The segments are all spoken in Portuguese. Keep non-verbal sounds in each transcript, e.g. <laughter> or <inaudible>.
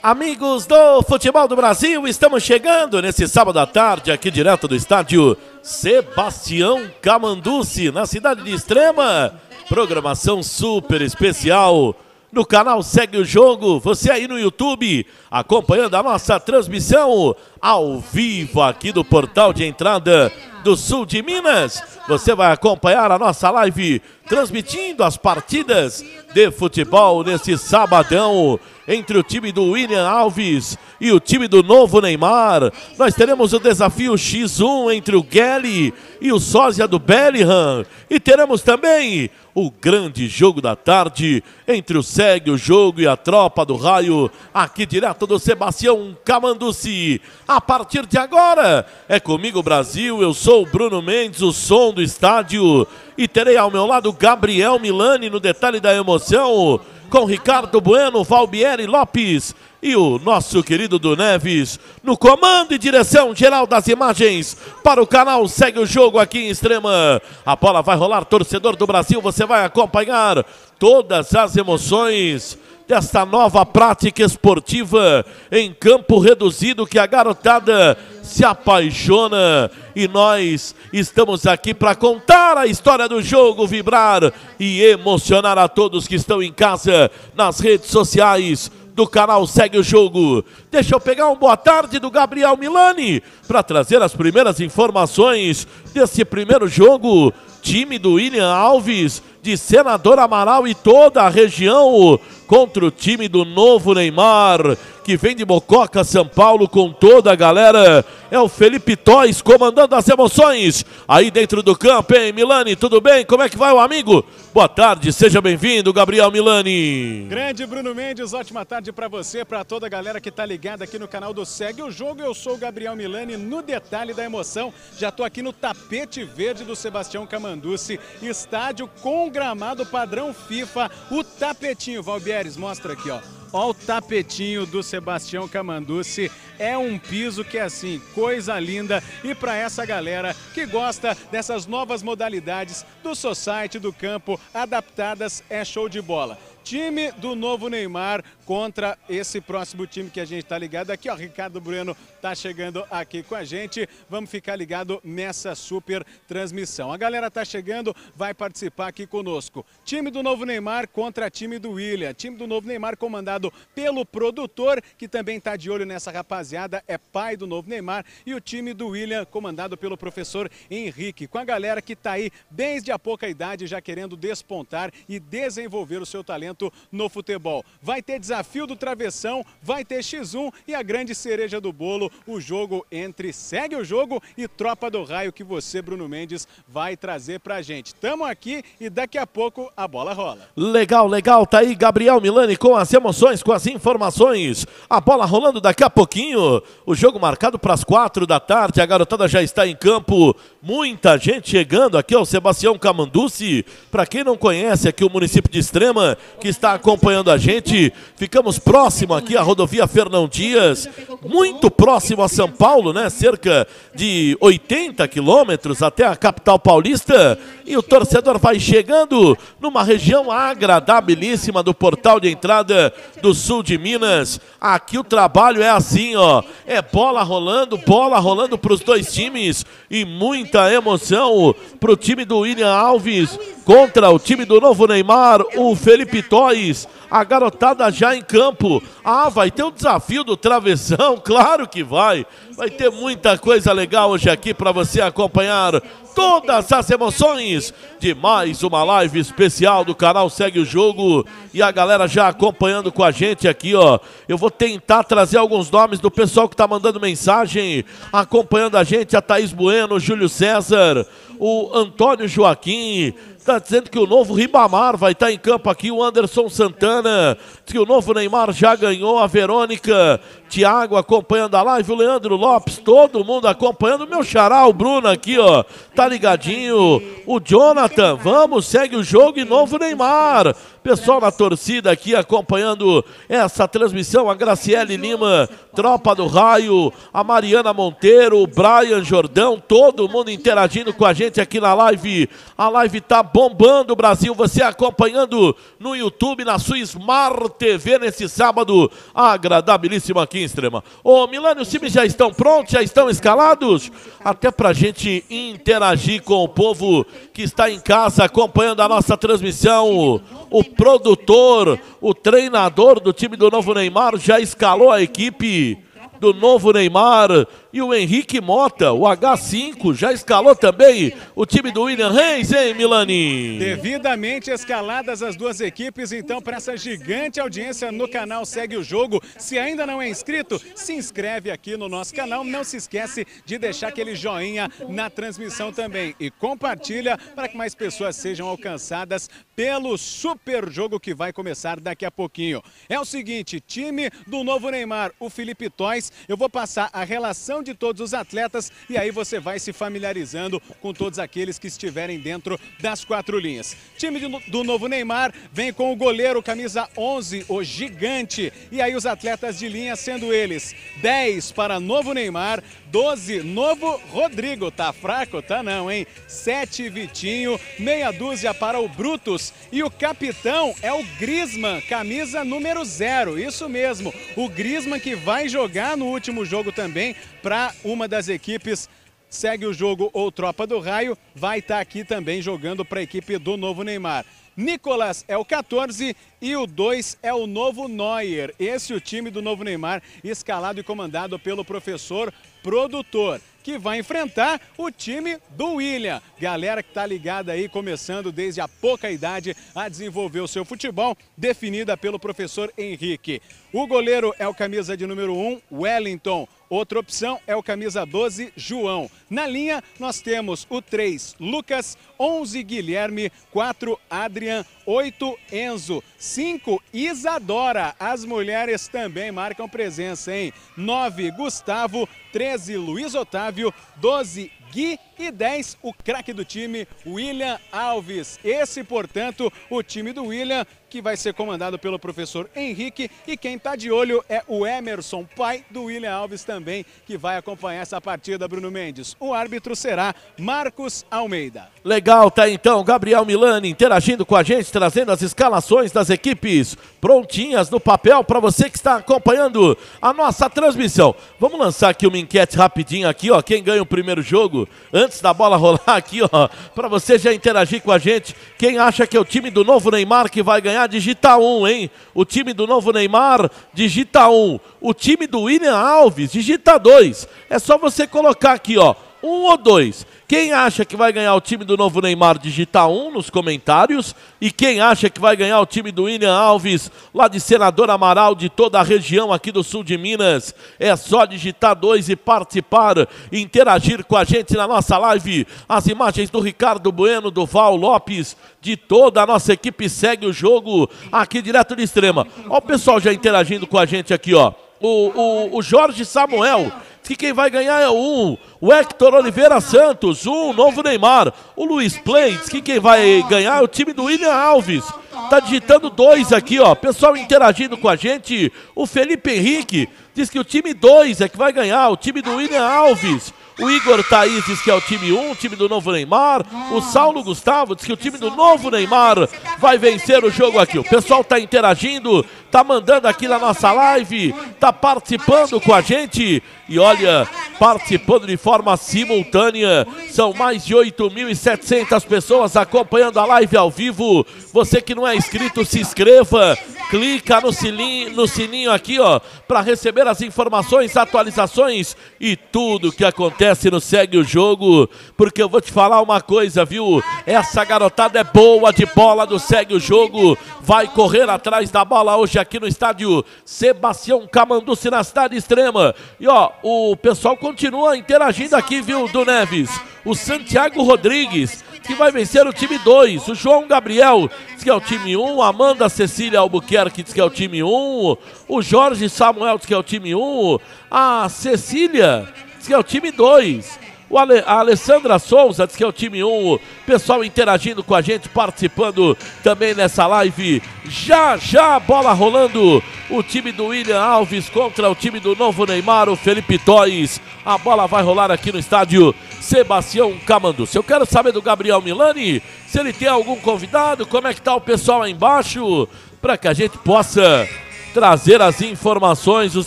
Amigos do futebol do Brasil, estamos chegando nesse sábado à tarde aqui direto do estádio Sebastião Camanduce, na cidade de Extrema. Programação super especial. No canal Segue o Jogo, você aí no YouTube, acompanhando a nossa transmissão ao vivo aqui do portal de entrada do sul de Minas. Você vai acompanhar a nossa live transmitindo as partidas de futebol neste sabadão entre o time do William Alves e o time do novo Neymar. Nós teremos o desafio X1 entre o Gelly e o sósia do Bellingham. E teremos também o grande jogo da tarde entre o Segue o Jogo e a Tropa do Raio, aqui direto do Sebastião Camanduci. A partir de agora, é comigo Brasil, eu sou o Bruno Mendes, o som do estádio e terei ao meu lado Gabriel Milani no detalhe da emoção, com Ricardo Bueno, Valbieri Lopes e o nosso querido do Neves no comando e direção geral das imagens para o canal Segue o Jogo aqui em Extrema. A bola vai rolar, torcedor do Brasil, você vai acompanhar todas as emoções desta nova prática esportiva em campo reduzido que a garotada se apaixona e nós estamos aqui para contar a história do jogo, vibrar e emocionar a todos que estão em casa nas redes sociais do canal Segue o Jogo. Deixa eu pegar um boa tarde do Gabriel Milani para trazer as primeiras informações desse primeiro jogo. Time do William Alves de Senador Amaral e toda a região contra o time do novo Neymar, que vem de Bococa, São Paulo, com toda a galera. É o Felipe Tois comandando as emoções aí dentro do campo, hein? Milani, tudo bem? Como é que vai o amigo? Boa tarde, seja bem-vindo, Gabriel Milani. Grande Bruno Mendes, ótima tarde para você, para toda a galera que tá ligada aqui no canal do Segue o Jogo. Eu sou o Gabriel Milani, no detalhe da emoção. Já tô aqui no tapete verde do Sebastião Camanduce, estádio com gramado padrão FIFA, o tapetinho. Valbieres, mostra aqui, ó. Ó o tapetinho do Sebastião Camanduce. É um piso que é assim, coisa linda. E para essa galera que gosta dessas novas modalidades do society, do campo, adaptadas, é show de bola. Time do novo Neymar contra esse próximo time que a gente está ligado aqui. Ó, Ricardo Bruno está chegando aqui com a gente. Vamos ficar ligado nessa super transmissão. A galera está chegando, vai participar aqui conosco. Time do novo Neymar contra time do William. Time do novo Neymar comandado pelo produtor, que também está de olho nessa rapaziada, é pai do novo Neymar. E o time do William comandado pelo professor Henrique. Com a galera que está aí desde a pouca idade já querendo despontar e desenvolver o seu talento no futebol. Vai ter desafio desafio do travessão, vai ter X1 e a grande cereja do bolo, o jogo entre Segue o Jogo e Tropa do Raio, que você, Bruno Mendes, vai trazer pra gente. Tamo aqui e daqui a pouco a bola rola. Legal, legal, tá aí Gabriel Milani com as emoções, com as informações. A bola rolando daqui a pouquinho, o jogo marcado para as quatro da tarde, a garotada já está em campo Muita gente chegando aqui, ó, Sebastião Camanduce. Para quem não conhece aqui o município de Extrema, que está acompanhando a gente, ficamos próximo aqui à rodovia Fernão Dias, muito próximo a São Paulo, né? Cerca de 80 quilômetros até a capital paulista. E o torcedor vai chegando numa região agradabilíssima do portal de entrada do sul de Minas. Aqui o trabalho é assim, ó. É bola rolando, bola rolando para os dois times e muito muita emoção para o time do William Alves contra o time do novo Neymar, o Felipe Toys A garotada já em campo. Ah, vai ter um desafio do travessão? <laughs> Claro que vai. Vai ter muita coisa legal hoje aqui para você acompanhar todas as emoções de mais uma live especial do canal Segue o Jogo. E a galera já acompanhando com a gente aqui, ó. Eu vou tentar trazer alguns nomes do pessoal que está mandando mensagem, acompanhando a gente, a Thaís Bueno, Júlio César o Antônio Joaquim, está dizendo que o novo Ribamar vai estar tá em campo aqui, o Anderson Santana, diz que o novo Neymar já ganhou, a Verônica, Tiago acompanhando a live, o Leandro Lopes, todo mundo acompanhando, o meu xará, o Bruno aqui, ó, tá ligadinho, o Jonathan, vamos, segue o jogo e novo Neymar, pessoal na torcida aqui acompanhando essa transmissão, a Graciele Lima, Tropa do Raio, a Mariana Monteiro, o Brian Jordão, todo mundo interagindo com a gente, gente aqui na live. A live está bombando, Brasil. Você acompanhando no YouTube, na sua Smart TV nesse sábado. Agradabilíssima aqui em Extrema. Ô, Milano, os times já estão prontos? Já estão escalados? Até para a gente interagir com o povo que está em casa acompanhando a nossa transmissão. O produtor, o treinador do time do novo Neymar já escalou a equipe do novo Neymar e o Henrique Mota, o H5, já escalou também o time do William Reis, hein, Milani? Devidamente escaladas as duas equipes, então, para essa gigante audiência no canal Segue o Jogo. Se ainda não é inscrito, se inscreve aqui no nosso canal. Não se esquece de deixar aquele joinha na transmissão também. E compartilha para que mais pessoas sejam alcançadas pelo super jogo que vai começar daqui a pouquinho. É o seguinte, time do novo Neymar, o Felipe Tois, eu vou passar a relação de todos os atletas e aí você vai se familiarizando com todos aqueles que estiverem dentro das quatro linhas. Time do novo Neymar vem com o goleiro camisa 11, o gigante. E aí os atletas de linha sendo eles 10 para novo Neymar, 12, novo Rodrigo. Tá fraco? Tá não, hein? 7, Vitinho. Meia dúzia para o Brutus. E o capitão é o Grisman, camisa número 0. Isso mesmo, o Grisman que vai jogar no último jogo também para uma das equipes segue o jogo ou Tropa do Raio, vai estar tá aqui também jogando para a equipe do novo Neymar. Nicolas é o 14 e o 2 é o novo Neuer. Esse é o time do novo Neymar, escalado e comandado pelo professor produtor, que vai enfrentar o time do William. Galera que está ligada aí, começando desde a pouca idade a desenvolver o seu futebol, definida pelo professor Henrique. O goleiro é o camisa de número 1, um, Wellington. Outra opção é o camisa 12, João. Na linha, nós temos o 3, Lucas, 11, Guilherme, 4, Adrian, 8, Enzo, 5, Isadora. As mulheres também marcam presença, hein? 9, Gustavo, 13, Luiz Otávio, 12, Gui e 10 o craque do time, William Alves. Esse, portanto, o time do William, que vai ser comandado pelo professor Henrique. E quem está de olho é o Emerson, pai do William Alves também, que vai acompanhar essa partida, Bruno Mendes. O árbitro será Marcos Almeida. Legal, tá então. Gabriel Milani interagindo com a gente, trazendo as escalações das equipes prontinhas no papel para você que está acompanhando a nossa transmissão. Vamos lançar aqui uma enquete rapidinho aqui, ó. Quem ganha o primeiro jogo? comigo, antes da bola rolar aqui, ó, para você já interagir com a gente. Quem acha que é o time do novo Neymar que vai ganhar, digita um hein? O time do novo Neymar, digita um O time do William Alves, digita dois É só você colocar aqui, ó um ou dois. Quem acha que vai ganhar o time do novo Neymar, digita um nos comentários. E quem acha que vai ganhar o time do William Alves, lá de Senador Amaral, de toda a região aqui do sul de Minas, é só digitar dois e participar, interagir com a gente na nossa live. As imagens do Ricardo Bueno, do Val Lopes, de toda a nossa equipe segue o jogo aqui direto de extrema. Olha o pessoal já interagindo com a gente aqui, ó. O, o, o Jorge Samuel que quem vai ganhar é um. O Hector Oliveira Santos, um novo Neymar. O Luiz Plates, que quem vai ganhar é o time do William Alves. Tá digitando dois aqui, ó. Pessoal interagindo com a gente. O Felipe Henrique diz que o time 2 é que vai ganhar, o time do William Alves. O Igor Thaís diz que é o time 1, um, o time do novo Neymar. O Saulo Gustavo diz que o time do novo Neymar vai vencer o jogo aqui. O pessoal tá interagindo, tá mandando aqui na nossa live, tá participando com a gente. E olha, participando de forma simultânea, são mais de 8.700 pessoas acompanhando a live ao vivo. Você que não é inscrito, se inscreva, clica no sininho, no sininho aqui, ó, para receber as informações, atualizações e tudo que acontece no Segue o Jogo, porque eu vou te falar uma coisa, viu? Essa garotada é boa de bola do Segue o Jogo, vai correr atrás da bola hoje aqui no estádio Sebastião Camanduce, na cidade extrema. E ó, o pessoal continua interagindo aqui, viu, do Neves? O Santiago Rodrigues, que vai vencer o time 2. O João Gabriel, diz que é o time 1. Um. Amanda Cecília Albuquerque, diz que é o time 1. Um. O Jorge Samuel, diz que é o time 1. Um. A Cecília, diz que é o time 2. O Ale, a Alessandra Souza diz que é o time 1. O pessoal interagindo com a gente, participando também nessa live. Já, já, bola rolando. O time do William Alves contra o time do novo Neymar, o Felipe Tois. A bola vai rolar aqui no estádio Sebastião Camandu. Eu quero saber do Gabriel Milani se ele tem algum convidado, como é que tá o pessoal aí embaixo, para que a gente possa trazer as informações, os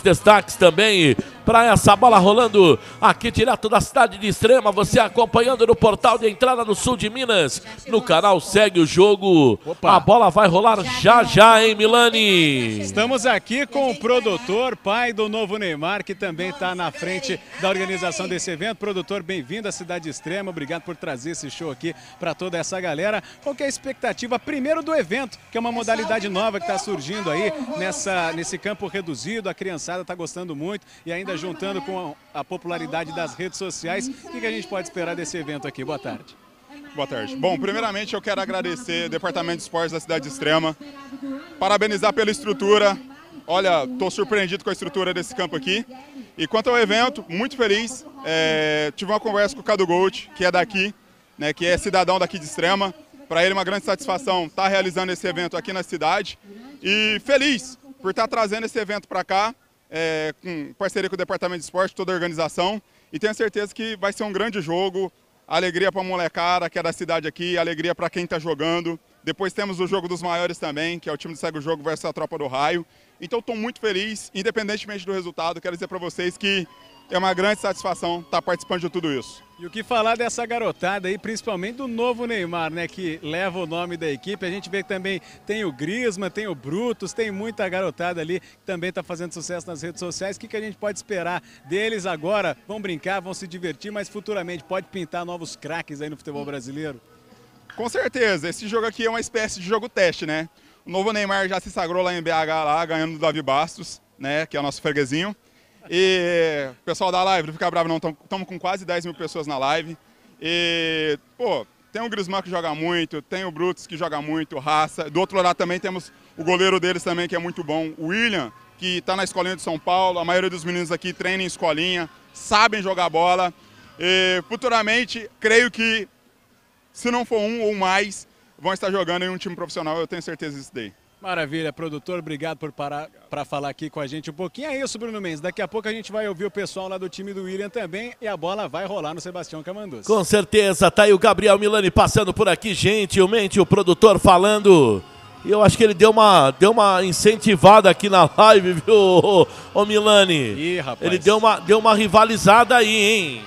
destaques também para essa bola rolando aqui direto da cidade de Extrema. Você acompanhando no portal de entrada no sul de Minas. No canal Segue o Jogo. Opa. A bola vai rolar já já, hein, Milani? Estamos aqui com o produtor, pai do novo Neymar, que também está na frente da organização desse evento. Produtor, bem-vindo à cidade Extrema. Obrigado por trazer esse show aqui para toda essa galera. Qual que é a expectativa, primeiro, do evento, que é uma é modalidade nova que está surgindo né? aí nessa, nesse campo reduzido. A criançada está gostando muito e ainda ainda juntando com a popularidade das redes sociais. O que a gente pode esperar desse evento aqui? Boa tarde. Boa tarde. Bom, primeiramente eu quero agradecer o Departamento de Esportes da Cidade de Extrema, parabenizar pela estrutura. Olha, estou surpreendido com a estrutura desse campo aqui. E quanto ao evento, muito feliz. É, tive uma conversa com o Cadu Gold, que é daqui, né, que é cidadão daqui de Extrema. Para ele uma grande satisfação estar tá realizando esse evento aqui na cidade. E feliz por estar tá trazendo esse evento para cá é, com parceria com o Departamento de Esporte, toda a organização. E tenho certeza que vai ser um grande jogo. Alegria para a molecada que é da cidade aqui, alegria para quem está jogando. Depois temos o jogo dos maiores também, que é o time do Segue o Jogo versus a Tropa do Raio. Então estou muito feliz, independentemente do resultado, quero dizer para vocês que é uma grande satisfação estar tá participando de tudo isso. E o que falar dessa garotada aí, principalmente do novo Neymar, né, que leva o nome da equipe. A gente vê que também tem o Grisma, tem o Brutus, tem muita garotada ali que também está fazendo sucesso nas redes sociais. O que, que a gente pode esperar deles agora? Vão brincar, vão se divertir, mas futuramente pode pintar novos craques aí no futebol brasileiro? Com certeza, esse jogo aqui é uma espécie de jogo teste, né? O novo Neymar já se sagrou lá em BH, lá, ganhando do Davi Bastos, né, que é o nosso freguesinho. E pessoal da live, não fica bravo não, estamos com quase 10 mil pessoas na live. E, pô, tem o Griezmann que joga muito, tem o Brutus que joga muito, Raça. Do outro lado também temos o goleiro deles também que é muito bom, o William, que está na escolinha de São Paulo. A maioria dos meninos aqui treina em escolinha, sabem jogar bola. E, futuramente, creio que se não for um ou mais, vão estar jogando em um time profissional, eu tenho certeza disso daí. Maravilha, produtor, obrigado por parar para falar aqui com a gente um pouquinho. É isso, Bruno Mendes. Daqui a pouco a gente vai ouvir o pessoal lá do time do William também e a bola vai rolar no Sebastião Camanduz. Com certeza, tá aí o Gabriel Milani passando por aqui, gentilmente, o produtor falando. E eu acho que ele deu uma, deu uma incentivada aqui na live, viu, ô, ô Milani? Ih, rapaz. Ele deu uma, deu uma rivalizada aí, hein?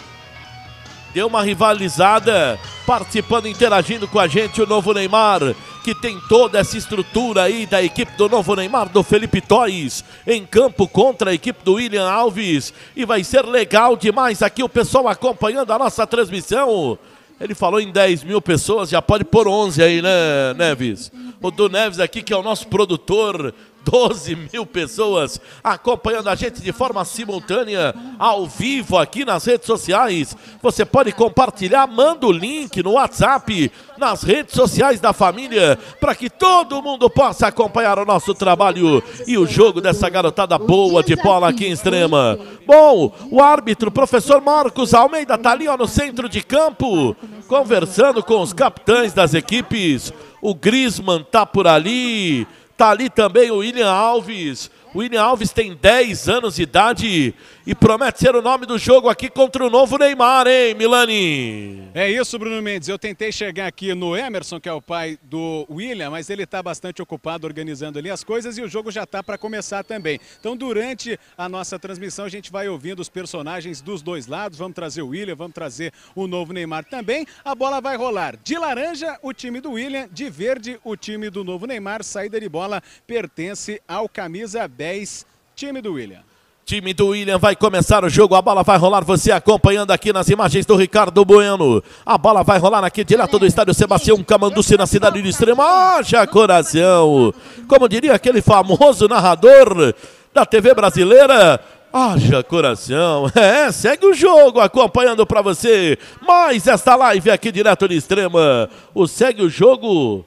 deu uma rivalizada, participando, interagindo com a gente, o novo Neymar, que tem toda essa estrutura aí da equipe do novo Neymar, do Felipe Tois, em campo contra a equipe do William Alves. E vai ser legal demais aqui o pessoal acompanhando a nossa transmissão. Ele falou em 10 mil pessoas, já pode pôr 11 aí, né, Neves? o Du Neves aqui, que é o nosso produtor. 12 mil pessoas acompanhando a gente de forma simultânea, ao vivo aqui nas redes sociais. Você pode compartilhar, manda o link no WhatsApp, nas redes sociais da família, para que todo mundo possa acompanhar o nosso trabalho e o jogo dessa garotada boa de bola aqui em Extrema. Bom, o árbitro, professor Marcos Almeida, está ali ó, no centro de campo, conversando com os capitães das equipes o Griezmann tá por ali, tá ali também o William Alves, o William Alves tem 10 anos de idade e promete ser o nome do jogo aqui contra o novo Neymar, hein, Milani? É isso, Bruno Mendes. Eu tentei chegar aqui no Emerson, que é o pai do William, mas ele está bastante ocupado organizando ali as coisas e o jogo já está para começar também. Então, durante a nossa transmissão, a gente vai ouvindo os personagens dos dois lados. Vamos trazer o William, vamos trazer o novo Neymar também. A bola vai rolar de laranja, o time do William, de verde, o time do novo Neymar. Saída de bola pertence ao camisa 10. 10, time do William. Time do William vai começar o jogo, a bola vai rolar, você acompanhando aqui nas imagens do Ricardo Bueno. A bola vai rolar aqui direto do estádio Sebastião Camanduce na cidade de Extrema. Haja coração! Como diria aquele famoso narrador da TV brasileira, Haja coração, <laughs> é, segue o jogo acompanhando para você mais esta live aqui direto de Extrema. O Segue o Jogo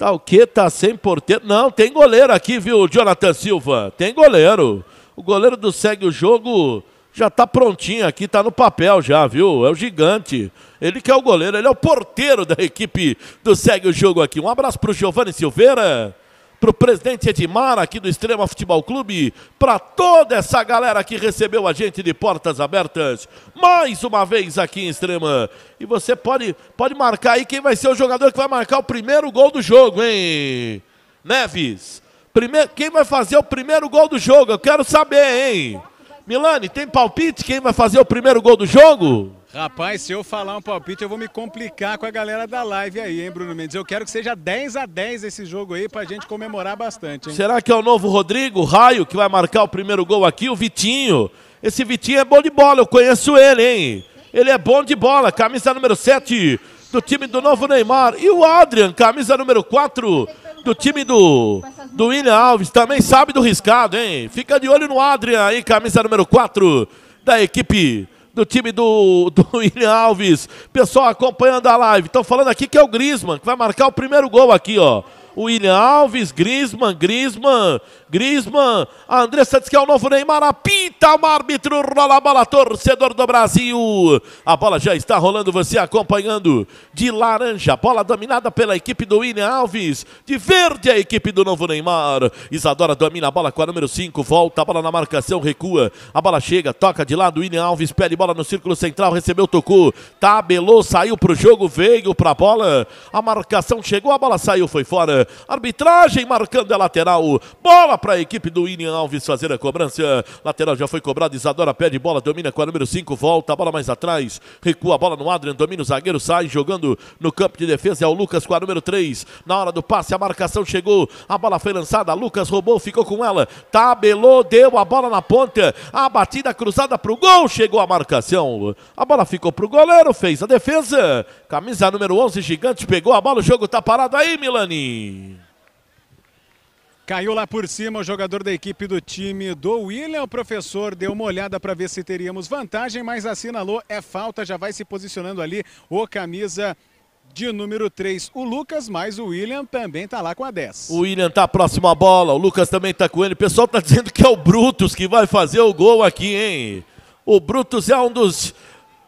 Tá o que Tá sem porteiro. Não, tem goleiro aqui, viu, Jonathan Silva? Tem goleiro. O goleiro do Segue o Jogo já tá prontinho aqui, tá no papel já, viu? É o gigante. Ele que é o goleiro, ele é o porteiro da <laughs> equipe do Segue o Jogo aqui. Um abraço pro Giovanni Silveira para o presidente Edmar, aqui do Extrema Futebol Clube, para toda essa galera que recebeu a gente de portas abertas, mais uma vez aqui em Extrema. E você pode, pode marcar aí quem vai ser o jogador que vai marcar o primeiro gol do jogo, hein? Neves, primeiro, quem vai fazer o primeiro gol do jogo? Eu quero saber, hein? Milani, tem palpite quem vai fazer o primeiro gol do jogo? Rapaz, se eu falar um palpite, eu vou me complicar com a galera da live aí, hein, Bruno Mendes? Eu quero que seja 10 a 10 esse jogo aí pra gente comemorar bastante, hein? Será que é o novo Rodrigo Raio que vai marcar o primeiro gol aqui? O Vitinho. Esse Vitinho é bom de bola, eu conheço ele, hein? Ele é bom de bola, camisa número 7 do time do novo Neymar. E o Adrian, camisa número 4 do time do, do William Alves, também sabe do riscado, hein? Fica de olho no Adrian aí, camisa número 4 da equipe do time do, <laughs> do William Alves. Pessoal acompanhando a live, estão falando aqui que é o Grisman, que vai marcar o primeiro gol aqui, ó. O William Alves, Grisman, Grisman, Grisman. A Andressa diz que é o novo Neymar. Apita o árbitro, rola a bola, torcedor do Brasil. A bola já está rolando, você acompanhando de laranja. Bola dominada pela equipe do William Alves. De verde a equipe do novo Neymar. Isadora domina a bola com a número 5. Volta a bola na marcação, recua. A bola chega, toca de lado. William Alves pede bola no círculo central, recebeu, tocou. Tabelou, saiu pro jogo, veio pra bola. A marcação chegou, a bola saiu, foi fora. Arbitragem marcando a lateral. Bola para a equipe do Ine Alves fazer a cobrança. Lateral já foi cobrado. Isadora pede bola, domina com a número 5. Volta a bola mais atrás. Recua a bola no Adrian. Domina o zagueiro. Sai jogando no campo de defesa. É o Lucas com a número 3. Na hora do passe, a marcação chegou. A bola foi lançada. Lucas roubou, ficou com ela. Tabelou, deu a bola na ponta. A batida cruzada para o gol. Chegou a marcação. A bola ficou para o goleiro. Fez a defesa. Camisa número 11, Gigante, pegou a bola. O jogo está parado aí, Milani. Caiu lá por cima o jogador da equipe do time do William. O professor deu uma olhada para ver se teríamos vantagem, mas assinalou, é falta, já vai se posicionando ali o camisa de número 3, o Lucas, mas o William também tá lá com a 10. O William tá próximo à bola, o Lucas também tá com ele. O pessoal tá dizendo que é o Brutus que vai fazer o gol aqui, hein? O Brutus é um dos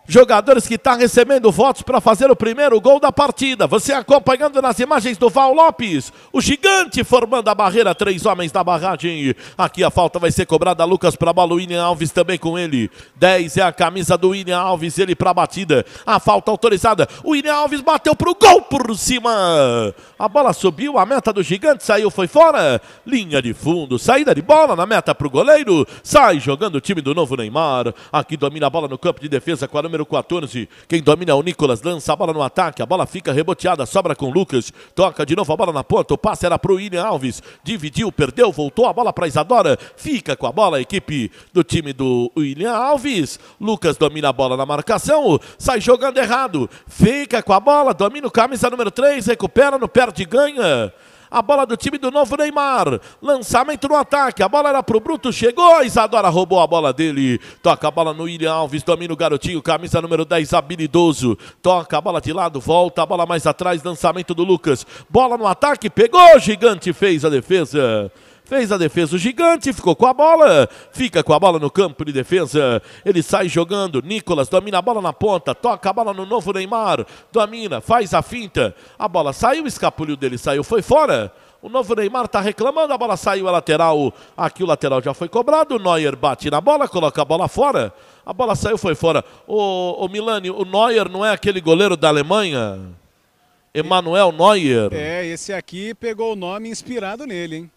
Jogadores que estão tá recebendo votos para fazer o primeiro gol da partida. Você acompanhando nas imagens do Val Lopes. O gigante formando a barreira. Três homens da barragem. Aqui a falta vai ser cobrada. Lucas para a bola. O William Alves também com ele. 10 é a camisa do William Alves. Ele para a batida. A falta autorizada. O William Alves bateu para o gol por cima. A bola subiu. A meta do gigante saiu. Foi fora. Linha de fundo. Saída de bola na meta para o goleiro. Sai jogando o time do novo Neymar. Aqui domina a bola no campo de defesa. 40 número 14. Quem domina é o Nicolas. Lança a bola no ataque. A bola fica reboteada. Sobra com o Lucas. Toca de novo a bola na ponta. O passe era para o William Alves. Dividiu, perdeu, voltou a bola para Isadora. Fica com a bola a equipe do time do William Alves. Lucas domina a bola na marcação. Sai jogando errado. Fica com a bola. Domina o camisa número 3. Recupera, pé perde, ganha. A bola do time do novo Neymar. Lançamento no ataque. A bola era pro Bruto. Chegou. Isadora roubou a bola dele. Toca a bola no William Alves. Domina o garotinho. Camisa número 10. Habilidoso. Toca a bola de lado. Volta a bola mais atrás. Lançamento do Lucas. Bola no ataque. Pegou. Gigante fez a defesa fez a defesa o gigante, ficou com a bola, fica com a bola no campo de defesa, ele sai jogando, Nicolas domina a bola na ponta, toca a bola no novo Neymar, domina, faz a finta, a bola saiu, escapuliu dele, saiu, foi fora. O novo Neymar está reclamando, a bola saiu, a lateral, aqui o lateral já foi cobrado, o Neuer bate na bola, coloca a bola fora, a bola saiu, foi fora. O, o Milani, o Neuer não é aquele goleiro da Alemanha? Emanuel Neuer? É, esse aqui pegou o nome inspirado nele, hein?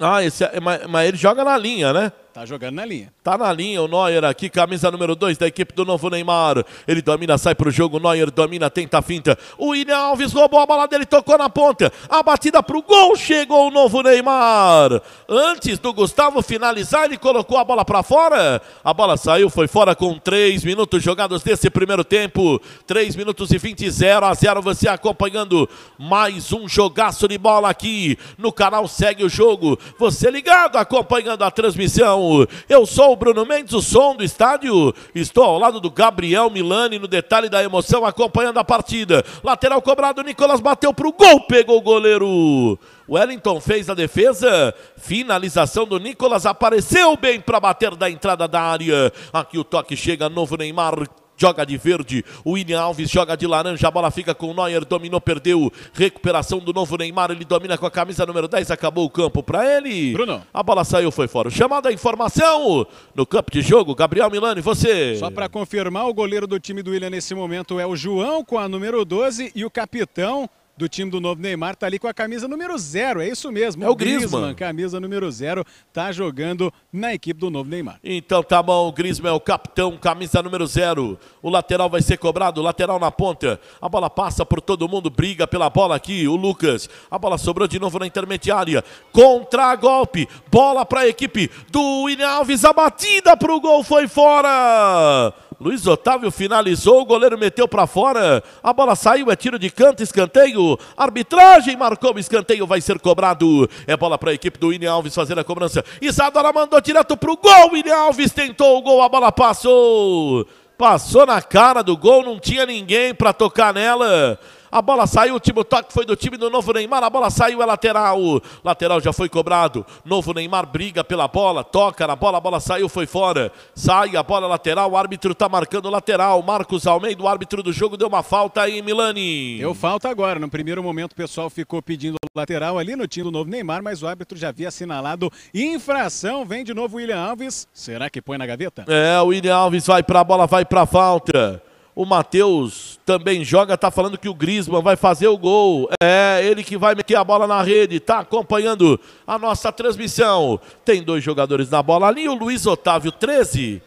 Ah, esse, é, mas, mas ele joga na linha, né? Tá jogando na linha. Tá na linha o Neuer aqui, camisa número 2 da equipe do novo Neymar. Ele domina, sai pro jogo. Neuer domina, tenta a finta. O William Alves roubou a bola dele, tocou na ponta. A batida pro gol, chegou o novo Neymar. Antes do Gustavo finalizar, ele colocou a bola para fora. A bola saiu, foi fora com 3 minutos jogados desse primeiro tempo. 3 minutos e 20, 0 a 0. Você acompanhando mais um jogaço de bola aqui no canal Segue o Jogo. Você ligado, acompanhando a transmissão. Eu sou o Bruno Mendes, o som do estádio. Estou ao lado do Gabriel Milani no detalhe da emoção, acompanhando a partida. Lateral cobrado, Nicolas bateu para o gol, pegou o goleiro. Wellington fez a defesa, finalização do Nicolas, apareceu bem para bater da entrada da área. Aqui o toque chega, novo Neymar joga de verde, o William Alves joga de laranja, a bola fica com o Neuer, dominou, perdeu, recuperação do novo Neymar, ele domina com a camisa número 10, acabou o campo para ele. Bruno. A bola saiu, foi fora. Chamada a informação no campo de jogo, Gabriel Milani, você. Só para confirmar, o goleiro do time do William nesse momento é o João com a número 12 e o capitão do time do novo Neymar, tá ali com a camisa número zero, é isso mesmo. É o Griezmann. Griezmann camisa número zero, tá jogando na equipe do novo Neymar. Então tá bom, o Griezmann é o capitão, camisa número zero. O lateral vai ser cobrado, lateral na ponta. A bola passa por todo mundo, briga pela bola aqui, o Lucas. A bola sobrou de novo na intermediária. Contra-golpe, bola para a equipe do William Alves, a batida pro gol foi fora. Luiz Otávio finalizou, o goleiro meteu para fora. A bola saiu, é tiro de canto, escanteio. Arbitragem marcou o escanteio, vai ser cobrado. É bola para a equipe do Ine Alves fazer a cobrança. Isadora mandou direto pro gol. Ine Alves tentou o gol, a bola passou. Passou na cara do gol, não tinha ninguém para tocar nela. A bola saiu, o time toque foi do time do novo Neymar, a bola saiu, é lateral. O lateral já foi cobrado. Novo Neymar briga pela bola, toca na bola, a bola saiu, foi fora. Sai a bola lateral, o árbitro está marcando lateral. Marcos Almeida, o árbitro do jogo, deu uma falta aí, Milani. Deu falta agora. No primeiro momento o pessoal ficou pedindo lateral ali no time do novo Neymar, mas o árbitro já havia assinalado infração. Vem de novo o William Alves. Será que põe na gaveta? É, o William Alves vai para a bola, vai para a falta. O Matheus também joga, tá falando que o Grisman vai fazer o gol. É ele que vai meter a bola na rede, tá acompanhando a nossa transmissão. Tem dois jogadores na bola ali, o Luiz Otávio 13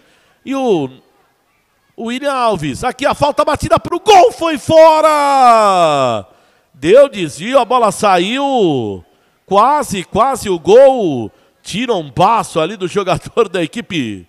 e o o William Alves. Aqui a falta batida para o gol, foi fora! Deu desvio, a bola saiu. Quase, quase o gol. Tira um passo ali do jogador <laughs> da equipe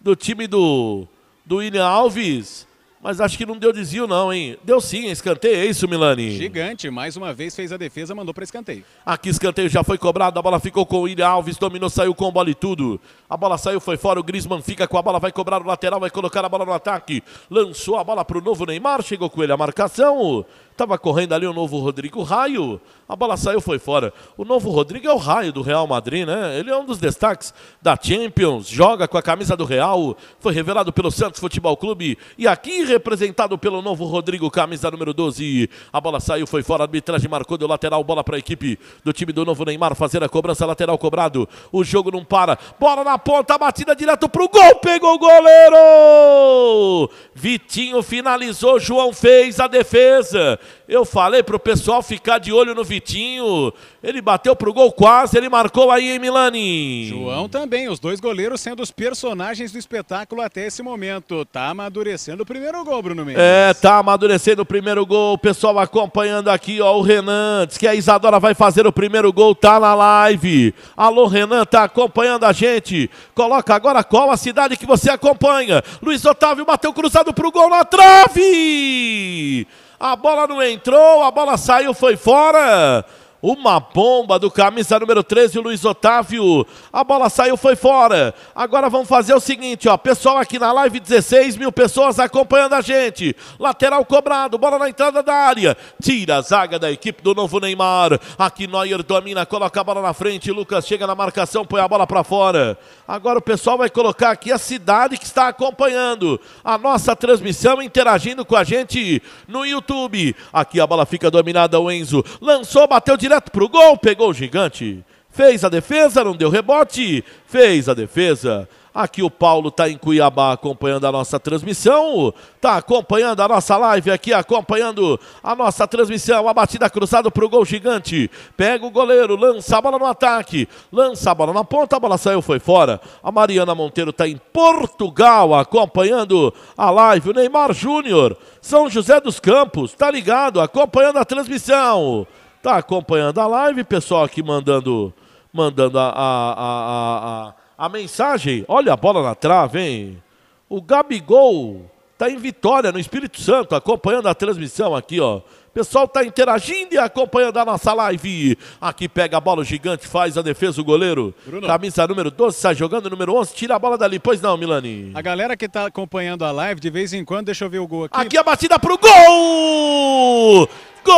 do time do, do William Alves. Mas acho que não deu desvio, não, hein? Deu sim, escanteio, é isso, Milani? Gigante, mais uma vez fez a defesa, mandou para escanteio. Aqui escanteio já foi cobrado, a bola ficou com o William Alves, dominou, saiu com bola e tudo. A bola saiu, foi fora, o Grisman fica com a bola, vai cobrar o lateral, vai colocar a bola no ataque. Lançou a bola para o novo Neymar, chegou com ele a marcação. Estava correndo ali o novo Rodrigo Raio, a bola saiu foi fora. O novo Rodrigo é o Raio do Real Madrid, né? Ele é um dos destaques da Champions, joga com a camisa do Real, foi revelado pelo Santos Futebol Clube e aqui representado pelo novo Rodrigo, camisa número 12. A bola saiu foi fora, a arbitragem marcou do lateral, bola para a equipe do time do novo Neymar fazer a cobrança lateral cobrado. O jogo não para. Bola na ponta, batida direto para o gol, pegou o goleiro! Vitinho finalizou, João fez a defesa. Eu falei para o pessoal ficar de olho no Vitinho. Ele bateu para o gol quase, ele marcou aí em Milani. João também, os dois goleiros sendo os personagens do espetáculo até esse momento. Tá amadurecendo o primeiro gol, Bruno Mendes. É, tá amadurecendo o primeiro gol. O pessoal acompanhando aqui, ó, o Renan. Diz que a Isadora vai fazer o primeiro gol, tá na live. Alô, Renan, tá acompanhando a gente. Coloca agora qual a cidade que você acompanha. Luiz Otávio bateu cruzado para o gol na trave a bola não entrou, a bola saiu, foi fora. Uma bomba do camisa número 13, o Luiz Otávio. A bola saiu, foi fora. Agora vamos fazer o seguinte, ó. Pessoal aqui na live, 16 mil pessoas acompanhando a gente. Lateral cobrado, bola na entrada da área. Tira a zaga da equipe do novo Neymar. Aqui Neuer domina, coloca a bola na frente. Lucas chega na marcação, põe a bola para fora. Agora o pessoal vai colocar aqui a cidade que está acompanhando a nossa transmissão, interagindo com a gente no YouTube. Aqui a bola fica dominada, o Enzo. Lançou, bateu direto direto para o gol, pegou o gigante. Fez a defesa, não deu rebote, fez a defesa. Aqui o Paulo está em Cuiabá acompanhando a nossa transmissão, está acompanhando a nossa live aqui, acompanhando a nossa transmissão. A batida cruzada para o gol gigante. Pega o goleiro, lança a bola no ataque, lança a bola na ponta, a bola saiu, foi fora. A Mariana Monteiro está em Portugal acompanhando a live. O Neymar Júnior, São José dos Campos, está ligado, acompanhando a transmissão tá acompanhando a live, pessoal aqui mandando, mandando a, a, a, a, mensagem. Olha a bola na trave, hein? O Gabigol tá em Vitória, no Espírito Santo, acompanhando a transmissão aqui, ó. Pessoal tá interagindo e acompanhando a nossa live. Aqui pega a bola, o gigante faz a defesa, o goleiro. Bruno. Camisa número 12, sai jogando, número 11, tira a bola dali. Pois não, Milani. A galera que tá acompanhando a live, de vez em quando, deixa eu ver o gol aqui. Aqui é a batida pro gol! Gol!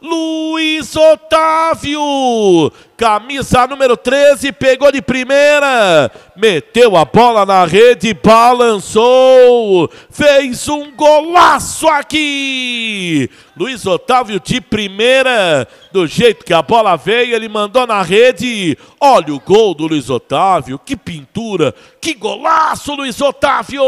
Luiz Otávio! camisa número 13, pegou de primeira, meteu a bola na rede, balançou, fez um golaço aqui. Luiz Otávio de primeira, do jeito que a bola veio, ele mandou na rede. Olha o gol do Luiz Otávio, que pintura, que golaço, Luiz Otávio!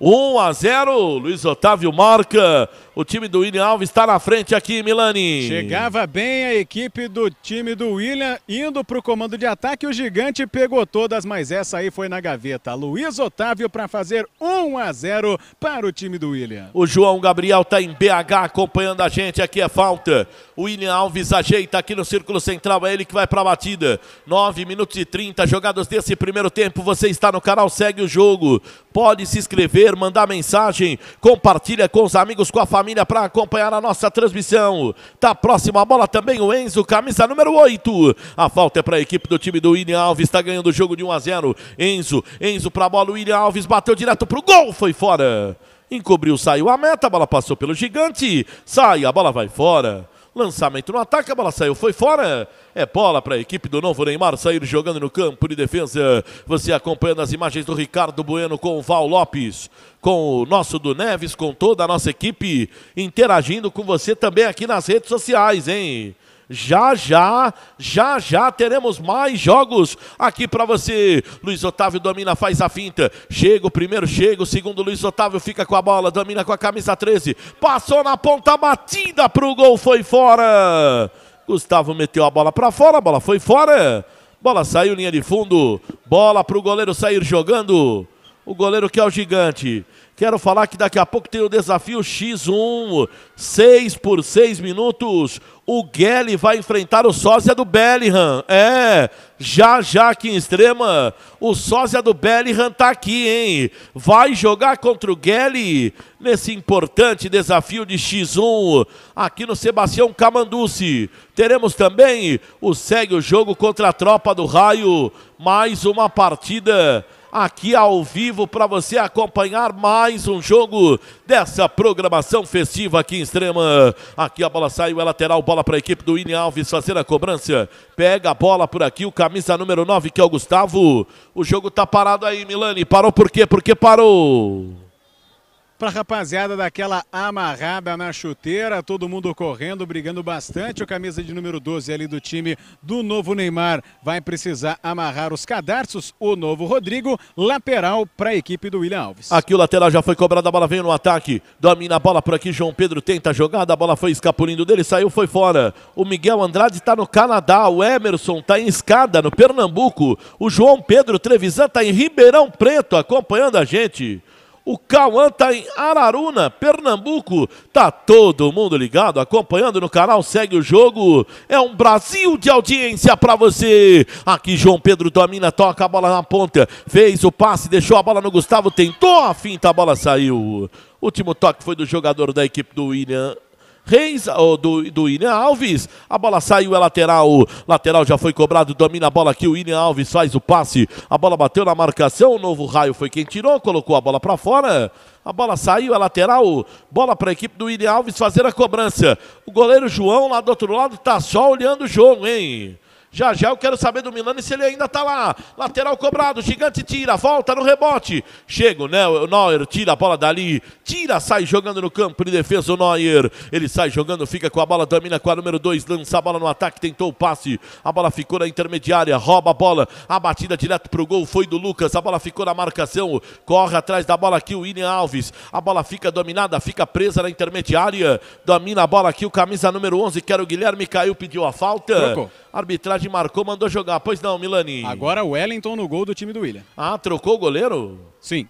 1 a 0, Luiz Otávio marca. O time do William Alves está na frente aqui, Milani. Chegava bem a equipe do time do William William indo para o comando de ataque. O gigante pegou todas, mas essa aí foi na gaveta. Luiz Otávio para fazer 1 a 0 para o time do William. O João Gabriel está em BH acompanhando a gente. Aqui é falta. O William Alves ajeita aqui no círculo central. É ele que vai para a batida. 9 minutos e 30 jogados desse primeiro tempo. Você está no canal, segue o jogo. Pode se inscrever, mandar mensagem, compartilha com os amigos, com a família para acompanhar a nossa transmissão. Tá próximo a bola também o Enzo, camisa número 8. A falta é para a equipe do time do William Alves. Está ganhando o jogo de 1 a 0. Enzo, Enzo para a bola. O William Alves bateu direto para o gol. Foi fora. Encobriu, saiu a meta. A bola passou pelo gigante. Sai, a bola vai fora. Lançamento no ataque, a bola saiu, foi fora. É bola para a equipe do novo Neymar sair jogando no campo de defesa. Você acompanhando as imagens do Ricardo Bueno com o Val Lopes, com o nosso do Neves, com toda a nossa equipe interagindo com você também aqui nas redes sociais, hein? Já já, já já teremos mais jogos aqui para você. Luiz Otávio domina, faz a finta. Chega o primeiro, chega o segundo. Luiz Otávio fica com a bola, domina com a camisa 13. Passou na ponta batida pro gol, foi fora. Gustavo meteu a bola para fora, a bola foi fora. Bola saiu linha de fundo. Bola pro goleiro sair jogando. O goleiro que é o gigante. Quero falar que daqui a pouco tem o desafio X1, 6 por 6 minutos. O Guelli vai enfrentar o sósia do Bellingham. É, já já aqui em extrema, o sósia do Bellingham tá aqui, hein? Vai jogar contra o Guelli nesse importante desafio de X1 aqui no Sebastião Camanduce. Teremos também o segue o jogo contra a tropa do Raio, mais uma partida aqui ao vivo para você acompanhar mais um jogo dessa programação festiva aqui em Extrema. Aqui a bola saiu, é lateral, bola para a equipe do Ine Alves fazer a cobrança. Pega a bola por aqui, o camisa número 9 que é o Gustavo. O jogo tá parado aí, Milani. Parou por quê? Porque parou para a rapaziada daquela amarrada na chuteira, todo mundo correndo, brigando bastante. O camisa de número 12 ali do time do novo Neymar vai precisar amarrar os cadarços. O novo Rodrigo, lateral para a equipe do William Alves. Aqui o lateral já foi cobrado, a bola vem no ataque. Domina a bola por aqui, João Pedro tenta a jogada, a bola foi escapulindo dele, saiu, foi fora. O Miguel Andrade está no Canadá, o Emerson está em escada no Pernambuco. O João Pedro Trevisan está em Ribeirão Preto acompanhando a gente. O Cauã está em Araruna, Pernambuco. Tá todo mundo ligado, acompanhando no canal, segue o jogo. É um Brasil de audiência para você. Aqui João Pedro domina, toca a bola na ponta, fez o passe, deixou a bola no Gustavo, tentou a finta, tá, a bola saiu. Último toque foi do jogador da equipe do William Reis, do, do William Alves. A bola saiu, é lateral. Lateral já foi cobrado, domina a bola aqui. O William Alves faz o passe. A bola bateu na marcação. O novo raio foi quem tirou, colocou a bola para fora. A bola saiu, é lateral. Bola para a equipe do William Alves fazer a cobrança. O goleiro João lá do outro lado tá só olhando o jogo, hein? Já já eu quero saber do Milani se ele ainda está lá. Lateral cobrado, gigante tira, volta no rebote. Chega o Neuer, tira a bola dali, tira, sai jogando no campo de defesa o Neuer. Ele sai jogando, fica com a bola, domina com a número 2, lança a bola no ataque, tentou o passe. A bola ficou na intermediária, rouba a bola. A batida direto para o gol foi do Lucas. A bola ficou na marcação, corre atrás da bola aqui o William Alves. A bola fica dominada, fica presa na intermediária. Domina a bola aqui o camisa número 11, que era o Guilherme, caiu, pediu a falta. Trocou arbitragem marcou, mandou jogar. Pois não, Milani. Agora o Wellington no gol do time do William. Ah, trocou o goleiro? Sim.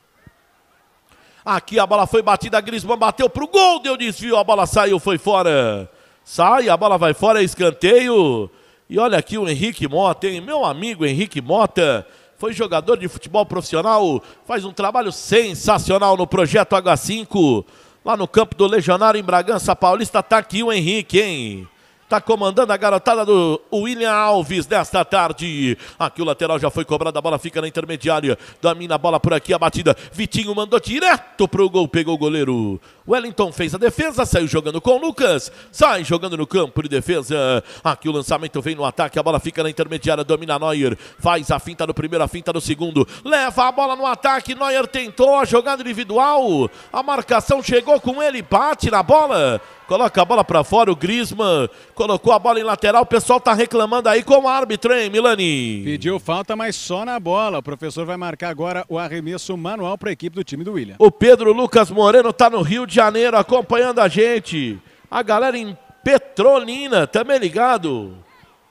Aqui a bola foi batida, Grisman bateu pro gol, deu desvio, a bola saiu, foi fora. Sai, a bola vai fora, é escanteio. E olha aqui o Henrique Mota, hein? Meu amigo Henrique Mota foi jogador de futebol profissional, faz um trabalho sensacional no projeto H5, lá no campo do Legionário em Bragança Paulista, tá aqui o Henrique, hein? Tá comandando a garotada do William Alves nesta tarde. Aqui o lateral já foi cobrado, a bola fica na intermediária. Domina a bola por aqui, a batida. Vitinho mandou direto para o gol, pegou o goleiro. Wellington fez a defesa, saiu jogando com o Lucas, sai jogando no campo de defesa. Aqui o lançamento vem no ataque, a bola fica na intermediária, domina Neuer, faz a finta no primeiro, a finta no segundo, leva a bola no ataque. Neuer tentou a jogada individual, a marcação chegou com ele, bate na bola. Coloca a bola para fora, o Grisman colocou a bola em lateral. O pessoal tá reclamando aí com o árbitro, hein, Milani? Pediu falta, mas só na bola. O professor vai marcar agora o arremesso manual para a equipe do time do William. O Pedro Lucas Moreno tá no Rio de Janeiro acompanhando a gente. A galera em Petrolina também ligado.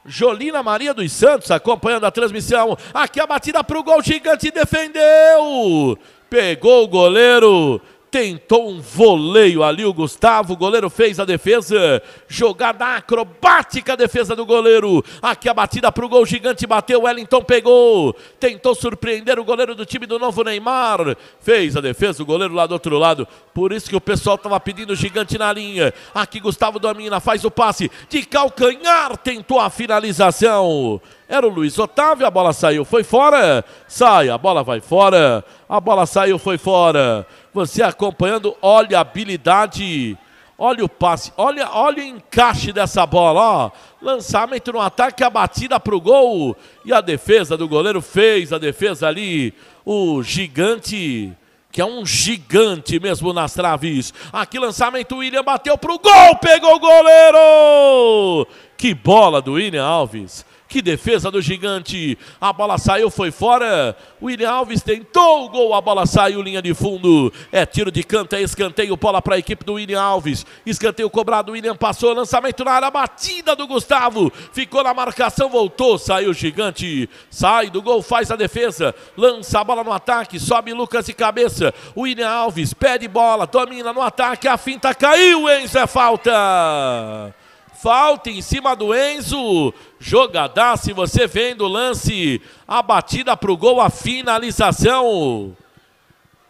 Jolina Maria dos Santos acompanhando a transmissão. Aqui a batida para o gol, gigante defendeu. Pegou o goleiro tentou um voleio ali o Gustavo, o goleiro fez a defesa, jogada acrobática a defesa do goleiro, aqui a batida para o gol, gigante bateu, Wellington pegou, tentou surpreender o goleiro do time do novo Neymar, fez a defesa, o goleiro lá do outro lado, por isso que o pessoal estava pedindo o gigante na linha, aqui Gustavo domina, faz o passe, de calcanhar tentou a finalização, era o Luiz Otávio, a bola saiu, foi fora, sai, a bola vai fora, a bola saiu, foi fora, você acompanhando, olha a habilidade, olha o passe, olha, olha o encaixe dessa bola, ó. Lançamento no ataque, a batida para o gol e a defesa do goleiro fez a defesa ali. O gigante que é um gigante mesmo nas traves. Aqui lançamento, o William bateu para o gol, pegou o goleiro! Que bola do William Alves. Que defesa do gigante. A bola saiu, foi fora. William Alves tentou o gol. A bola saiu, linha de fundo. É tiro de canto, é escanteio. Bola para a equipe do William Alves. Escanteio cobrado. William passou. Lançamento na área. Batida do Gustavo. Ficou na marcação, voltou. Saiu o gigante. Sai do gol, faz a defesa. Lança a bola no ataque. Sobe Lucas de cabeça. William Alves pede bola. Domina no ataque. A finta caiu, Enzo. É falta falta em cima do Enzo. Jogada, se você vendo do lance, a batida para o gol, a finalização.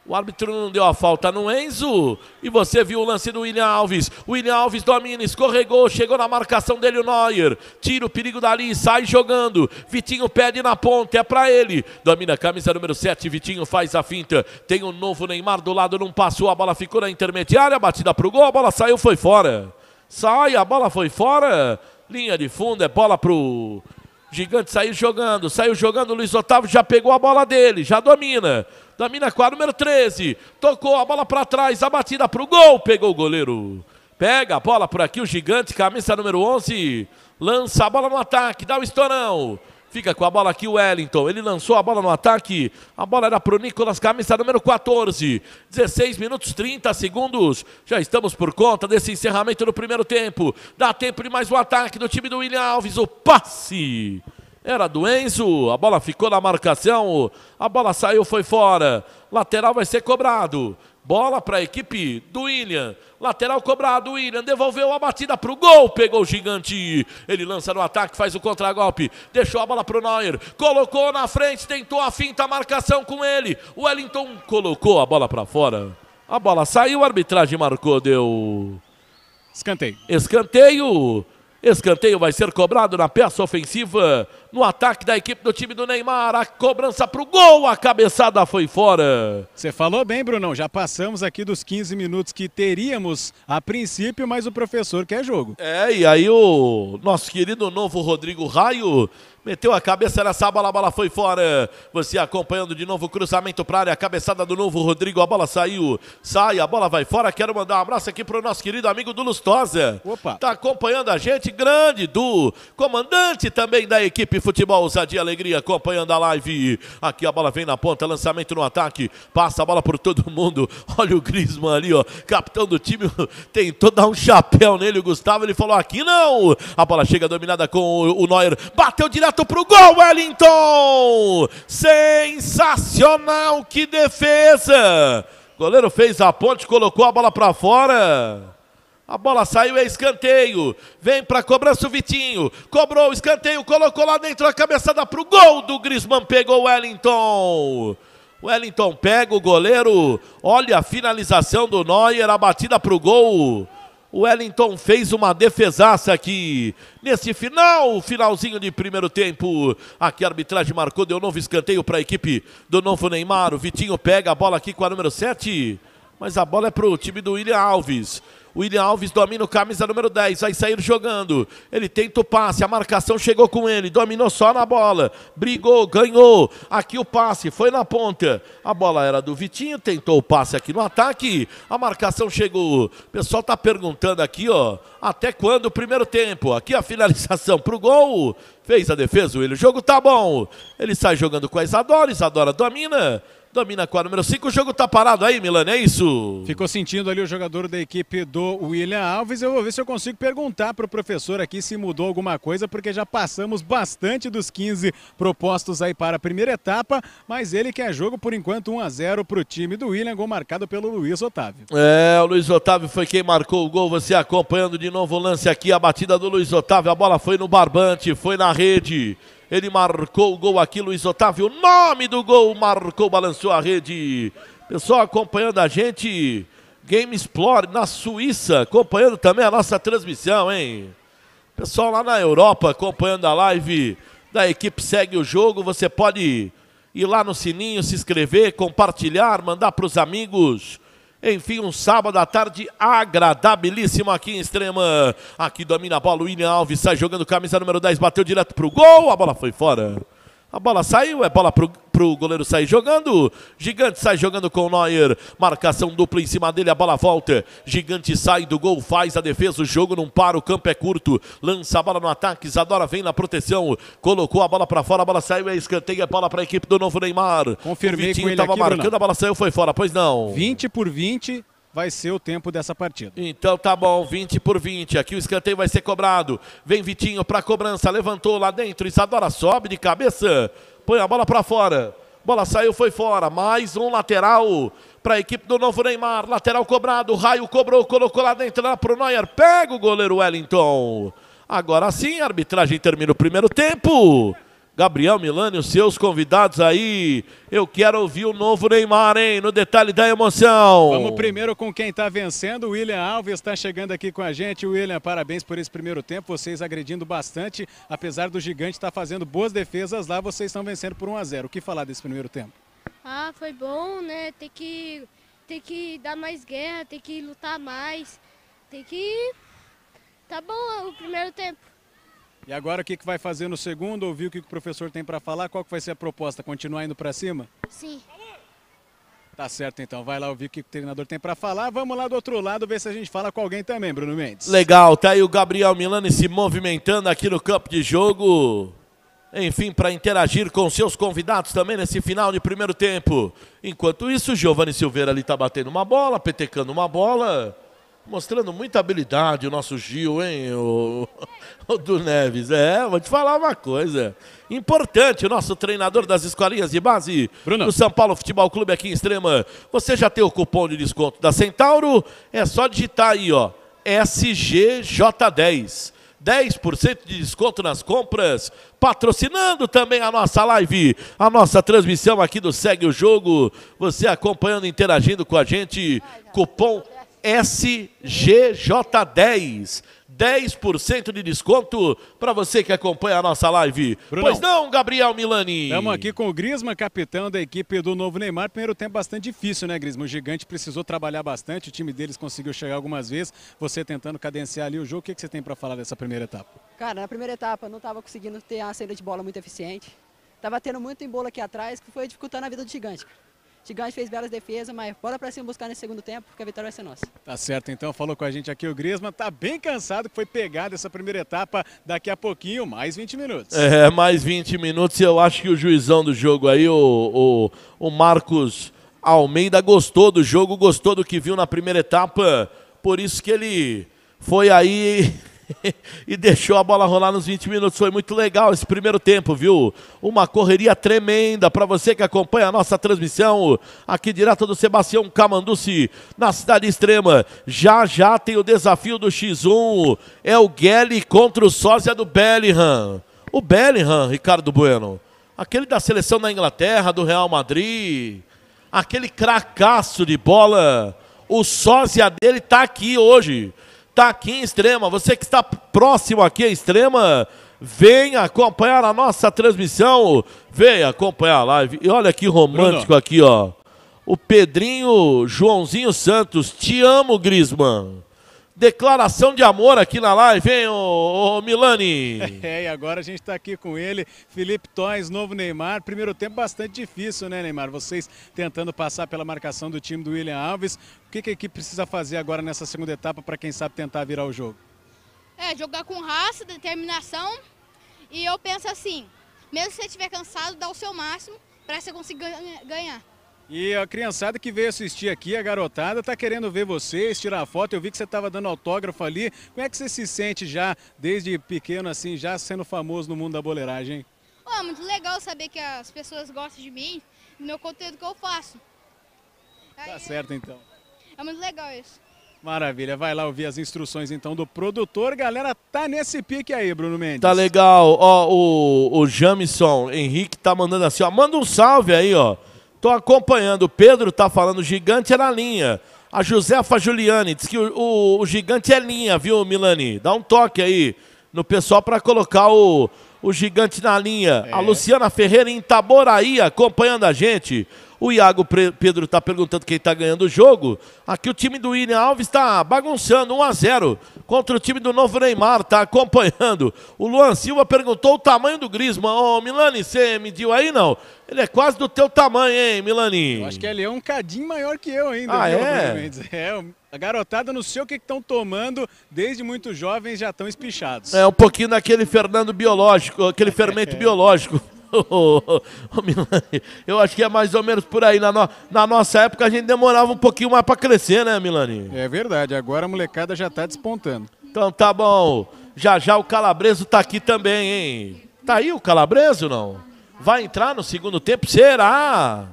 O árbitro não deu a falta no Enzo. E você viu o lance do William Alves. O William Alves domina, escorregou, chegou na marcação dele o Neuer. Tira o perigo dali, sai jogando. Vitinho pede na ponta, é para ele. Domina a camisa número 7, Vitinho faz a finta. Tem o um novo Neymar do lado, não passou, a bola ficou na intermediária, batida pro gol, a bola saiu, foi fora. Sai, a bola foi fora. Linha de fundo, é bola pro Gigante saiu jogando, saiu jogando. Luiz Otávio já pegou a bola dele, já domina. Domina com a número 13. Tocou a bola para trás, a batida pro gol. Pegou o goleiro. Pega a bola por aqui, o gigante, camisa número 11. Lança a bola no ataque, dá o um estourão. Fica com a bola aqui o Wellington. Ele lançou a bola no ataque. A bola era para o Nicolas Camisa número 14. 16 minutos 30 segundos. Já estamos por conta desse encerramento do primeiro tempo. Dá tempo de mais um ataque do time do William Alves. O passe era do Enzo. A bola ficou na marcação. A bola saiu, foi fora. Lateral vai ser cobrado. Bola para a equipe do William. Lateral cobrado, William devolveu a batida para o gol, pegou o gigante. Ele lança no ataque, faz o contragolpe, deixou a bola para o Neuer, colocou na frente, tentou a finta, marcação com ele. O Wellington colocou a bola para fora. A bola saiu, a arbitragem marcou, deu. Escanteio. Escanteio. Escanteio vai ser cobrado na peça ofensiva, no ataque da equipe do time do Neymar. A cobrança para o gol, a cabeçada foi fora. Você falou bem, Brunão. Já passamos aqui dos 15 minutos que teríamos a princípio, mas o professor quer jogo. É, e aí o nosso querido novo Rodrigo Raio meteu a cabeça nessa bola, a bola foi fora. Você acompanhando de novo o cruzamento para área, a cabeçada do novo Rodrigo, a bola saiu, sai, a bola vai fora. Quero mandar um abraço aqui pro nosso querido amigo do Lustosa. Opa. Tá acompanhando a gente, grande do comandante também da equipe Futebol Ousadia Alegria, acompanhando a live. Aqui a bola vem na ponta, lançamento no ataque, passa a bola por todo mundo. Olha o Grisman ali, ó, capitão do time, <laughs> tentou dar um chapéu nele, o Gustavo, ele falou aqui não. A bola chega dominada com o Neuer, bateu direto para o gol, Wellington! Sensacional, que defesa! O goleiro fez a ponte, colocou a bola para fora. A bola saiu, é escanteio. Vem para cobrança o Vitinho. Cobrou o escanteio, colocou lá dentro a cabeçada para o gol do Grisman. Pegou o Wellington. Wellington pega o goleiro. Olha a finalização do Neuer, a batida para o gol. O Wellington fez uma defesaça aqui. Nesse final, finalzinho de primeiro tempo. Aqui a arbitragem marcou, deu novo escanteio para a equipe do novo Neymar. O Vitinho pega a bola aqui com a número 7. Mas a bola é para o time do William Alves. William Alves domina o camisa número 10, vai sair jogando. Ele tenta o passe, a marcação chegou com ele, dominou só na bola, brigou, ganhou. Aqui o passe foi na ponta. A bola era do Vitinho, tentou o passe aqui no ataque. A marcação chegou. O pessoal tá perguntando aqui, ó, até quando o primeiro tempo? Aqui a finalização pro gol. Fez a defesa, William. O jogo tá bom. Ele sai jogando com a Isadora, Isadora domina. Domina com a número 5. O jogo está parado aí, Milano, é isso? Ficou sentindo ali o jogador da equipe do William Alves. Eu vou ver se eu consigo perguntar para o professor aqui se mudou alguma coisa, porque já passamos bastante dos 15 propostos aí para a primeira etapa, mas ele quer jogo por enquanto 1 a 0 para o time do William, gol marcado pelo Luiz Otávio. É, o Luiz Otávio foi quem marcou o gol. Você acompanhando de novo o lance aqui, a batida do Luiz Otávio. A bola foi no barbante, foi na rede. Ele marcou o gol aqui, Luiz Otávio. O nome do gol marcou, balançou a rede. Pessoal acompanhando a gente. Game Explore na Suíça, acompanhando também a nossa transmissão, hein? Pessoal lá na Europa acompanhando a live da equipe Segue o Jogo. Você pode ir lá no sininho, se inscrever, compartilhar, mandar para os amigos enfim, um sábado à tarde agradabilíssimo aqui em extrema. Aqui domina a bola, William Alves sai jogando camisa número 10, bateu direto pro gol, a bola foi fora. A bola saiu, é bola pro, pro goleiro sair jogando. Gigante sai jogando com o Neuer. Marcação dupla em cima dele, a bola volta. Gigante sai do gol, faz a defesa. O jogo não para, o campo é curto. Lança a bola no ataque. Zadora vem na proteção. Colocou a bola para fora, a bola saiu, é escanteio, é bola para a equipe do novo Neymar. Confirmei o Vitinho ele estava marcando, Bruno. a bola saiu, foi fora, pois não. 20 por 20, vai ser o tempo dessa partida. Então tá bom, 20 por 20. Aqui o escanteio vai ser cobrado. Vem Vitinho para cobrança, levantou lá dentro. Isadora sobe de cabeça, põe a bola para fora. Bola saiu, foi fora. Mais um lateral para a equipe do novo Neymar. Lateral cobrado, raio cobrou, colocou lá dentro lá pro Neuer. Pega o goleiro Wellington. Agora sim, a arbitragem termina o primeiro tempo. Gabriel Milani, os seus convidados aí. Eu quero ouvir o novo Neymar, hein? No detalhe da emoção. Vamos primeiro com quem está vencendo. O William Alves está chegando aqui com a gente. William, parabéns por esse primeiro tempo. Vocês agredindo bastante. Apesar do gigante estar tá fazendo boas defesas lá, vocês estão vencendo por 1 a 0 O que falar desse primeiro tempo? Ah, foi bom, né? Tem que, tem que dar mais guerra, tem que lutar mais. Tem que. Tá bom o primeiro tempo. E agora o que, que vai fazer no segundo? Ouvir o que, que o professor tem para falar? Qual que vai ser a proposta? Continuar indo para cima? Sim. Tá certo então, vai lá ouvir o que o treinador tem para falar. Vamos lá do outro lado ver se a gente fala com alguém também, Bruno Mendes. Legal, tá aí o Gabriel Milani se movimentando aqui no campo de jogo. Enfim, para interagir com seus convidados também nesse final de primeiro tempo. Enquanto isso, Giovanni Silveira ali tá batendo uma bola, petecando uma bola mostrando muita habilidade o nosso Gil, hein, o, <laughs> o do Neves. É, vou te falar uma coisa. Importante, o nosso treinador das escolinhas de base Bruno. do São Paulo Futebol Clube aqui em Extrema. Você já tem o cupom de desconto da Centauro? É só digitar aí, ó, SGJ10. 10% de desconto nas compras, patrocinando também a nossa live, a nossa transmissão aqui do Segue o Jogo. Você acompanhando, interagindo com a gente. Cupom SGJ10. 10% de desconto para você que acompanha a nossa live. pois não, Gabriel Milani? Estamos aqui com o Grisma capitão da equipe do novo Neymar. Primeiro tempo bastante difícil, né, Grisma O gigante precisou trabalhar bastante, o time deles conseguiu chegar algumas vezes. Você tentando cadenciar ali o jogo, o que, que você tem para falar dessa primeira etapa? Cara, na primeira etapa não estava conseguindo ter a saída de bola muito eficiente. Estava tendo muito embolo aqui atrás, que foi dificultando a vida do gigante. Cara. Gigante fez belas defesas, mas bora para cima buscar nesse segundo tempo, porque a vitória vai ser nossa. Tá certo, então falou com a gente aqui o Griezmann, tá bem cansado que foi pegado essa primeira etapa, daqui a pouquinho mais 20 minutos. É, é mais 20 minutos e eu acho que o juizão do jogo aí, o, o, o Marcos Almeida gostou do jogo, gostou do que viu na primeira etapa, por isso que ele foi aí <laughs> e deixou a bola rolar nos 20 minutos. Foi muito legal esse primeiro tempo, viu? Uma correria tremenda para você que acompanha a nossa transmissão aqui direto do Sebastião Camanduci, na cidade extrema. Já já tem o desafio do X1. É o Guelli contra o sósia do Bellingham. O Bellingham, Ricardo Bueno, aquele da seleção da Inglaterra, do Real Madrid, aquele cracaço de bola. O sósia dele tá aqui hoje está aqui em Extrema, você que está próximo aqui a Extrema, venha acompanhar a nossa transmissão, vem acompanhar a live. E olha que romântico Bruno. aqui, ó. O Pedrinho Joãozinho Santos, te amo, Grisman declaração de amor aqui na live, hein, ô, ô Milani? <laughs> É, e agora a gente está aqui com ele, Felipe Toys, novo Neymar. Primeiro tempo bastante difícil, né, Neymar? Vocês tentando passar pela marcação do time do William Alves. O que, que a equipe precisa fazer agora nessa segunda etapa para, quem sabe, tentar virar o jogo? É, jogar com raça, determinação. E eu penso assim, mesmo se você estiver cansado, dá o seu máximo para você conseguir ganhar. E a criançada que veio assistir aqui, a garotada, tá querendo ver vocês, tirar foto. Eu vi que você estava dando autógrafo ali. Como é que você se sente já, desde pequeno, assim, já sendo famoso no mundo da boleiragem? Oh, muito legal saber que as pessoas gostam de mim, do meu conteúdo que eu faço. Tá aí, tá certo, então. É muito legal isso. Maravilha, vai lá ouvir as instruções então do produtor. Galera, tá nesse pique aí, Bruno Mendes. Tá legal. Ó, o, o Jamison Henrique tá mandando assim, ó. Manda um salve aí, ó Estou acompanhando. Pedro está falando, gigante é na linha. A Josefa Giuliani diz que o, o, o, gigante é linha, viu, Milani? Dá um toque aí no pessoal para colocar o, o gigante na linha. É. A Luciana Ferreira em Itaboraí acompanhando a gente. O Iago Pedro está perguntando quem está ganhando o jogo. Aqui o time do William Alves está bagunçando, 1 a 0 contra o time do novo Neymar, está acompanhando. O Luan Silva perguntou o tamanho do Grisma. Ô, oh, Milani, você mediu aí não? Ele é quase do teu tamanho, hein, Milani? Eu acho que ele é um cadinho maior que eu ainda. Ah, é? É, a garotada, não sei o que estão tomando, desde muito jovens já estão espichados. É, um pouquinho daquele Fernando biológico, aquele <laughs> fermento biológico. <laughs> eu acho que é mais ou menos por aí. Na, no... na nossa época a gente demorava um pouquinho mais para crescer, né, Milani? É verdade, agora a molecada já tá despontando. Então tá bom. Já já o Calabreso tá aqui também, hein? Tá aí o Calabreso não? Vai entrar no segundo tempo? Será?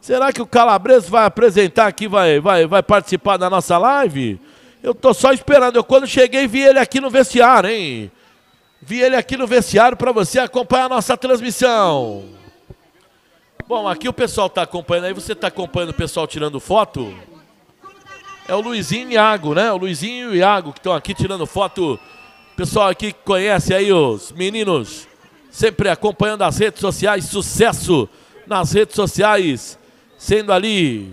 Será que o Calabreso vai apresentar aqui, vai, vai, vai participar da nossa live? Eu tô só esperando. Eu quando cheguei vi ele aqui no vestiário, hein? Vi ele aqui no vestiário para você acompanhar a nossa transmissão. Bom, aqui o pessoal está acompanhando, aí você está acompanhando o pessoal tirando foto. É o Luizinho e o Iago, né? O Luizinho e o Iago que estão aqui tirando foto. Pessoal aqui que conhece aí os meninos, sempre acompanhando as redes sociais, sucesso nas redes sociais, sendo ali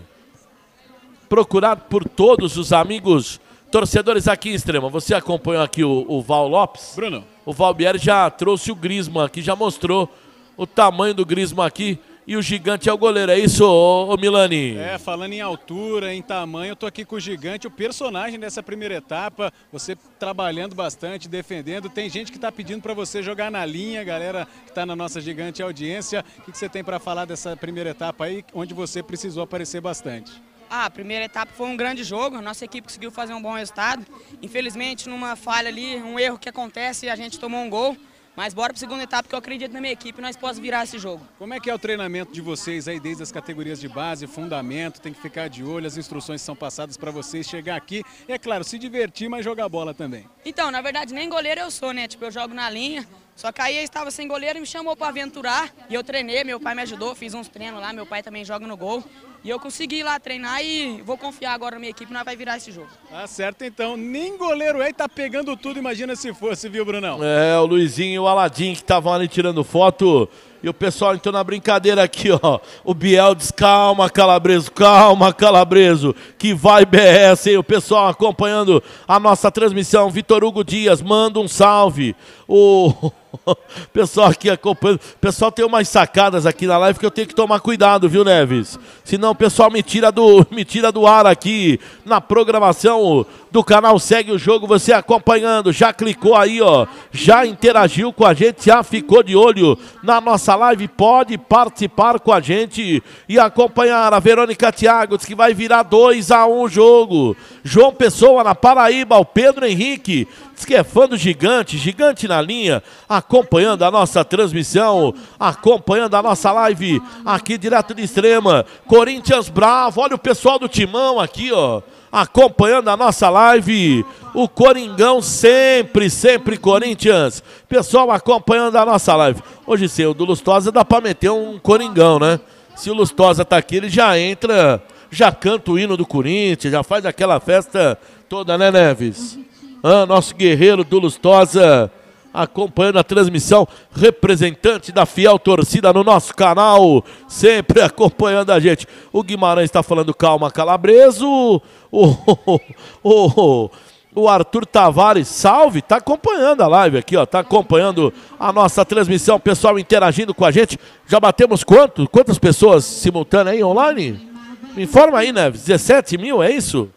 procurado por todos os amigos torcedores aqui em Extrema. Você acompanhou aqui o, o Val Lopes? Bruno. O Valbieri já trouxe o Grisma aqui, já mostrou o tamanho do Grisma aqui. E o gigante é o goleiro, é isso, ô, Milani? É, falando em altura, em tamanho, eu tô aqui com o gigante, o personagem dessa primeira etapa, você trabalhando bastante, defendendo. Tem gente que tá pedindo para você jogar na linha, galera que tá na nossa gigante audiência. O que, que você tem para falar dessa primeira etapa aí, onde você precisou aparecer bastante? Ah, a primeira etapa foi um grande jogo, a nossa equipe conseguiu fazer um bom resultado. Infelizmente, numa falha ali, um erro que acontece, a gente tomou um gol. Mas bora para a segunda etapa, que eu acredito na minha equipe, nós podemos virar esse jogo. Como é que é o treinamento de vocês aí, desde as categorias de base, fundamento, tem que ficar de olho, as instruções são passadas para vocês chegar aqui e, é claro, se divertir, mas jogar bola também. Então, na verdade, nem goleiro eu sou, né? Tipo, eu jogo na linha, só que aí eu estava sem goleiro e me chamou para aventurar. E eu treinei, meu pai me ajudou, fiz uns treinos lá, meu pai também joga no gol. E eu consegui ir lá treinar e vou confiar agora na minha equipe, nós vai virar esse jogo. Tá certo então, nem goleiro aí é tá pegando tudo, imagina se fosse, viu, Brunão? É, o Luizinho e o Aladim que estavam ali tirando foto. E o pessoal então na brincadeira aqui, ó. O Biel diz: calma, Calabreso, calma, Calabreso, que vai é BS, hein? O pessoal acompanhando a nossa transmissão. Vitor Hugo Dias, manda um salve. O <laughs> pessoal aqui acompanhando. O pessoal tem umas sacadas aqui na live que eu tenho que tomar cuidado, viu, Neves? Senão o pessoal me tira do, <laughs> me tira do ar aqui na programação do canal Segue o Jogo. Você acompanhando, já clicou aí, ó. Já interagiu com a gente, já ficou de olho na nossa live pode participar com a gente e acompanhar. A Verônica Tiago diz que vai virar 2 a 1 um jogo. João Pessoa na Paraíba, o Pedro Henrique diz que é fã do Gigante, Gigante na linha, acompanhando a nossa transmissão, acompanhando a nossa live aqui direto de Extrema. Corinthians Bravo, olha o pessoal do Timão aqui, ó acompanhando a nossa live. O Coringão sempre, sempre Corinthians. Pessoal acompanhando a nossa live. Hoje sim, o do Lustosa dá pra meter um Coringão, né? Se o Lustosa tá aqui, ele já entra, já canta o hino do Corinthians, já faz aquela festa toda, né, Neves? Ah, nosso guerreiro do Lustosa acompanhando a transmissão, representante da fiel torcida no nosso canal, sempre <laughs> acompanhando a gente. O Guimarães está falando calma, calabreso. O, <laughs> o, o, o Arthur Tavares, salve, está acompanhando a live aqui, ó, está acompanhando a nossa transmissão, pessoal interagindo com a gente. Já batemos quanto? Quantas pessoas simultâneas aí online? Me informa aí, né? 17 mil, é isso?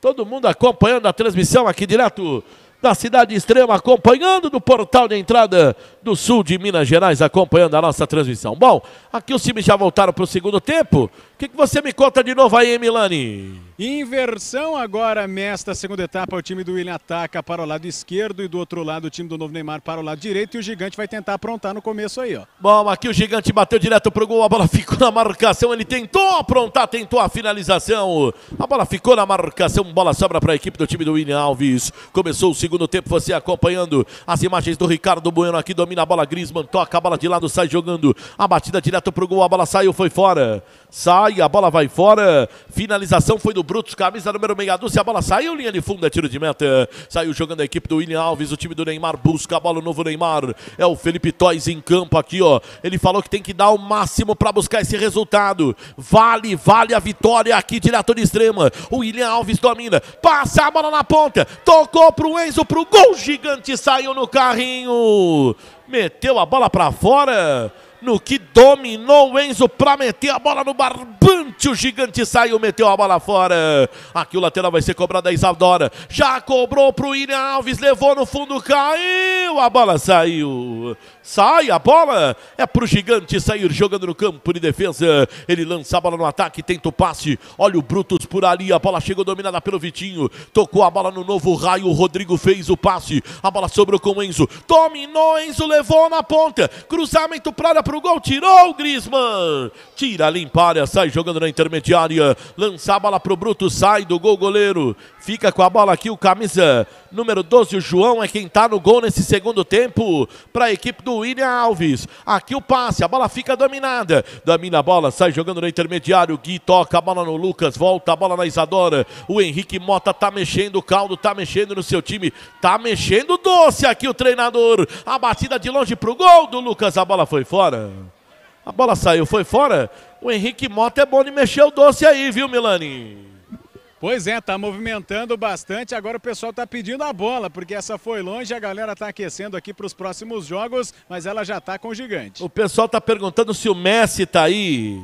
Todo mundo acompanhando a transmissão aqui direto da cidade extrema, acompanhando do portal de entrada do sul de Minas Gerais, acompanhando a nossa transmissão. Bom, aqui os times já voltaram para o segundo tempo. O que, que, você me conta de novo aí, Milani? Inversão agora nesta segunda etapa. O time do William ataca para o lado esquerdo e do outro lado o time do novo Neymar para o lado direito. E o Gigante vai tentar aprontar no começo aí, ó. Bom, aqui o Gigante bateu direto pro gol. A bola ficou na marcação. Ele tentou aprontar, tentou a finalização. A bola ficou na marcação. Bola sobra para a equipe do time do William Alves. Começou o segundo tempo. Você acompanhando as imagens do Ricardo Bueno aqui. Domina a bola. Grisman toca a bola de lado, sai jogando. A batida direto pro gol. A bola saiu, foi fora sai, a bola vai fora, finalização foi do Brutus, camisa número meia dúzia, a bola saiu, linha de fundo, é tiro de meta, saiu jogando a equipe do William Alves, o time do Neymar busca a bola, o novo Neymar, é o Felipe Toys em campo aqui, ó, ele falou que tem que dar o máximo para buscar esse resultado, vale, vale a vitória aqui, direto de extrema, o William Alves domina, passa a bola na ponta, tocou pro Enzo, pro gol gigante, saiu no carrinho, meteu a bola para fora no que dominou o Enzo para meter a bola no barbante. O gigante saiu, meteu a bola fora. Aqui o lateral vai ser cobrado da Isadora. Já cobrou para o William Alves, levou no fundo, caiu. A bola saiu sai a bola, é pro gigante sair jogando no campo de defesa. Ele lança a bola no ataque, tenta o passe. Olha o Brutus por ali, a bola chegou dominada pelo Vitinho. Tocou a bola no novo raio, o Rodrigo fez o passe. A bola sobrou com o Enzo. Dominou, Enzo levou na ponta. Cruzamento pra área pro gol, tirou o Griezmann. Tira, limpa área, sai jogando na intermediária. Lança a bola pro Brutus, sai do gol goleiro. Fica com a bola aqui o camisa número 12, o João, é quem está no gol nesse segundo tempo para a equipe do William Alves. Aqui o passe, a bola fica dominada. Domina a bola, sai jogando no intermediário. Gui toca a bola no Lucas, volta a bola na Isadora. O Henrique Mota tá mexendo, o caldo tá mexendo no seu time. Tá mexendo doce aqui o treinador. A batida de longe pro gol do Lucas, a bola foi fora. A bola saiu, foi fora. O Henrique Mota é bom de mexer o doce aí, viu, Milani? Pois é, tá movimentando bastante. Agora o pessoal tá pedindo a bola, porque essa foi longe, a galera tá aquecendo aqui para os próximos jogos, mas ela já tá com o gigante. O pessoal tá perguntando se o Messi tá aí.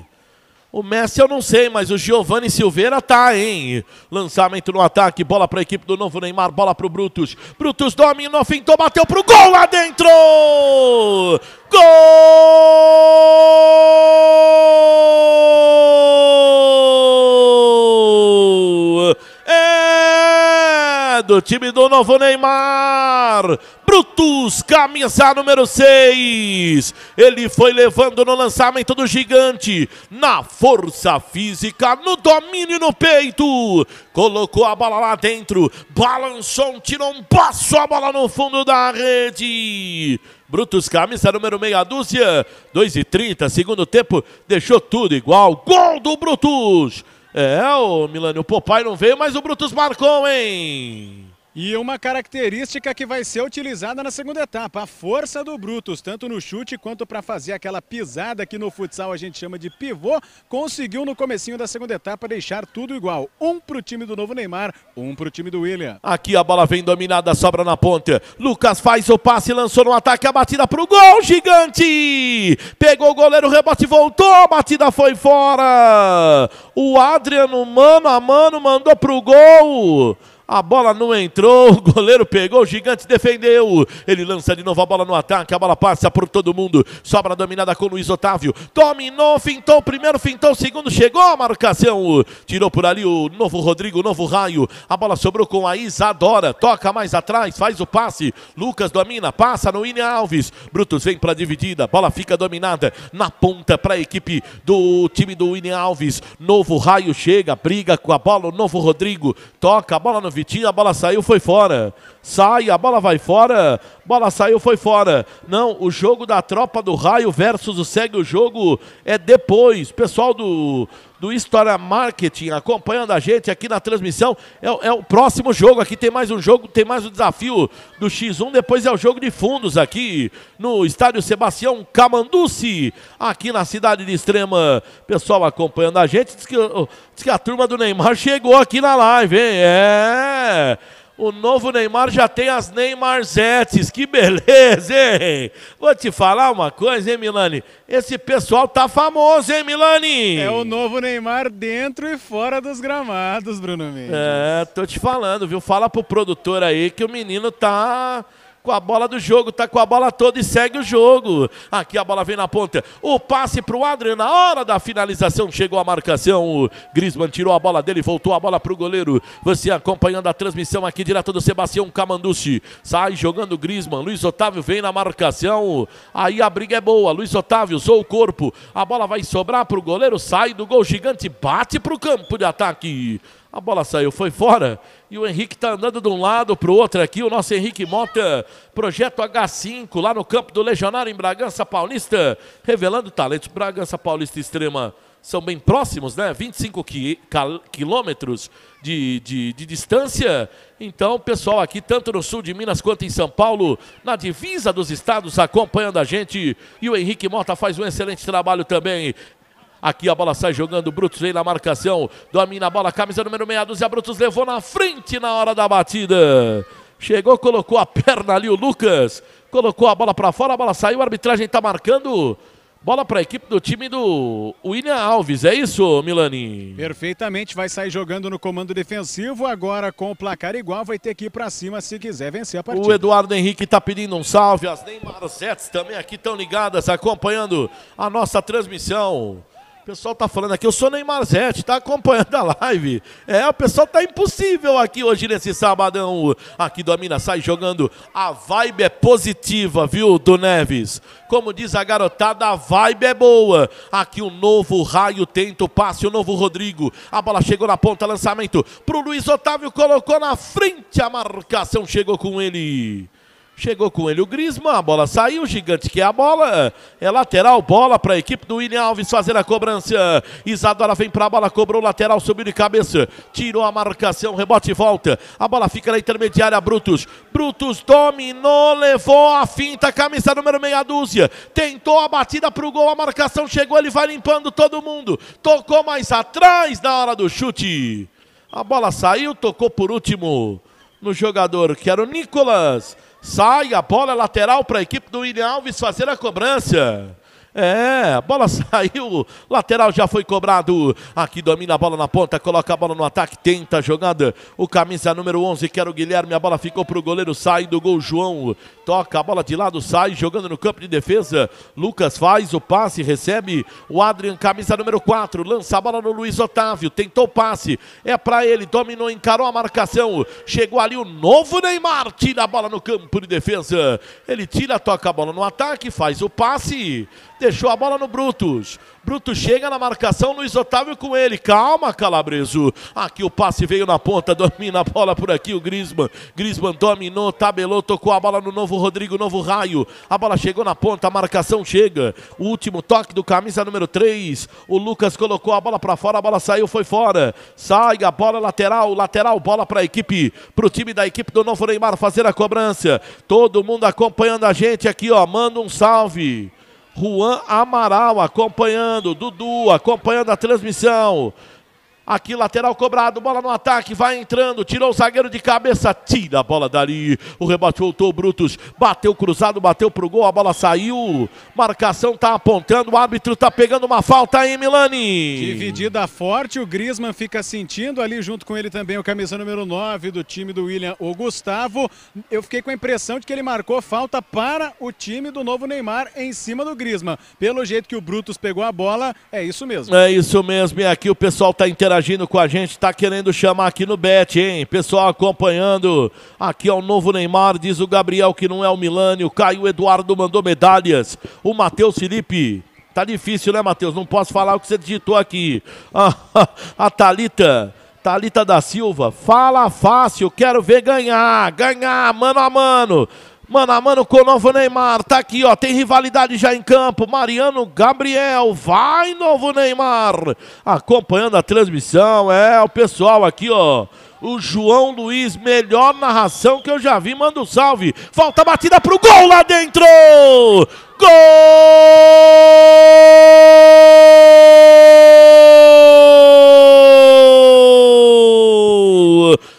O Messi eu não sei, mas o Giovanni Silveira tá, hein? Lançamento no ataque, bola para a equipe do novo Neymar, bola para o Brutus. Brutus dominou, fintou, bateu para o gol lá dentro! Gol! do time do novo Neymar. Brutus, camisa número 6. Ele foi levando no lançamento do gigante, na força física, no domínio no peito. Colocou a bola lá dentro, balançou, tirou um passo, a bola no fundo da rede. Brutus, camisa número meia dúzia, 2 e 30, segundo tempo, deixou tudo igual. Gol do Brutus! É, o Milani, o Popai não veio, mas o Brutus marcou, hein? E uma característica que vai ser utilizada na segunda etapa, a força do Brutus, tanto no chute quanto para fazer aquela pisada que no futsal a gente chama de pivô, conseguiu no comecinho da segunda etapa deixar tudo igual. Um para o time do novo Neymar, um para o time do William. Aqui a bola vem dominada, sobra na ponta. Lucas faz o passe, lançou no ataque, a batida para o gol, gigante! Pegou o goleiro, rebote, voltou, a batida foi fora! O Adriano, mano a mano, mandou para o gol! A bola não entrou, <laughs> o goleiro pegou, o gigante defendeu. Ele lança de novo a bola no ataque, a bola passa por todo mundo. Sobra dominada com o Luiz Otávio. Dominou, fintou o primeiro, fintou o segundo, chegou a marcação. Tirou por ali o novo Rodrigo, o novo Raio. A bola sobrou com a Isadora. Toca mais atrás, faz o passe. Lucas domina, passa no Ine Alves. Brutus vem para a dividida, bola fica dominada na ponta para a equipe do time do Ine Alves. Novo Raio chega, briga com a bola, o novo Rodrigo. Toca a bola no tinha a bola saiu, foi fora sai, a bola vai fora, bola saiu, foi fora. Não, o jogo da tropa do raio versus o segue o jogo é depois. Pessoal do, do História Marketing acompanhando a gente aqui na transmissão, é, é o próximo jogo. Aqui tem mais um jogo, tem mais um desafio do X1. Depois é o jogo de fundos aqui no estádio Sebastião Camanduce, aqui na cidade de Extrema. Pessoal acompanhando a gente, diz que, diz que a turma do Neymar <laughs> chegou aqui na live, hein? É. O novo Neymar já tem as Neymarzetes, que beleza, hein? Vou te falar uma coisa, hein, Milani? Esse pessoal tá famoso, hein, Milani? É o novo Neymar dentro e fora dos gramados, Bruno Mendes. É, tô te falando, viu? Fala pro produtor aí que o menino tá com a bola do jogo, tá com a bola toda e segue o jogo. Aqui a bola vem na ponta. O passe para o Adriano. Na hora da finalização chegou a marcação. O Grisman tirou a bola dele, voltou a bola para o goleiro. Você acompanhando a transmissão aqui direto do Sebastião Camanducci. Sai jogando o Grisman. Luiz Otávio vem na marcação. Aí a briga é boa. Luiz Otávio usou o corpo. A bola vai sobrar para o goleiro. Sai do gol gigante. Bate para o campo de ataque. A bola saiu, foi fora. E o Henrique está andando de um lado para o outro aqui. O nosso Henrique Mota, projeto H5, lá no campo do Legionário, em Bragança Paulista, revelando talentos. Bragança Paulista Extrema são bem próximos, né? 25 quilômetros de, de, de, distância. Então, pessoal aqui, tanto no sul de Minas quanto em São Paulo, na divisa dos estados, acompanhando a gente. E o Henrique Mota faz um excelente trabalho também. Aqui a bola sai jogando. Brutus vem na marcação. Domina a bola. Camisa número 62 a Brutus levou na frente na hora da batida. Chegou, colocou a <laughs> perna ali o Lucas. Colocou a bola para fora. A bola saiu. A arbitragem está marcando. Bola para a equipe do time do William Alves, é isso, Milani? Perfeitamente, vai sair jogando no comando defensivo. Agora, com o placar igual, vai ter que ir para cima se quiser vencer a partida. O Eduardo Henrique está pedindo um salve. As Neymar Zets também aqui estão ligadas, acompanhando a nossa transmissão. O pessoal está falando aqui, eu sou Neymar Zete, está acompanhando a live. É, o pessoal está impossível aqui hoje nesse sabadão aqui do Sai jogando. A vibe é positiva, viu, do Neves? Como diz a garotada, a vibe é boa. Aqui o um novo raio tenta o passe, o novo Rodrigo. A bola chegou na ponta, lançamento para o Luiz Otávio, colocou na frente a marcação, chegou com ele. Chegou com ele o Grisman, a bola saiu, o gigante que é a bola, é lateral, bola para a equipe do William Alves fazer a cobrança. Isadora vem para a bola, cobrou lateral, subiu de cabeça, tirou a marcação, rebote e volta. A bola fica na intermediária, Brutus. Brutus dominou, levou a finta, camisa número meia dúzia, tentou a batida para o gol, a marcação chegou, ele vai limpando todo mundo, tocou mais atrás na hora do chute. A bola saiu, tocou por último no jogador que era o Nicolas. Sai a bola lateral para a equipe do William Alves fazer a cobrança. É, a bola <laughs> saiu, lateral já foi cobrado. Aqui domina a bola na ponta, coloca a bola no ataque, tenta a jogada. O camisa número 11, que era o Guilherme, a bola ficou para o goleiro, sai do gol João. Toca a bola de lado, sai jogando no campo de defesa. Lucas faz o passe, recebe o Adrian, camisa número 4, lança a bola no Luiz Otávio, tentou o passe, é para ele, dominou, encarou a marcação. Chegou ali o novo Neymar, tira a bola no campo de defesa. Ele tira, toca a bola no ataque, faz o passe deixou a bola no Brutus. Brutus chega na marcação, Luiz Otávio com ele. Calma, Calabreso. Aqui o passe veio na ponta, <laughs> domina a bola por aqui o Grisman. Grisman dominou, tabelou, tocou a bola no novo Rodrigo, novo raio. A bola chegou na ponta, a marcação chega. O último toque do camisa número 3. O Lucas colocou a bola para fora, a bola saiu, foi fora. Sai a bola lateral, lateral, bola para a equipe, para o time da equipe do novo Neymar fazer a cobrança. Todo mundo acompanhando a gente aqui, ó. Manda um salve. Juan Amaral acompanhando, Dudu acompanhando a transmissão. Aqui, lateral cobrado, bola no ataque, vai entrando, tirou o zagueiro de cabeça, tira a bola dali. O rebote voltou, Brutus bateu cruzado, bateu pro gol, a bola saiu. Marcação tá apontando, o árbitro tá pegando uma falta aí, Milani. Dividida forte, o Grisman fica sentindo ali, junto com ele também o camisa número 9 do time do William, o Gustavo. Eu fiquei com a impressão de que ele marcou falta para o time do novo Neymar em cima do Grisman. Pelo jeito que o Brutus pegou a bola, é isso mesmo. É isso mesmo, e aqui o pessoal tá interagindo interagindo com a gente, está querendo chamar aqui no bet, hein? Pessoal acompanhando. Aqui é o novo Neymar, diz o Gabriel que não é o Milânio. Caio Eduardo mandou medalhas. O Matheus Felipe Tá difícil, né, Matheus? Não posso falar o que você digitou aqui. A, <laughs> a Thalita, Thalita da Silva, fala fácil, quero ver ganhar, ganhar, mano a mano. Mano a mano com o novo Neymar. Tá aqui, ó. Tem rivalidade já em campo. Mariano Gabriel. Vai, novo Neymar. Acompanhando a transmissão. É, o pessoal aqui, ó. O João Luiz, melhor narração que eu já vi. Manda um salve. Falta a batida pro gol lá dentro. Gol!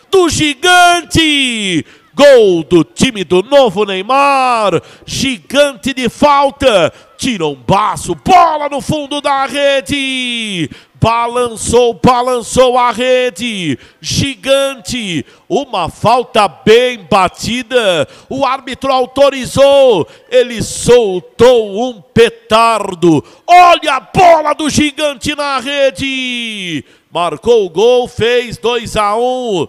Do gigante! Gol do time do novo Neymar. Gigante de falta. Tira um baço. Bola no fundo da rede. Balançou, balançou a rede. Gigante. Uma falta bem batida. O árbitro autorizou. Ele soltou um petardo. Olha a bola do gigante na rede. Marcou o gol, fez 2 a 1. Um.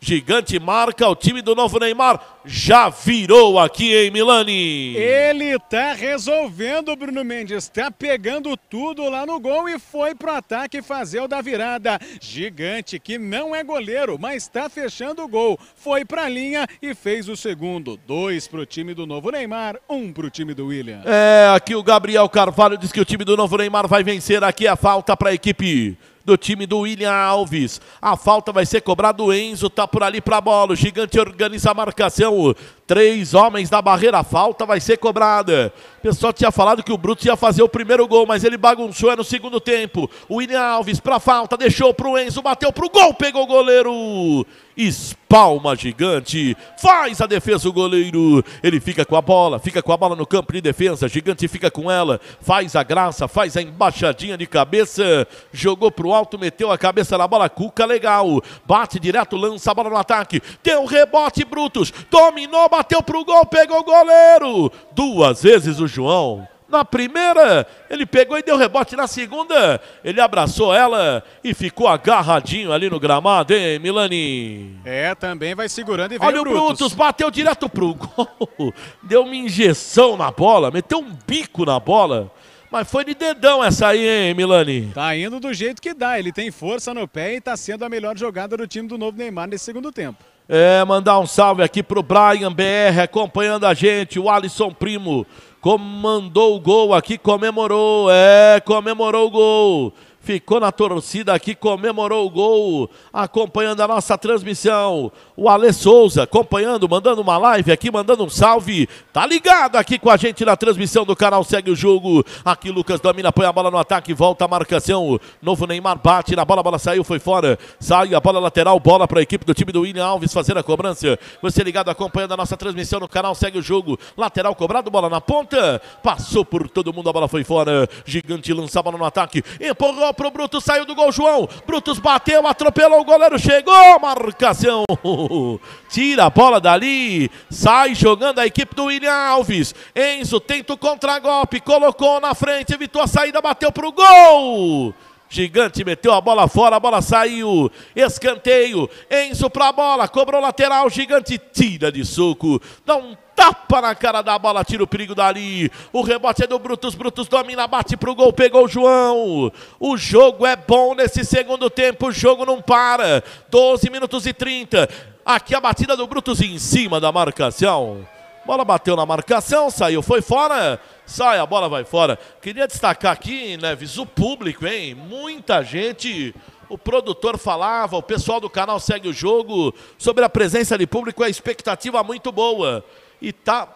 Gigante marca o time do novo Neymar. Já virou aqui em Milani. Ele tá resolvendo, Bruno Mendes. Tá pegando tudo lá no gol e foi pro ataque fazer o da virada. Gigante, que não é goleiro, mas tá fechando o gol. Foi pra linha e fez o segundo. Dois pro time do novo Neymar, um pro time do William. É, aqui o Gabriel Carvalho diz que o time do novo Neymar vai vencer. Aqui a falta pra equipe do time do William Alves. A falta vai ser cobrada do Enzo, tá por ali para a bola. O gigante organiza a marcação. Três homens na barreira, a falta vai ser cobrada. O pessoal tinha falado que o Bruto ia fazer o primeiro gol, mas ele bagunçou, é no segundo tempo. O William Alves para falta, deixou para o Enzo, bateu para o gol, pegou o goleiro espalma gigante, faz a defesa o goleiro, ele fica com a bola, fica com a bola no campo de defesa, gigante fica com ela, faz a graça, faz a embaixadinha de cabeça, jogou pro alto, meteu a cabeça na bola, Cuca legal, bate direto, lança a bola no ataque, deu rebote, Brutus, dominou, bateu pro gol, pegou o goleiro, duas vezes o João na primeira, ele pegou e deu rebote. Na segunda, ele abraçou ela e ficou agarradinho ali no gramado, hein, Milani? É, também vai segurando e vem Olha o Brutus. Brutus, bateu direto pro gol. <laughs> Deu uma injeção na bola, meteu um bico na bola. Mas foi de dedão essa aí, hein, Milani? Tá indo do jeito que dá. Ele tem força no pé e tá sendo a melhor jogada do time do novo Neymar nesse segundo tempo. É, mandar um salve aqui pro Brian BR acompanhando a gente, o Alisson Primo comandou o gol aqui, comemorou, é, comemorou o gol ficou na torcida aqui, comemorou o gol, acompanhando a nossa transmissão. O Ale Souza acompanhando, mandando uma live aqui, mandando um salve. Tá ligado aqui com a gente na transmissão do canal Segue o Jogo. Aqui Lucas domina, põe a bola no ataque, volta a marcação. Novo Neymar bate na bola, a bola saiu, foi fora. Sai a bola lateral, bola para a equipe do time do William Alves fazer a cobrança. Você ligado acompanhando a nossa transmissão no canal Segue o Jogo. Lateral cobrado, bola na ponta. Passou por todo mundo, a bola foi fora. Gigante lança a bola no ataque. Empurrou pro Brutus, saiu do gol João. Brutus bateu, atropelou o goleiro, chegou, marcação. <laughs> Tira a bola dali, sai jogando a equipe do William Alves. Enzo tenta o contragolpe, colocou na frente, evitou a saída, bateu pro gol. Gigante meteu a bola fora, a bola saiu. Escanteio. Enzo pra bola, cobrou lateral. Gigante tira de soco. Dá um tapa na cara da bola, tira o perigo dali. O rebote é do Brutus, Brutus domina, bate pro gol, pegou o João. O jogo é bom nesse segundo tempo, o jogo não para. 12 minutos e 30. Aqui a batida do Brutus em cima da marcação. Bola bateu na marcação, saiu, foi fora sai, a bola vai fora. Queria destacar aqui, Neves, o público, hein? Muita gente. O produtor falava, o pessoal do canal segue o jogo sobre a presença de público, a expectativa muito boa. E tá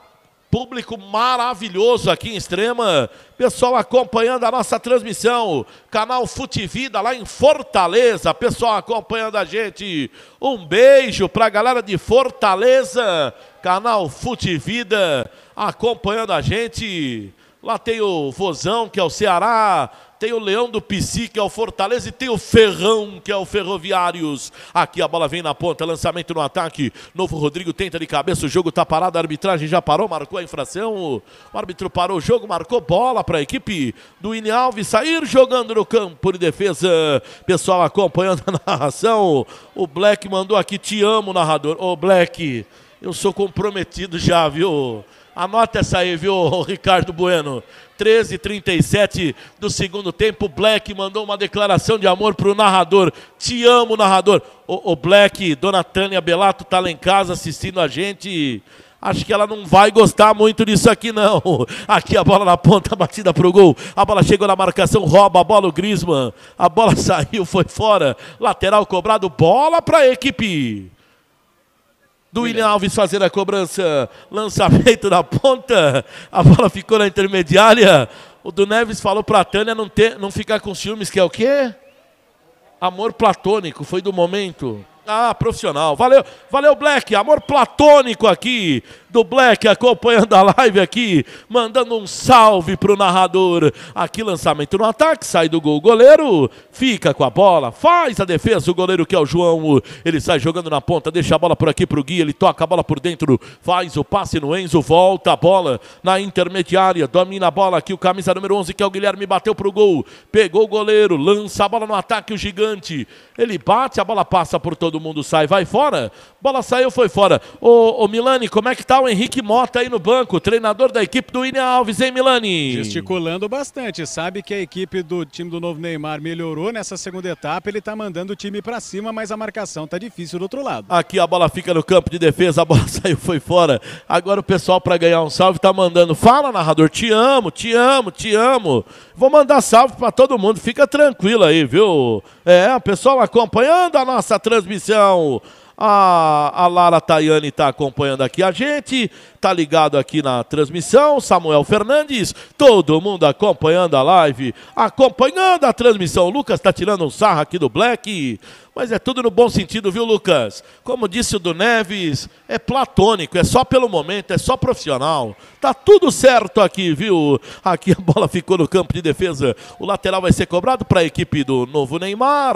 público maravilhoso aqui em Extrema. Pessoal acompanhando a nossa transmissão. Canal Futivida lá em Fortaleza. Pessoal acompanhando a gente. Um beijo pra galera de Fortaleza canal Fute Vida, acompanhando a gente. Lá tem o Vozão, que é o Ceará, tem o Leão do Pici, que é o Fortaleza, e tem o Ferrão, que é o Ferroviários. Aqui a bola vem na ponta, lançamento no ataque. Novo Rodrigo tenta de cabeça, o jogo está parado, a arbitragem já parou, marcou a infração. O árbitro parou o jogo, marcou bola para a equipe do Ine Alves sair jogando no campo de defesa. Pessoal acompanhando a narração. O Black mandou aqui, te amo, narrador. Ô, Black. Eu sou comprometido já, viu? Anota essa aí, viu, <laughs> Ricardo Bueno? 13 37 do segundo tempo, Black mandou uma declaração de amor para o narrador. Te amo, narrador. O, o, Black, Dona Tânia Belato tá lá em casa assistindo a gente. Acho que ela não vai gostar muito disso aqui, não. <laughs> Aqui a bola na ponta, batida pro gol. A bola chegou na marcação, rouba a bola o Grisman. A bola <laughs> saiu, foi fora. Lateral cobrado, bola para a equipe do William Alves fazer a cobrança, lançamento na ponta, a bola ficou na intermediária. O do Neves falou para a Tânia não, ter, não ficar com ciúmes, que é o quê? Amor platônico, foi do momento. Ah, profissional. Valeu, valeu, Black. Amor platônico aqui do Black acompanhando a live aqui, mandando um salve pro narrador. Aqui lançamento no ataque, sai do gol o goleiro, fica com a bola, faz a defesa o goleiro que é o João. Ele sai jogando na ponta, deixa a bola por aqui pro Gui, ele toca a bola por dentro, faz o passe no Enzo, volta a bola na intermediária, domina a bola aqui o camisa número 11 que é o Guilherme bateu pro gol, pegou o goleiro, lança a bola no ataque o gigante. Ele bate, a bola passa por todo todo mundo sai, vai fora. Bola saiu, foi fora. Ô, ô Milani, como é que tá o Henrique Mota aí no banco, treinador da equipe do William Alves, hein, Milani? Gesticulando bastante, sabe que a equipe do time do novo Neymar melhorou nessa segunda etapa, ele tá mandando o time para cima, mas a marcação tá difícil do outro lado. Aqui a bola fica no campo de defesa, a bola <laughs> saiu, foi fora. Agora o pessoal para ganhar um salve tá mandando, fala narrador, te amo, te amo, te amo. Vou mandar salve para todo mundo, fica tranquilo aí, viu? É, o pessoal acompanhando a nossa transmissão. A, a Lara Tayane está acompanhando aqui a gente, está ligado aqui na transmissão. Samuel Fernandes, todo mundo acompanhando a live, acompanhando a transmissão. O Lucas está tirando um sarro aqui do Black. Mas é tudo no bom sentido, viu, Lucas? Como disse o do Neves, é platônico, é só pelo momento, é só profissional. Tá tudo certo aqui, viu? Aqui a bola ficou no campo de defesa. O lateral vai ser cobrado para a equipe do novo Neymar.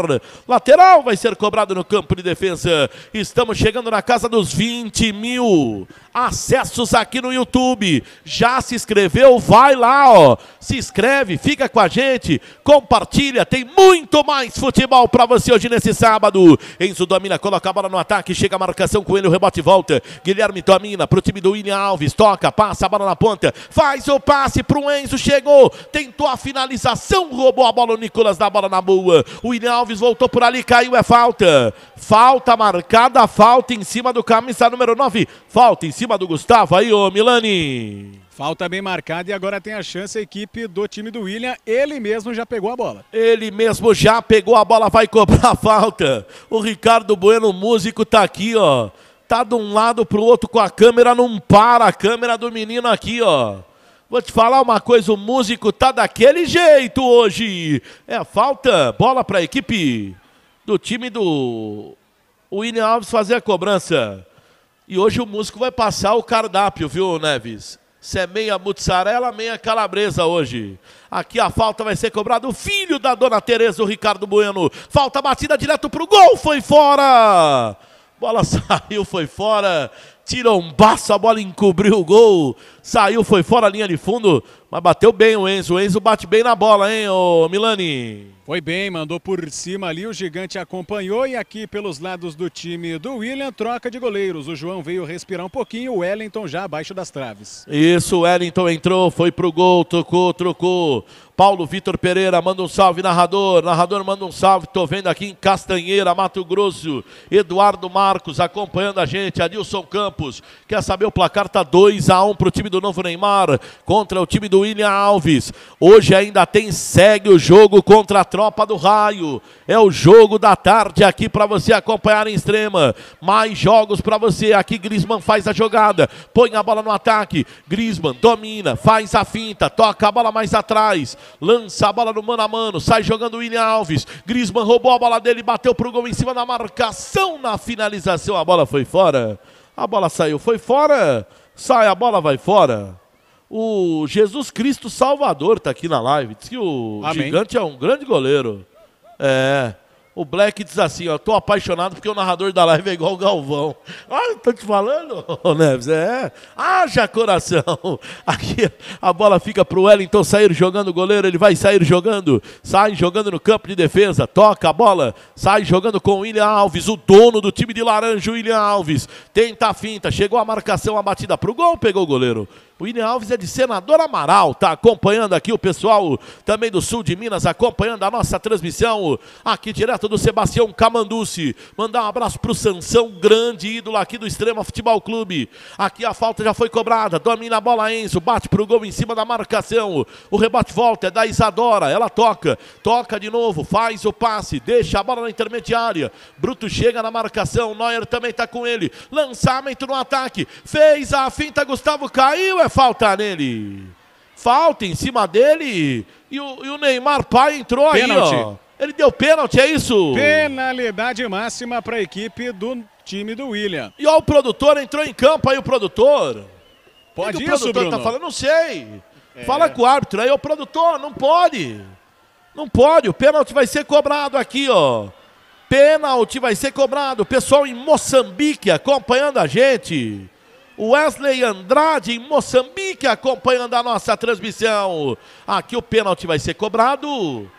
Lateral vai ser cobrado no campo de defesa. Estamos chegando na casa dos 20 mil acessos aqui no YouTube. Já se inscreveu? Vai lá, ó. Se inscreve, fica com a gente, compartilha. Tem muito mais futebol para você hoje nesse sábado sábado. Enzo domina, coloca a bola no ataque, chega a marcação com ele, o rebote volta. Guilherme domina pro time do William Alves, toca, passa a bola na ponta, faz o passe para o Enzo, chegou, tentou a finalização, roubou a bola o Nicolas da bola na boa. O William Alves voltou por ali, caiu, é falta. Falta marcada, falta em cima do camisa número 9. Falta em cima do Gustavo aí, ô Milani. Falta bem marcada e agora tem a chance a equipe do time do William. Ele mesmo já pegou a bola. Ele mesmo já pegou a bola, vai cobrar a falta. O Ricardo Bueno, músico, tá aqui, ó. Tá de um lado pro outro com a câmera, não para a câmera do menino aqui, ó. Vou te falar uma coisa, o músico tá daquele jeito hoje. É falta, bola pra equipe do time do William Alves fazer a cobrança. E hoje o músico vai passar o cardápio, viu, Neves? se é meia mussarela, meia calabresa hoje. Aqui a falta vai ser cobrada. O filho da dona Tereza, o Ricardo Bueno. Falta batida direto para o gol, foi fora. Bola <laughs> saiu, foi fora. Tirou um baço, a bola encobriu o gol. Saiu, foi fora a linha de fundo. Mas bateu bem o Enzo. O Enzo bate bem na bola, hein, ô Milani? Foi bem, mandou por cima ali, o gigante acompanhou e aqui pelos lados do time do William, troca de goleiros. O João veio respirar um pouquinho, o Wellington já abaixo das traves. Isso, o Wellington entrou, foi pro gol, tocou, trocou. Paulo Vitor Pereira manda um salve, narrador. Narrador manda um salve, tô vendo aqui em Castanheira, Mato Grosso. Eduardo Marcos acompanhando a gente, Adilson Campos. Quer saber o placar? Tá 2 a 1 um pro time do novo Neymar contra o time do William Alves. Hoje ainda tem segue o jogo contra a Tropa do Raio. É o jogo da tarde aqui para você acompanhar em extrema. Mais jogos para você. Aqui Grisman faz a jogada, põe a bola no ataque. Grisman domina, faz a finta, toca a bola mais atrás, lança a bola no mano a mano, sai jogando o William Alves. Grisman roubou a bola dele, bateu pro gol em cima da marcação na finalização. A bola foi fora. A bola saiu, foi fora. Sai a bola, vai fora. O Jesus Cristo Salvador está aqui na live. Diz que o Amém. gigante é um grande goleiro. É. O Black diz assim, ó, tô apaixonado porque o narrador da live é igual o Galvão. <laughs> Ah, tô te falando, Neves, é. Haja coração. <laughs> Aqui a bola fica pro Wellington sair jogando o goleiro, ele vai sair jogando. Sai jogando no campo de defesa, toca a bola, sai jogando com o William Alves, o dono do time de laranja, o William Alves. Tenta a finta, chegou a marcação, a batida pro gol, pegou o goleiro. O William Alves é de Senador Amaral, tá acompanhando aqui o pessoal também do sul de Minas, acompanhando a nossa transmissão aqui direto do Sebastião Camanduce. Mandar um abraço pro Sansão, grande ídolo aqui do Extrema Futebol Clube. Aqui a falta já foi cobrada, domina a bola Enzo, bate pro gol em cima da marcação. O rebate volta é da Isadora, ela toca, toca de novo, faz o passe, deixa a bola na intermediária. Bruto chega na marcação, Neuer também tá com ele. Lançamento no ataque, fez a finta, Gustavo caiu, é falta nele. Falta em cima dele. E o, e o Neymar pai entrou pênalti. aí, ó. Ele deu pênalti, é isso? Penalidade máxima para a equipe do time do William. E ó, o produtor entrou em campo aí, o produtor. Pode ir, o produtor Bruno? tá falando? Não sei. É. Fala com o árbitro aí, o produtor, não pode. Não pode, o pênalti vai ser cobrado aqui, ó. Pênalti vai ser cobrado. Pessoal em Moçambique acompanhando a gente. Wesley Andrade em Moçambique acompanhando a nossa transmissão. Aqui o pênalti vai ser cobrado.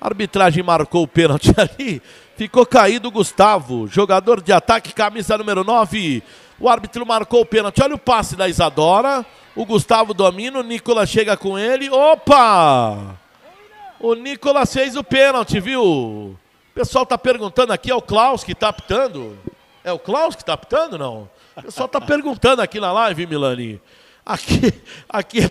A arbitragem marcou o pênalti <laughs> ali. Ficou caído o Gustavo, jogador de ataque, camisa número 9. O árbitro marcou o pênalti. Olha o passe da Isadora. O Gustavo domina, o Nicolas chega com ele. Opa! O Nicolas fez o pênalti, viu? O pessoal tá perguntando aqui, é o Klaus que tá apitando? É o Klaus que tá apitando, não? Só tá está perguntando aqui na live, Milani. Aqui, aqui é,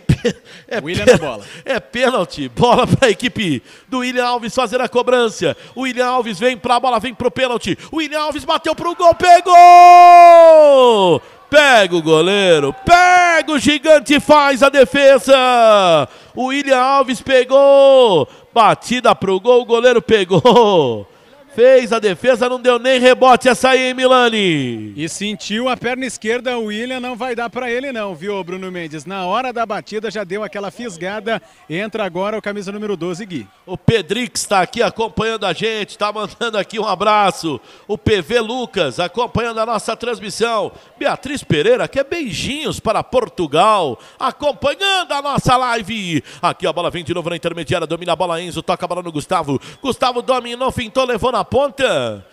é, William bola. é pênalti. Bola para a equipe do William Alves fazer a cobrança. O William Alves vem para a bola, vem para o pênalti. O William Alves bateu para o gol, pegou! Pega o goleiro, pega o gigante, faz a defesa. O William Alves pegou, batida para o gol, o goleiro pegou. Fez a defesa, não deu nem rebote essa aí, hein, Milani? E sentiu a perna esquerda, o William não vai dar para ele não, viu, Bruno Mendes? Na hora da batida já deu aquela fisgada, entra agora o camisa número 12, Gui. O Pedrix está aqui acompanhando a gente, está mandando aqui um abraço. O PV Lucas acompanhando a nossa transmissão. Beatriz Pereira quer é beijinhos para Portugal, acompanhando a nossa live. Aqui a bola vem de novo na intermediária, domina a bola Enzo, toca a bola no Gustavo. Gustavo dominou, fintou, levou na ponta.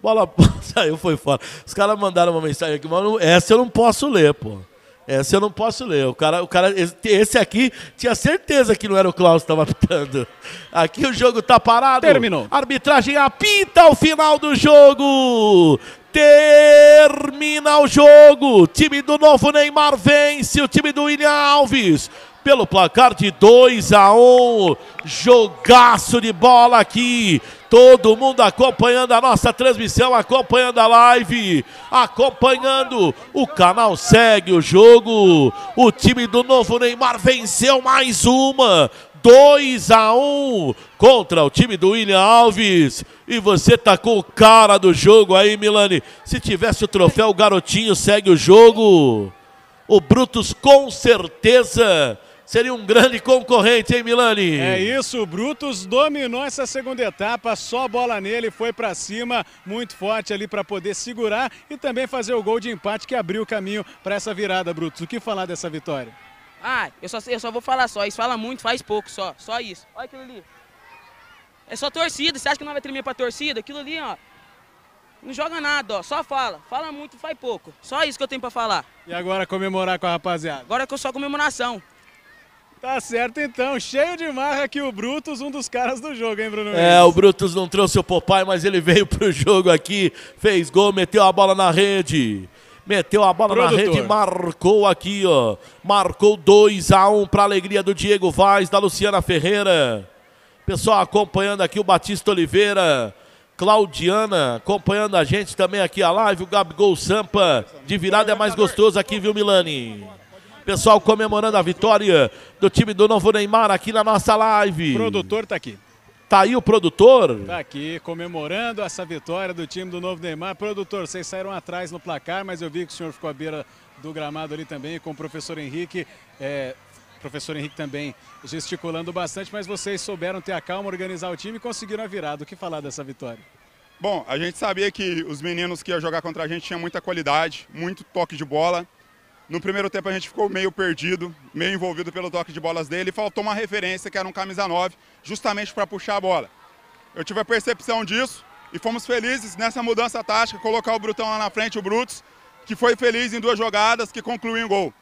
Bola <laughs> Saiu, foi fora. Os caras mandaram uma mensagem aqui, mas essa eu não posso ler, pô. Essa eu não posso ler. O cara, o cara, esse aqui tinha certeza que não era o Klaus que estava apitando. Aqui o jogo está parado. Terminou. Arbitragem apita o final do jogo. Termina o jogo. time do novo Neymar vence. O time do William Alves pelo placar de 2 a 1. Um. Jogaço de bola aqui. Todo mundo acompanhando a nossa transmissão, acompanhando a live, acompanhando. O canal segue o jogo. O time do novo Neymar venceu mais uma. 2 a 1 contra o time do William Alves. E você tá com o cara do jogo aí, Milani. Se tivesse o troféu, o garotinho segue o jogo. O Brutus com certeza seria um grande concorrente, hein, Milani? É isso, o Brutus dominou essa segunda etapa, só bola nele, foi para cima, muito forte ali para poder segurar e também fazer o gol de empate que abriu o caminho para essa virada, Brutus. O que falar dessa vitória? Ah, eu só, eu só vou falar só, isso fala muito, faz pouco só, só isso. Olha aquilo ali. É só torcida, você acha que não vai tremer pra torcida? Aquilo ali, ó, não joga nada, ó. Só fala. Fala muito, faz pouco. Só isso que eu tenho pra falar. E agora comemorar com a rapaziada? Agora é só comemoração. Tá certo então, cheio de marra aqui o Brutus, um dos caras do jogo, hein, Bruno? É, o Brutus não trouxe o Popai, mas ele veio pro jogo aqui, fez gol, meteu a bola na rede. Meteu a bola Produtor. na rede, marcou aqui, ó. Marcou 2 a 1 um para alegria do Diego Vaz, da Luciana Ferreira. Pessoal acompanhando aqui o Batista Oliveira, Claudiana acompanhando a gente também aqui a live, o Gabigol Sampa. De virada é mais gostoso aqui, viu, Milani? Pessoal comemorando a vitória do time do novo Neymar aqui na nossa live. O produtor tá aqui. Tá aí o produtor? Tá aqui comemorando essa vitória do time do novo Neymar. Produtor, vocês saíram atrás no placar, mas eu vi que o senhor ficou à beira do gramado ali também com o professor Henrique. É, professor Henrique também gesticulando bastante, mas vocês souberam ter a calma, organizar o time e conseguiram a virada. O que falar dessa vitória? Bom, a gente sabia que os meninos que iam jogar contra a gente tinham muita qualidade, muito toque de bola. No primeiro tempo a gente ficou meio perdido, meio envolvido pelo toque de bolas dele e faltou uma referência que era um camisa 9, justamente para puxar a bola. Eu tive a percepção disso e fomos felizes nessa mudança tática, colocar o Brutão lá na frente, o Brutus, que foi feliz em duas jogadas, que concluiu em gol.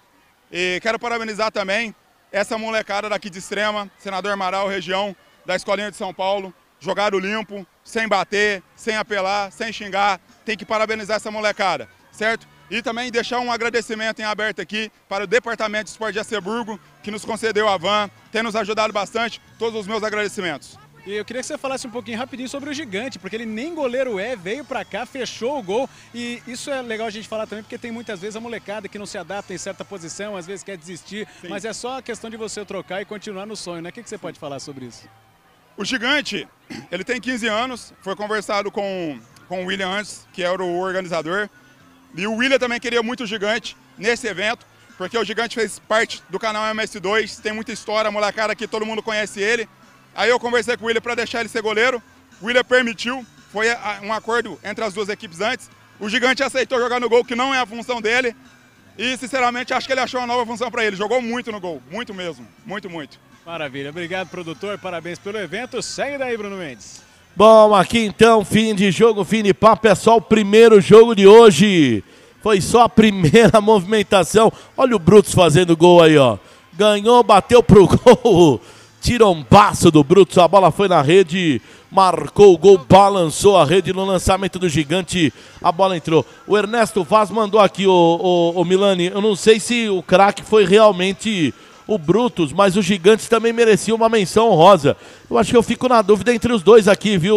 E quero parabenizar também essa molecada daqui de Extrema, senador Amaral, região da Escolinha de São Paulo, jogaram limpo, sem bater, sem apelar, sem xingar. Tem que parabenizar essa molecada, certo? E também deixar um agradecimento em aberto aqui para o Departamento de Esporte de Aceburgo, que nos concedeu a van, tem nos ajudado bastante. Todos os meus agradecimentos. E eu queria que você falasse um pouquinho rapidinho sobre o gigante, porque ele nem goleiro é, veio para cá, fechou o gol. E isso é legal a gente falar também, porque tem muitas vezes a molecada que não se adapta em certa posição, às vezes quer desistir, Sim. mas é só a questão de você trocar e continuar no sonho, né? O que, que você pode falar sobre isso? O gigante, ele tem 15 anos, foi conversado com, com o William antes, que era o organizador. E o William também queria muito o Gigante nesse evento, porque o Gigante fez parte do canal MS2, tem muita história, molecada aqui, todo mundo conhece ele. Aí eu conversei com o William para deixar ele ser goleiro, o William permitiu, foi um acordo entre as duas equipes antes. O Gigante aceitou jogar no gol, que não é a função dele, e sinceramente acho que ele achou uma nova função para ele, jogou muito no gol, muito mesmo, muito, muito. Maravilha, obrigado produtor, parabéns pelo evento, segue daí Bruno Mendes. Bom, aqui então, fim de jogo, fim de papo, é só o primeiro jogo de hoje. Foi só a primeira <laughs> movimentação. Olha o Brutus fazendo gol aí, ó. Ganhou, bateu pro <laughs> gol. Tira um passo do Brutus, a bola foi na rede, marcou o gol, balançou a rede no lançamento do gigante, a bola entrou. O Ernesto Vaz mandou aqui, o, o, o Milani, eu não sei se o craque foi realmente o Brutus, mas o Gigantes também merecia uma menção honrosa. Eu acho que eu fico na dúvida entre os dois aqui, viu,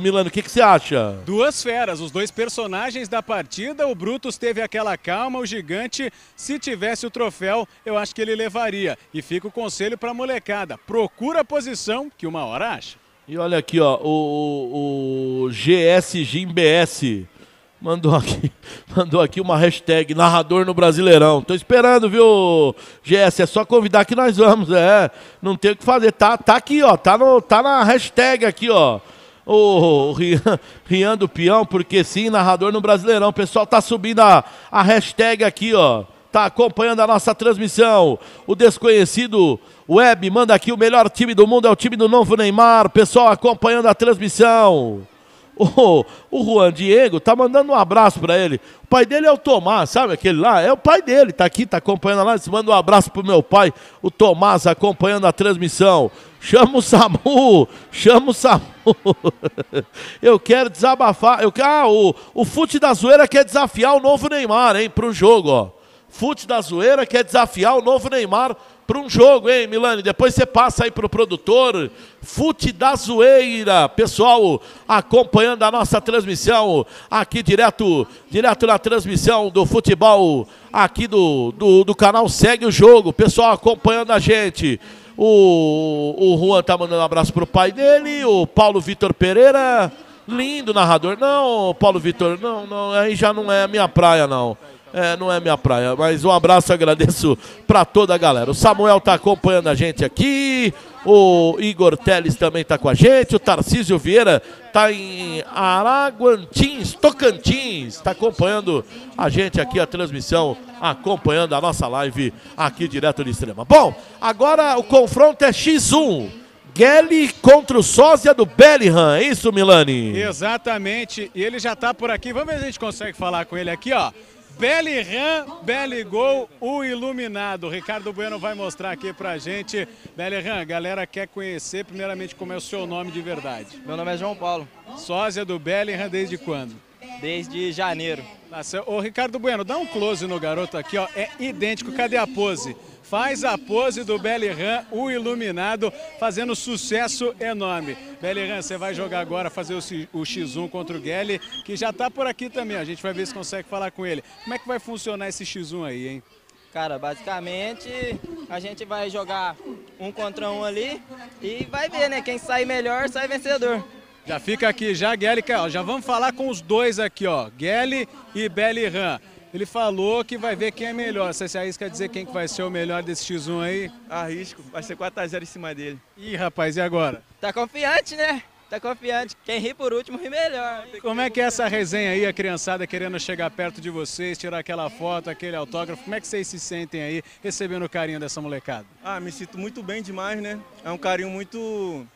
Milano? O que, que você acha? Duas feras, os dois personagens da partida. O Brutus teve aquela calma, o Gigante, se tivesse o troféu, eu acho que ele levaria. E fica o conselho para a molecada: procura a posição que uma hora acha. E olha aqui, ó, o, o, o GS mandou aqui, <laughs> mandou aqui uma hashtag narrador no Brasileirão. Tô esperando, viu, GS? É só convidar que nós vamos, é. Não tem o que fazer. Tá, tá aqui, ó. Tá, no, tá na hashtag aqui, ó. O, Rian, <laughs> Rian do Peão, porque sim, narrador no Brasileirão. O pessoal tá subindo a, a hashtag aqui, ó. Tá acompanhando a nossa transmissão. O desconhecido web manda aqui: o melhor time do mundo é o time do novo Neymar. Pessoal acompanhando a transmissão. <laughs> o, o Juan Diego tá mandando um abraço para ele. O pai dele é o Tomás, sabe aquele lá? É o pai dele, tá aqui, tá acompanhando lá. Manda um abraço pro meu pai, o Tomás, acompanhando a transmissão. Chama o Samu, chama o Samu. <laughs> eu quero desabafar. Eu quero, ah, o, o Fute da Zoeira quer desafiar o novo Neymar, hein, pro jogo, ó. Fute da Zoeira quer desafiar o novo Neymar para um jogo, hein, Milani? Depois você passa aí para o produtor. Fute da Zoeira, pessoal, acompanhando a nossa transmissão aqui direto, direto na transmissão do futebol aqui do, do, do canal Segue o Jogo. Pessoal acompanhando a gente. O, o Juan tá mandando um abraço pro pai dele, o Paulo Vitor Pereira. Lindo narrador. Não, Paulo Vitor, não, não, aí já não é a minha praia, não. É, não é minha praia, mas um abraço, agradeço para toda a galera. O Samuel está acompanhando a gente aqui, o Igor Teles também está com a gente, o Tarcísio Vieira está em Araguantins, Tocantins, está acompanhando a gente aqui, a transmissão, acompanhando a nossa live aqui direto de Extrema. Bom, agora o confronto é X1. Gelli contra o sósia do Bellingham, é isso, Milani? Exatamente, e ele já está por aqui. Vamos ver se a gente consegue falar com ele aqui, ó. Belly Gol, o iluminado. O Ricardo Bueno vai mostrar aqui pra gente. Bellingham, a galera quer conhecer primeiramente como é o seu nome de verdade. Meu nome é João Paulo. Sósia do Bellingham desde quando? Desde janeiro. Nossa, tá ô Ricardo Bueno, dá um close no garoto aqui, ó. É idêntico. Cadê a pose? faz a pose do Bellingham, o iluminado, fazendo sucesso enorme. Bellingham, você vai jogar agora, fazer o X1 contra o Gelli, que já está por aqui também. A gente vai ver se consegue falar com ele. Como é que vai funcionar esse X1 aí, hein? Cara, basicamente a gente vai jogar um contra um ali e vai ver, né? Quem sai melhor sai vencedor. Já fica aqui, já, Gelli, já vamos falar com os dois aqui, ó. Gelli e Bellingham. Ele falou que vai ver quem é melhor. Você se arrisca a dizer quem que vai ser o melhor desse X1 aí? Arrisco. Vai ser 4x0 em cima dele. Ih, rapaz, e agora? Tá confiante, né? Tá confiante. Quem ri por último ri melhor. Como é que é essa resenha aí, a criançada querendo chegar perto de vocês, tirar aquela foto, aquele autógrafo? Como é que vocês se sentem aí, recebendo o carinho dessa molecada? Ah, me sinto muito bem demais, né? É um carinho muito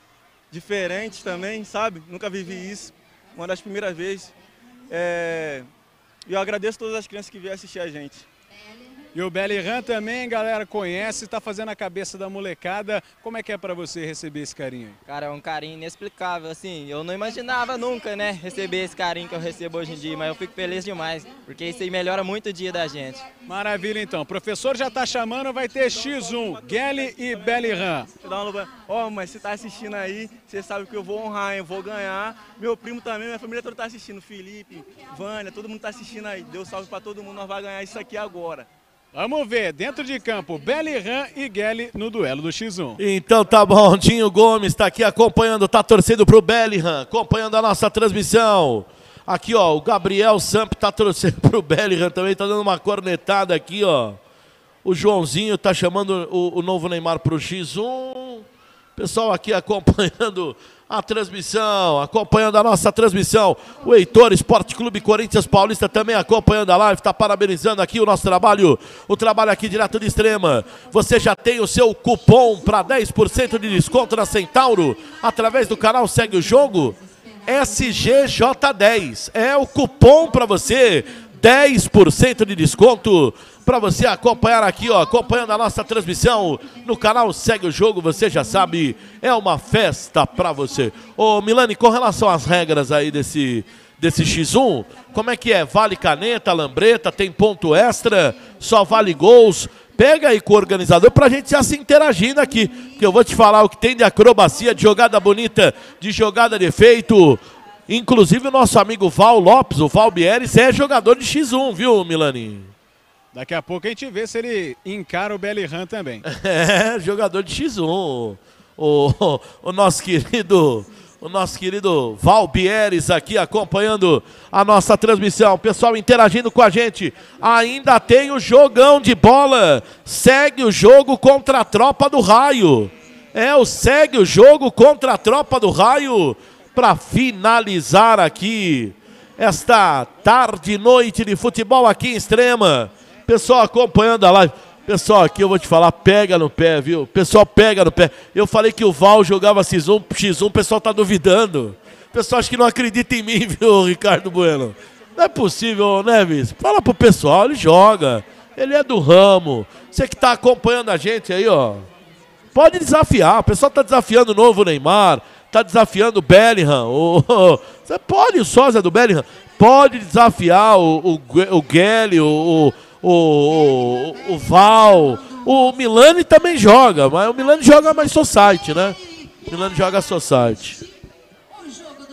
diferente também, sabe? Nunca vivi isso. Uma das primeiras vezes. É, e eu agradeço todas as crianças que vieram assistir a gente. E o Run também, galera, conhece, está fazendo a cabeça da molecada. Como é que é para você receber esse carinho? Cara, é um carinho inexplicável, assim. Eu não imaginava nunca, né, receber esse carinho que eu recebo hoje em dia, mas eu fico feliz demais, porque isso aí melhora muito o dia da gente. Maravilha, então. O professor já está chamando, vai ter X1, Gelly e Bellingham. Ó, oh, mas você está assistindo aí, você sabe que eu vou honrar, eu vou ganhar. Meu primo também, minha família toda está assistindo, Felipe, Vânia, todo mundo está assistindo aí. Deus salve para todo mundo, nós vamos ganhar isso aqui agora. Vamos ver, dentro de campo, Ram e Gelli no duelo do X1. Então tá bom, Dinho Gomes está aqui acompanhando, tá torcendo pro Ram, acompanhando a nossa transmissão. Aqui, ó, o Gabriel Samp tá torcendo <laughs> pro Ram também, tá dando uma cornetada aqui, ó. O Joãozinho tá chamando o, o novo Neymar pro X1. Pessoal aqui acompanhando a transmissão, acompanhando a nossa transmissão. O Heitor Esporte Clube Corinthians Paulista também acompanhando a live, está parabenizando aqui o nosso trabalho, o trabalho aqui direto de extrema. Você já tem o seu cupom para 10% de desconto na Centauro através do canal Segue o Jogo? SGJ10 é o cupom para você, 10% de desconto para você acompanhar aqui, ó, acompanhando a nossa transmissão no canal Segue o Jogo, você já sabe, é uma festa para você. Ô Milani, com relação às regras aí desse desse X1, como é que é? Vale caneta, lambreta, tem ponto extra, só vale gols. Pega aí com o organizador pra gente já se interagindo aqui, porque eu vou te falar o que tem de acrobacia, de jogada bonita, de jogada de efeito. Inclusive o nosso amigo Val Lopes, o Val Bieres, é jogador de X1, viu, Milani? Daqui a pouco a gente vê se ele encara o Bellingham também. <laughs> É, jogador de X1. O, o, o nosso querido o nosso querido Valbieres aqui acompanhando a nossa transmissão. Pessoal interagindo com a gente. Ainda tem o jogão de bola. Segue o jogo contra a tropa do raio. É, o segue o jogo contra a tropa do raio para finalizar aqui esta tarde noite de futebol aqui em Extrema. Pessoal acompanhando a live. Pessoal, aqui eu vou te falar, pega no pé, viu? Pessoal, pega no pé. Eu falei que o Val jogava X1, X1, o pessoal tá duvidando. O pessoal acha que não acredita em mim, <laughs> viu, Ricardo Bueno? Não é possível, né, Viz? Fala pro pessoal, ele joga. Ele é do ramo. Você que tá acompanhando a gente aí, ó. Pode desafiar. O pessoal tá desafiando o novo Neymar, tá desafiando o Bellingham. Você pode, o sósia do Bellingham, pode desafiar o, o, o Gelli, o, o o, o, o Val, o Milani também joga, mas o Milani joga mais society, né? O Milani joga society.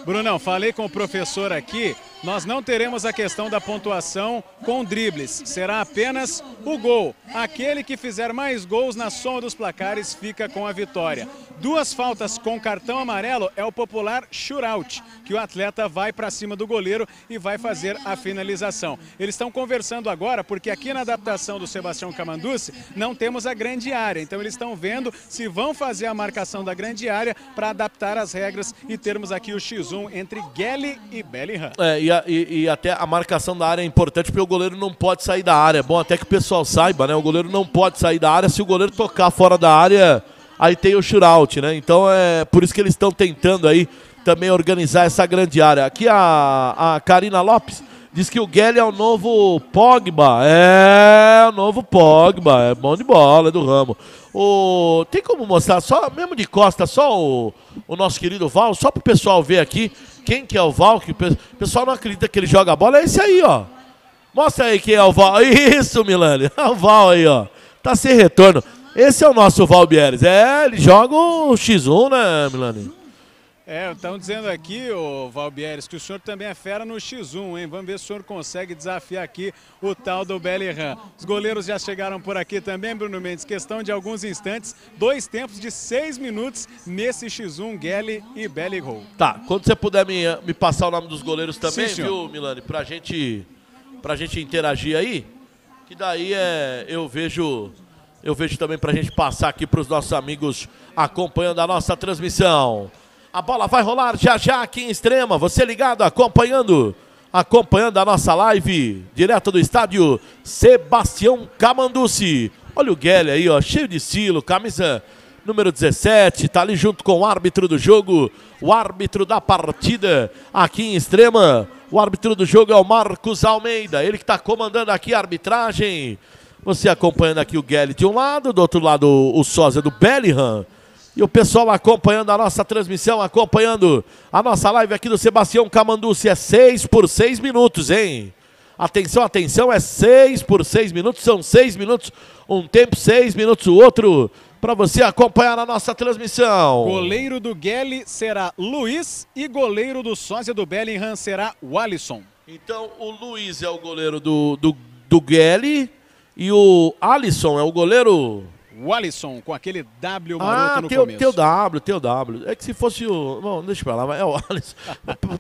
Brunão, falei com o professor aqui, nós não teremos a questão da pontuação com dribles. Será apenas o gol. Aquele que fizer mais gols na soma dos placares fica com a vitória. Duas faltas com cartão amarelo é o popular shootout, que o atleta vai para cima do goleiro e vai fazer a finalização. Eles estão conversando agora porque aqui na adaptação do Sebastião Camanduce não temos a grande área, então eles estão vendo se vão fazer a marcação da grande área para adaptar as regras e termos aqui o X1 entre Gelly e Bellingham. É, e a, e, e, até a marcação da área é importante porque o goleiro não pode sair da área. É bom até que o pessoal saiba, né? O goleiro não pode sair da área. Se o goleiro tocar fora da área, aí tem o shootout, né? Então é por isso que eles estão tentando aí também organizar essa grande área. Aqui a, a Karina Lopes Diz que o Guelli é o novo Pogba. É, o novo Pogba. É bom de bola, é do ramo. O, tem como mostrar, só mesmo de costa, só o, o nosso querido Val, só pro pessoal ver aqui quem que é o Val, que o pessoal não acredita que ele joga a bola. É esse aí, ó. Mostra aí quem é o Val. <laughs> Isso, Milani. É o Val aí, ó. Tá sem retorno. Esse é o nosso Val Bieres. É, ele joga o X1, né, Milani? É, estão dizendo aqui, o Valbieres, que o senhor também é fera no X1, hein? Vamos ver se o senhor consegue desafiar aqui o tal do Bellingham. Os goleiros já chegaram por aqui também, Bruno Mendes. Questão de alguns instantes, dois tempos de seis minutos nesse X1, Gelli e Bellingham. Tá, quando você puder me, me passar o nome dos goleiros também, Sim, viu, Milani? Pra gente, pra gente interagir aí, que daí é, eu vejo... Eu vejo também para a gente passar aqui para os nossos amigos acompanhando a nossa transmissão. A bola vai rolar já já aqui em Extrema. Você ligado, acompanhando, acompanhando a nossa live direto do estádio Sebastião Camanduce. Olha o Guelli aí, ó, cheio de silo, camisa número 17, tá ali junto com o árbitro do jogo, o árbitro da partida aqui em Extrema. O árbitro do jogo é o Marcos Almeida, ele que está comandando aqui a arbitragem. Você acompanhando aqui o Guelli de um lado, do outro lado o, o sósia do Bellingham. E o pessoal acompanhando a nossa transmissão, acompanhando a nossa live aqui do Sebastião Camanduce. É 6 por 6 minutos, hein? Atenção, atenção, é 6 por 6 minutos, são 6 minutos, um tempo, 6 minutos, o outro, para você acompanhar a nossa transmissão. Goleiro do Guelli será Luiz e goleiro do sósia do Bellingham será o Alisson. Então, o Luiz é o goleiro do, do, do Guelli e o Alisson é o goleiro o Alisson com aquele W ah, maroto ah, no teu, começo. teu W, teu W. É que se fosse o... Bom, deixa pra lá, mas é o <laughs> Alisson.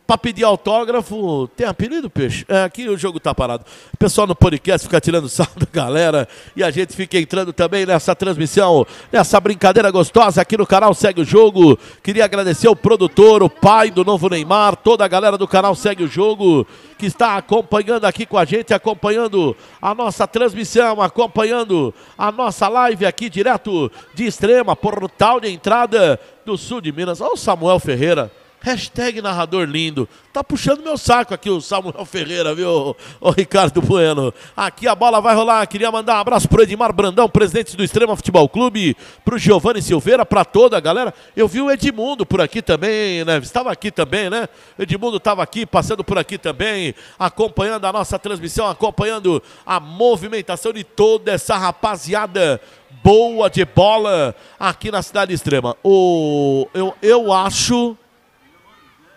pra pedir autógrafo, tem apelido, peixe? É, aqui o jogo tá parado. O pessoal no podcast fica tirando sarro da galera e a gente fica entrando também nessa transmissão, nessa brincadeira gostosa aqui no canal Segue o Jogo. Queria agradecer o produtor, o pai do novo Neymar, toda a galera do canal Segue o Jogo que está acompanhando aqui com a gente, acompanhando a nossa transmissão, acompanhando a nossa live aqui direto de extrema, portal de entrada do sul de Minas. Olha o Samuel Ferreira. Hashtag narrador lindo. Tá puxando meu saco aqui o Samuel Ferreira, viu, o Ricardo Bueno. Aqui a bola vai rolar. Queria mandar um abraço pro Edmar Brandão, presidente do Extrema Futebol Clube, pro Giovanni Silveira, pra toda a galera. Eu vi o Edmundo por aqui também, né? Estava aqui também, né? Edmundo estava aqui, passando por aqui também, acompanhando a nossa transmissão, acompanhando a movimentação de toda essa rapaziada boa de bola aqui na cidade extrema. O, eu, eu acho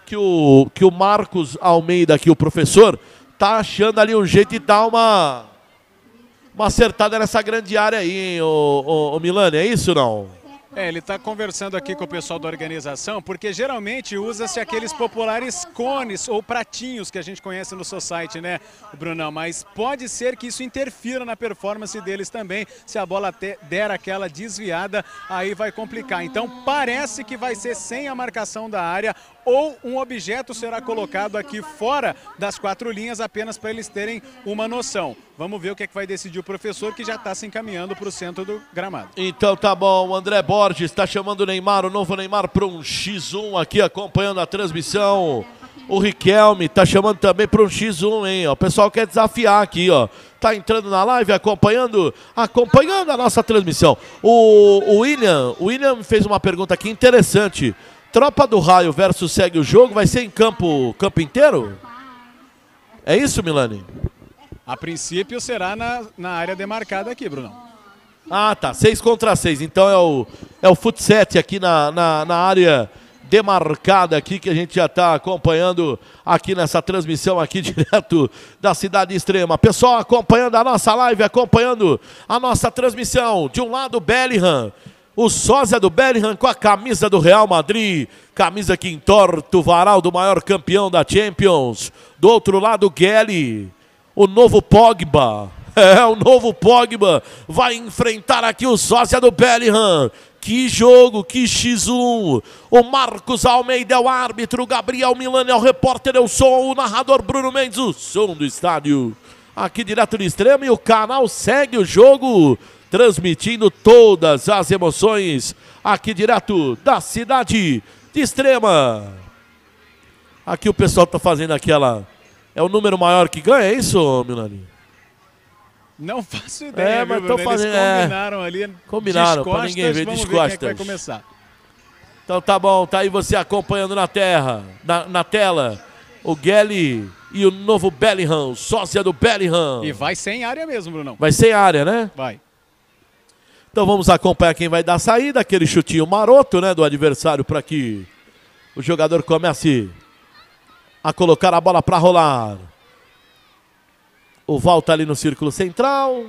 que o, que o Marcos Almeida, que o professor, tá achando ali um jeito de dar uma, uma acertada nessa grande área aí, hein, ô, ô, Milani, é isso não? É, ele está conversando aqui com o pessoal da organização, porque geralmente usa-se aqueles populares cones ou pratinhos que a gente conhece no society, né, Brunão? Mas pode ser que isso interfira na performance deles também. Se a bola der aquela desviada, aí vai complicar. Então parece que vai ser sem a marcação da área ou um objeto será colocado aqui fora das quatro linhas apenas para eles terem uma noção. Vamos ver o que, é que vai decidir o professor que já está se encaminhando para o centro do gramado. Então tá bom, o André Borges está chamando o Neymar, o novo Neymar para um X1 aqui acompanhando a transmissão. O Riquelme tá chamando também para um X1, hein? O pessoal quer desafiar aqui, ó. Tá entrando na live, acompanhando, acompanhando a nossa transmissão. O, o William, o William fez uma pergunta aqui interessante. Tropa do Raio versus Segue o Jogo vai ser em campo, campo inteiro? É isso, Milani? A princípio será na, na área demarcada aqui, Bruno. Ah, tá. Seis contra seis. Então é o, é o fut aqui na, na, na área demarcada aqui que a gente já está acompanhando aqui nessa transmissão aqui <laughs> direto da cidade extrema. Pessoal acompanhando a nossa live, acompanhando a nossa transmissão. De um lado, Bellingham. O sósia do Bellingham com a camisa do Real Madrid. Camisa que entorta o varal do maior campeão da Champions. Do outro lado, Gelli. O novo Pogba. <laughs> É, o novo Pogba vai enfrentar aqui o sósia do Bellingham. Que jogo, que X1. O Marcos Almeida é o árbitro, o Gabriel Milani é o repórter, eu sou o narrador Bruno Mendes, o som do estádio. Aqui direto do extremo e o canal segue o jogo transmitindo todas as emoções aqui direto da cidade de Extrema. Aqui o pessoal está fazendo aquela. É o número maior que ganha, é isso, Milani? Não faço é, ideia, é, mas estão fazendo. Eles combinaram é, ali. Combinaram, para ninguém ver, vamos Ver quem é que vai começar. Então tá bom, tá aí você acompanhando na terra, na, na tela, o Gelly e o novo Bellingham, sócia do Bellingham. E vai sem área mesmo, Brunão. Vai sem área, né? Vai. Então vamos acompanhar quem vai dar a saída, aquele chutinho maroto, né, do adversário para que o jogador comece a colocar a bola para rolar. O Val ali no círculo central.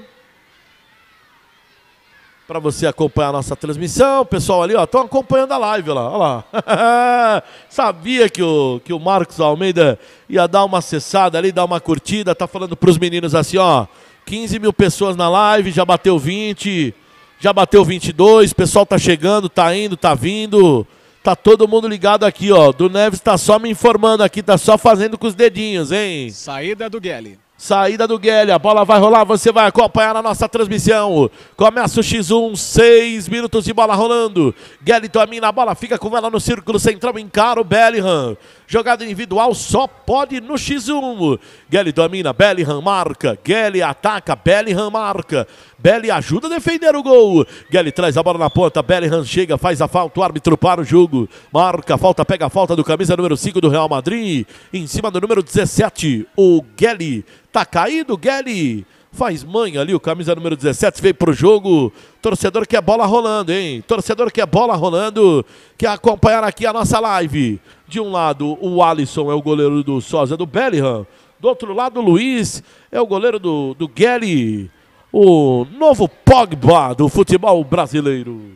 Para você acompanhar a nossa transmissão, pessoal ali, ó, estão acompanhando a live lá, ó lá. <laughs> Sabia que o, que o Marcos Almeida ia dar uma acessada ali, dar uma curtida, tá falando para os meninos assim, ó, 15 mil pessoas na live, já bateu 20, já bateu 22, o pessoal tá chegando, tá indo, tá vindo. Tá todo mundo ligado aqui, ó. Do Neves tá só me informando aqui, tá só fazendo com os dedinhos, hein? Saída do Guelli. Saída do Guelha, a bola vai rolar, você vai acompanhar na nossa transmissão. Começa o X1, 6 minutos de bola rolando. Guelha domina a bola, fica com ela no círculo central, encara o Bellingham. Jogada individual só pode no X1. Guelha domina, Bellingham marca, Guelha ataca, Bellingham marca. Belly ajuda a defender o gol. Guelli traz a bola na ponta. Bellingham chega, faz a falta. O árbitro para o jogo. Marca falta, pega a falta do camisa número 5 do Real Madrid. Em cima do número 17, o Guelli. Tá caído, Gueli. Faz manha ali, o camisa número 17 veio pro jogo. Torcedor que é bola rolando, hein? Torcedor que é bola rolando, que acompanhar aqui a nossa live. De um lado, o Alisson é o goleiro do Sosa do Bellingham. Do outro lado, o Luiz é o goleiro do, do Gueli. O novo Pogba do futebol brasileiro.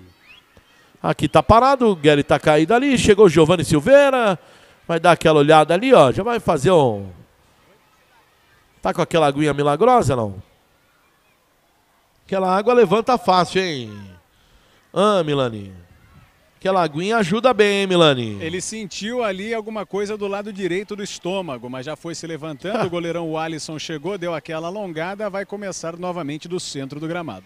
Aqui tá parado, o Gueli tá caído ali. Chegou o Giovanni Silveira. Vai dar aquela olhada ali, ó. Já vai fazer um Tá com aquela aguinha milagrosa, não? Aquela água levanta fácil, hein? Ah, Milani. Aquela aguinha ajuda bem, hein, Milani? Ele sentiu ali alguma coisa do lado direito do estômago, mas já foi se levantando. o <laughs> goleirão Alisson chegou, deu aquela alongada, vai começar novamente do centro do gramado.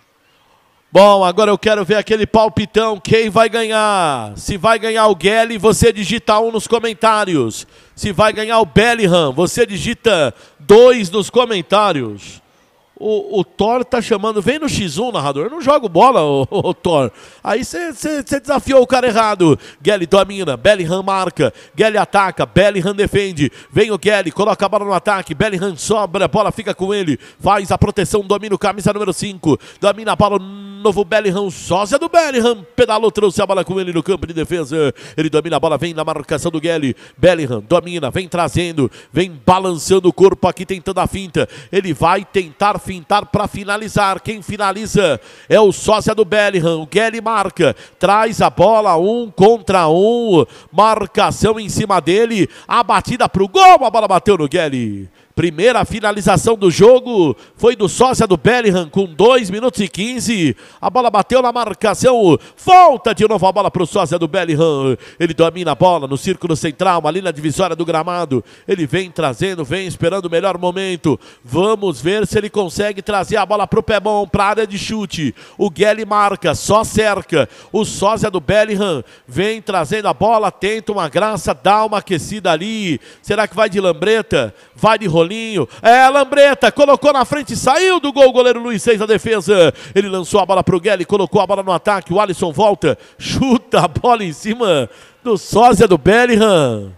Bom, agora eu quero ver aquele palpitão. Quem vai ganhar? Se vai ganhar o Gelli, você digita um nos comentários. Se vai ganhar o Bellingham, você digita dois nos comentários o, o Thor tá chamando, vem no X1, narrador, eu não jogo bola, o, o Thor. Aí você desafiou o cara errado. Gelly domina, Bellingham marca, Gelly ataca, Bellingham defende. Vem o Gelly, coloca a bola no ataque, Bellingham sobra, a bola fica com ele, faz a proteção, domina o camisa número 5, domina a bola, novo Bellingham, sósia do Bellingham, pedalou, trouxe a bola com ele no campo de defesa. Ele domina a bola, vem na marcação do Gelly, Bellingham domina, vem trazendo, vem balançando o corpo aqui, tentando a finta. Ele vai tentar fintar para finalizar. Quem finaliza é o sócia do Bellingham. O Gelli marca, traz a bola um contra um. Marcação em cima dele. A batida para o gol, a bola bateu no Gelli Primeira finalização do jogo foi do sócia do Bellingham com 2 minutos e 15. A bola bateu na marcação. Volta de novo a bola para o sócia do Bellingham. Ele domina a bola no círculo central, ali na divisória do gramado. Ele vem trazendo, vem esperando o melhor momento. Vamos ver se ele consegue trazer a bola para o pé bom, para a área de chute. O Guelli marca, só cerca. O sócia do Bellingham vem trazendo a bola, tenta uma graça, dá uma aquecida ali. Será que vai de lambreta? Vai de rolê? Rolinho. É, Lambreta colocou na frente, saiu do gol o goleiro Luiz Seis a defesa. Ele lançou a bola pro Guelli, colocou a bola no ataque. O Alisson volta, chuta a bola em cima do sósia do Bellingham.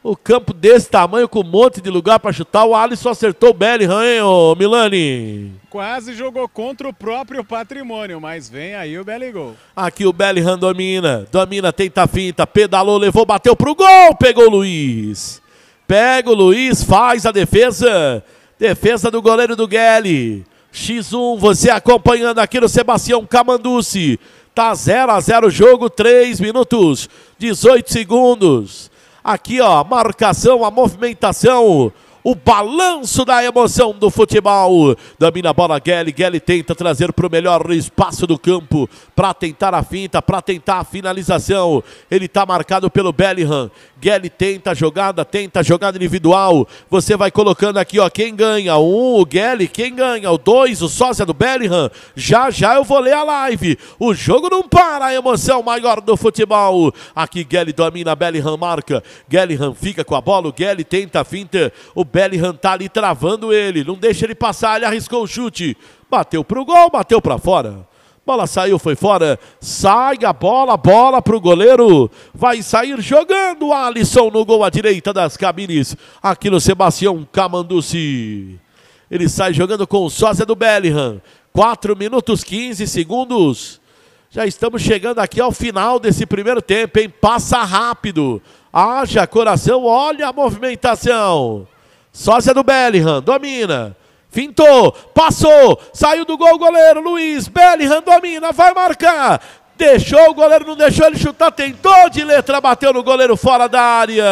O campo desse tamanho, com um monte de lugar para chutar, o Alisson acertou o Bellingham, hein, ô Milani? Quase jogou contra o próprio patrimônio, mas vem aí o Bellingham. Aqui o Bellingham domina, domina, tenta a finta, pedalou, levou, bateu pro gol, pegou o Luiz. Pega o Luiz, faz a defesa. Defesa do goleiro do Guelli. X1, você acompanhando aqui no Sebastião Camanduce. Tá 0 a 0 o jogo, 3 minutos, 18 segundos. Aqui, ó, marcação, a movimentação o balanço da emoção do futebol. Domina a bola Gelli, Gelli tenta trazer para o melhor espaço do campo para tentar a finta, para tentar a finalização. Ele está marcado pelo Bellingham. Gelli tenta a jogada, tenta a jogada individual. Você vai colocando aqui, ó, quem ganha? Um, o Gelli, quem ganha? O dois, o sósia do Bellingham. Já já eu vou ler a live. O jogo não para, a emoção maior do futebol. Aqui Gelli domina, Bellingham marca. Gellingham fica com a bola, o Gelli tenta a finta. O Bellingham Bellingham tá ali travando ele, não deixa ele passar, ele arriscou o chute. Bateu pro gol, bateu para fora. Bola saiu, foi fora. Sai a bola, bola para o goleiro. Vai sair jogando Alisson no gol à direita das cabines. Aqui no Sebastião Camanduci. Ele sai jogando com o sósia do Bellingham. 4 minutos 15 segundos. Já estamos chegando aqui ao final desse primeiro tempo, hein? Passa rápido. Haja coração, olha a movimentação. Sócia do Bellingham, domina. Fintou, passou, saiu do gol o goleiro Luiz. Bellingham domina, vai marcar. Deixou o goleiro, não deixou ele chutar, tentou de letra, bateu no goleiro fora da área.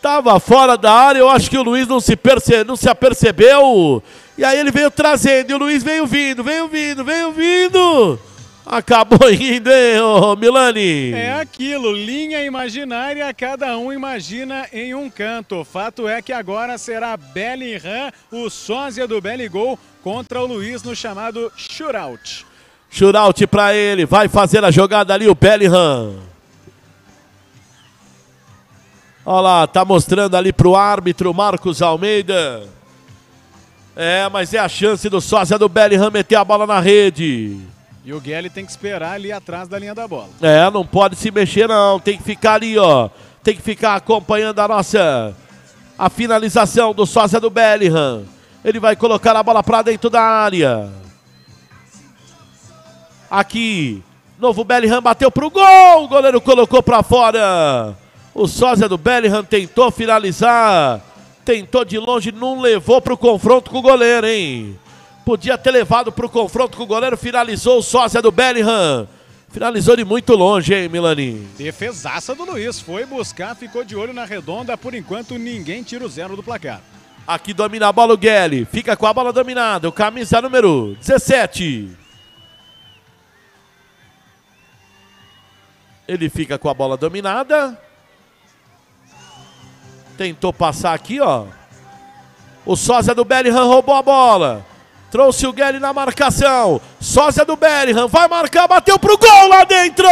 Tava fora da área, eu acho que o Luiz não se, perce... não se apercebeu. E aí ele veio trazendo, e o Luiz veio vindo, veio vindo, veio vindo. Acabou ainda, <laughs> né, ô Milani. É aquilo, linha imaginária, cada um imagina em um canto. Fato é que agora será Bellingham, o sósia do Gol contra o Luiz no chamado shootout. Shootout para ele, vai fazer a jogada ali o Bellingham. Olha lá, tá mostrando ali pro árbitro Marcos Almeida. É, mas é a chance do sósia do Bellingham meter a bola na rede. E o Guelli tem que esperar ali atrás da linha da bola. É, não pode se mexer não, tem que ficar ali, ó. Tem que ficar acompanhando a nossa a finalização do sósia do Bellingham. Ele vai colocar a bola para dentro da área. Aqui, novo Bellingham bateu pro gol, o goleiro colocou para fora. O sósia do Bellingham tentou finalizar, tentou de longe, não levou pro confronto com o goleiro, hein? podia ter levado para o confronto com o goleiro, finalizou o sósia do Bellingham. Finalizou de muito longe, hein, Milani? Defesaça do Luiz. Foi buscar, ficou de olho na redonda. Por enquanto, ninguém tira o zero do placar. Aqui domina a bola o Guelli. Fica com a bola dominada. O camisa número 17. Ele fica com a bola dominada. Tentou passar aqui, ó. O sósia do Bellingham roubou a bola. Trouxe o Guedes na marcação. Sósia do Bellingham. Vai marcar, bateu pro gol lá dentro!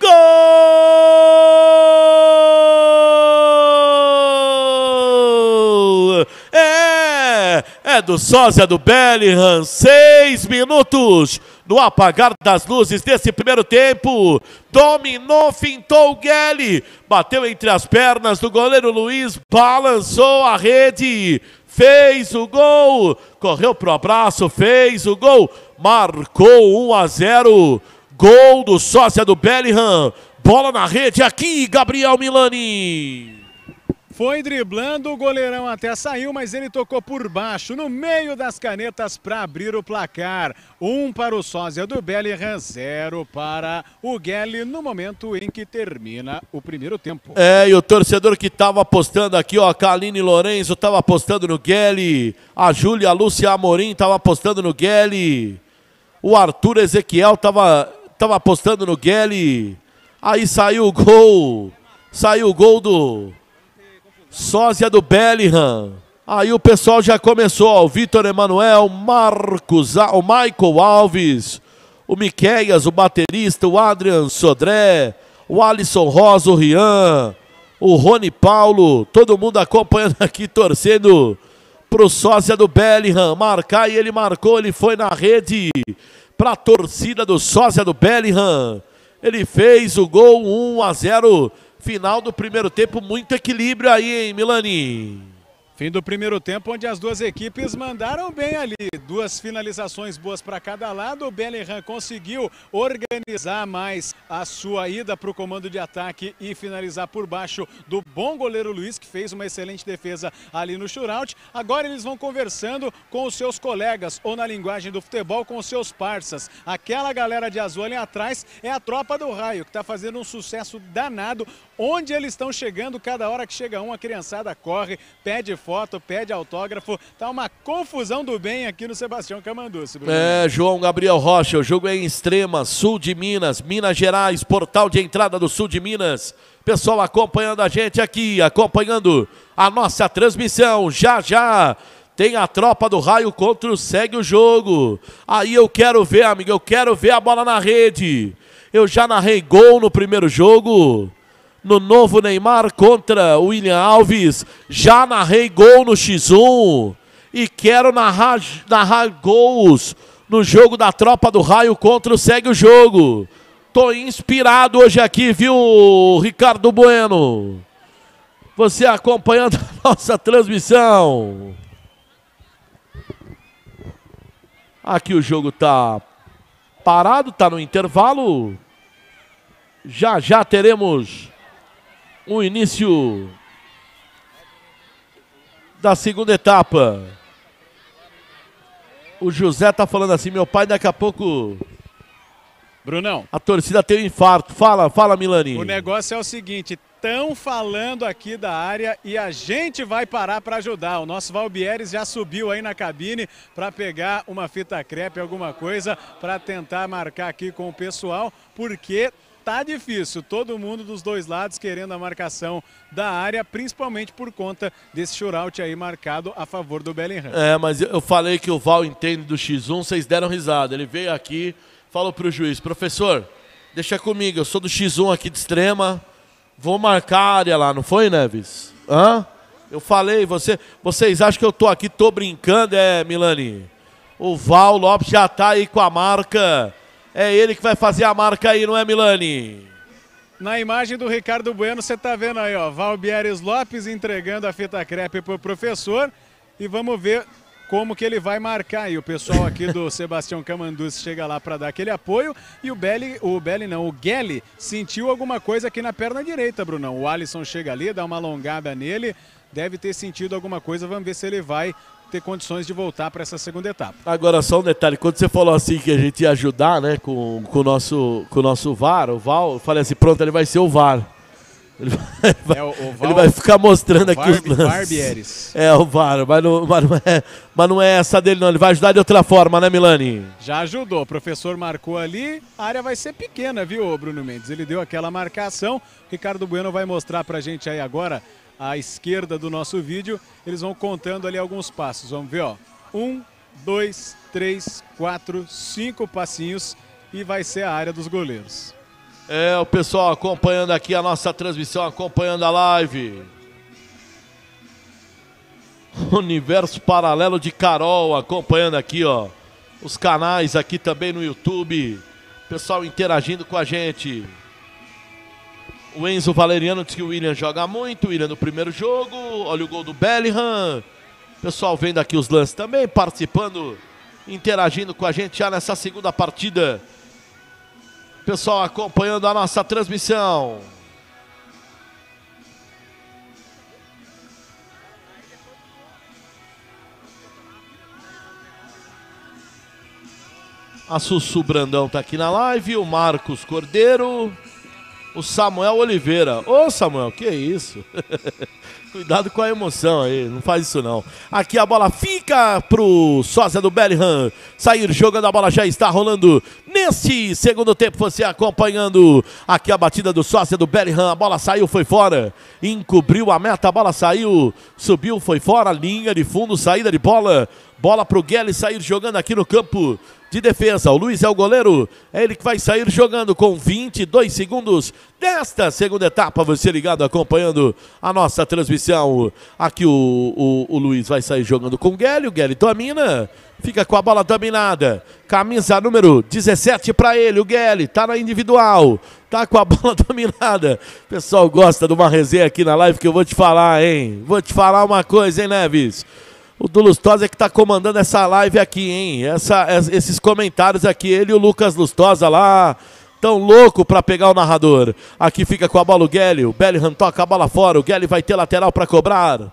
Gol! É! É do Sósia do Bellingham. Seis minutos no apagar das luzes desse primeiro tempo. Dominou, fintou o Guelli, bateu entre as pernas do goleiro Luiz, balançou a rede fez o gol, correu para o abraço, fez o gol, marcou 1 a 0. Gol do sócia do Bellingham. Bola na rede aqui, Gabriel Milani. Foi driblando, o goleirão até saiu, mas ele tocou por baixo, no meio das canetas para abrir o placar. Um para o sósia do Bellingham, zero para o Guelli no momento em que termina o primeiro tempo. É, e o torcedor que estava apostando aqui, ó, Kaline Lourenço estava apostando no Guelli, a Júlia a Lúcia Amorim estava apostando no Guelli, o Arthur Ezequiel estava tava apostando no Guelli. Aí saiu o gol, saiu o gol do Sósia do Bellingham. Aí o pessoal já começou, ó, o Vitor Emanuel, Marcos, o Michael Alves, o Miqueias, o baterista, o Adrian Sodré, o Alisson Rosa, o Rian, o Rony Paulo, todo mundo acompanhando <laughs> aqui, torcendo pro sósia do Bellingham marcar e ele marcou, ele foi na rede para a torcida do sósia do Bellingham. Ele fez o gol 1 a 0 Final do primeiro tempo, muito equilíbrio aí, hein, Milani? Fim do primeiro tempo, onde as duas equipes mandaram bem ali. Duas finalizações boas para cada lado. O Bellingham conseguiu organizar mais a sua ida para o comando de ataque e finalizar por baixo do bom goleiro Luiz, que fez uma excelente defesa ali no shootout. Agora eles vão conversando com os seus colegas, ou na linguagem do futebol, com os seus parças. Aquela galera de azul ali atrás é a tropa do raio, que está fazendo um sucesso danado. Onde eles estão chegando, cada hora que chega um, a criançada corre, pede fora foto, pede autógrafo. Tá uma confusão do bem aqui no Sebastião Camanduce. É, João Gabriel Rocha, o jogo é em Extrema, sul de Minas, Minas Gerais, portal de entrada do sul de Minas. Pessoal acompanhando a gente aqui, acompanhando a nossa transmissão. Já, já. Tem a tropa do raio contra o segue o jogo. Aí eu quero ver, amigo, eu quero ver a bola na rede. Eu já narrei gol no primeiro jogo no novo Neymar contra William Alves. Já narrei gol no X1 e quero narrar, narrar gols no jogo da Tropa do Raio contra o Segue o Jogo. Tô inspirado hoje aqui, viu, Ricardo Bueno? Você acompanhando <laughs> a nossa transmissão. Aqui o jogo tá parado, tá no intervalo. Já já teremos o início da segunda etapa. O José tá falando assim, meu pai daqui a pouco... Brunão. A torcida tem um infarto. Fala, fala, Milani. O negócio é o seguinte, estão falando aqui da área e a gente vai parar para ajudar. O nosso Valbieres já subiu aí na cabine para pegar uma fita crepe, alguma coisa, para tentar marcar aqui com o pessoal, porque tá difícil. Todo mundo dos dois lados querendo a marcação da área, principalmente por conta desse shootout aí marcado a favor do Bellingham. É, mas eu falei que o Val entende do X1, vocês deram risada. Ele veio aqui, falou pro juiz, professor, deixa comigo, eu sou do X1 aqui de extrema, vou marcar a área lá, não foi, Neves? Hã? Eu falei, você, vocês acham que eu tô aqui, tô brincando, é, Milani? O Val Lopes já tá aí com a marca é ele que vai fazer a marca aí, não é, Milani? Na imagem do Ricardo Bueno, você está vendo aí, ó, Valbieres Lopes entregando a fita crepe para o professor. E vamos ver como que ele vai marcar. E o pessoal aqui do <laughs> Sebastião Camanduz chega lá para dar aquele apoio. E o Belli, o Belli não, o Gelli sentiu alguma coisa aqui na perna direita, Brunão. O Alisson chega ali, dá uma alongada nele. Deve ter sentido alguma coisa, vamos ver se ele vai ter condições de voltar para essa segunda etapa. Agora, só um detalhe: quando você falou assim que a gente ia ajudar né, com, com, o, nosso, com o nosso VAR, o Val, eu falei assim: pronto, ele vai ser o VAR. Ele <laughs> vai, é, Val, ele vai ficar mostrando aqui os lances. É, o VAR, mas não, mas, não é, mas não é essa dele não, ele vai ajudar de outra forma, né Milani? Já ajudou, o professor marcou ali, a área vai ser pequena, viu Bruno Mendes? Ele deu aquela marcação, Ricardo Bueno vai mostrar pra gente aí agora à esquerda do nosso vídeo, eles vão contando ali alguns passos. Vamos ver, ó. Um, dois, três, quatro, cinco passinhos e vai ser a área dos goleiros. É, o pessoal acompanhando aqui a nossa transmissão, acompanhando a live. Universo Paralelo de Carol, acompanhando aqui, ó. Os canais aqui também no YouTube. Pessoal interagindo com a gente. O Enzo Valeriano diz que o William joga muito. O William no primeiro jogo. Olha o gol do Bellingham. Pessoal vendo aqui os lances também, participando, interagindo com a gente já nessa segunda partida. Pessoal acompanhando a nossa transmissão. A Sussu Brandão está aqui na live, o Marcos Cordeiro o Samuel Oliveira. Ô Samuel, que isso? <laughs> Cuidado com a emoção aí, não faz isso não. Aqui a bola fica pro sósia do Bellingham. Sair jogando, a bola já está rolando neste segundo tempo. Você acompanhando aqui a batida do sósia do Bellingham. A bola saiu, foi fora. Encobriu a meta, a bola saiu, subiu, foi fora. Linha de fundo, saída de bola. Bola pro Guelli sair jogando aqui no campo de defesa. O Luiz é o goleiro, é ele que vai sair jogando com 22 segundos desta segunda etapa. Você ligado, acompanhando a nossa transmissão. Aqui o, o, o Luiz vai sair jogando com o Guélio, o Guélio domina, fica com a bola dominada. Camisa número 17 para ele, o Guélio, tá na individual, tá com a <laughs> bola dominada. O pessoal gosta de uma resenha aqui na live que eu vou te falar, hein? Vou te falar uma coisa, hein, Neves? O do Lustosa é que está comandando essa live aqui, hein? Essa, esses comentários aqui, ele e o Lucas Lustosa lá tão louco para pegar o narrador. Aqui fica com a bola o Guelli. O Bellingham toca a bola fora. O Guelli vai ter lateral para cobrar.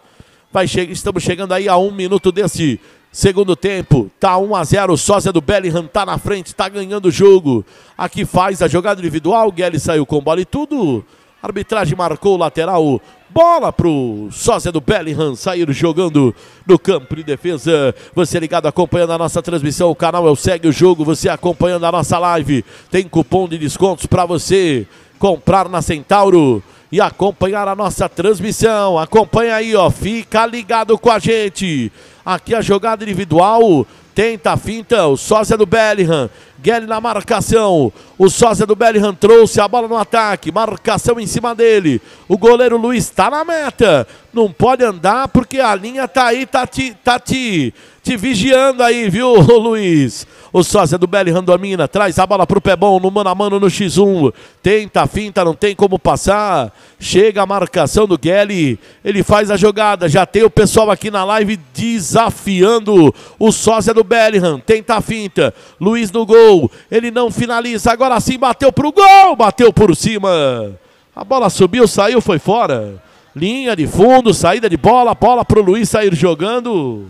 Vai che estamos chegando aí a um minuto desse segundo tempo. Tá 1 a 0 O sósia do Bellingham tá na frente, tá ganhando o jogo. Aqui faz a jogada individual. O Guelli saiu com bola e tudo arbitragem marcou o lateral. Bola pro sósia do Bellingham sair jogando no campo de defesa. Você ligado acompanhando a nossa transmissão, o canal é o Segue o Jogo, você acompanhando a nossa live. Tem cupom de descontos para você comprar na Centauro e acompanhar a nossa transmissão. Acompanha aí, ó, fica ligado com a gente. Aqui a jogada individual, tenta a finta, o sósia do Bellingham Gueli na marcação. O sósia do Bellingham trouxe a bola no ataque. Marcação em cima dele. O goleiro Luiz está na meta. Não pode andar porque a linha tá aí, tá te, tá te, te vigiando aí, viu, <laughs> Luiz? O sósia do Bellingham domina. Traz a bola pro pé bom no mano a mano no X1. Tenta, finta, não tem como passar. Chega a marcação do Gueli. Ele faz a jogada. Já tem o pessoal aqui na live desafiando o sósia do Bellingham. Tenta a finta. Luiz no gol gol. Ele não finaliza. Agora sim bateu pro gol. Bateu por cima. A bola subiu, saiu, foi fora. Linha de fundo, saída de bola. Bola pro Luiz sair jogando.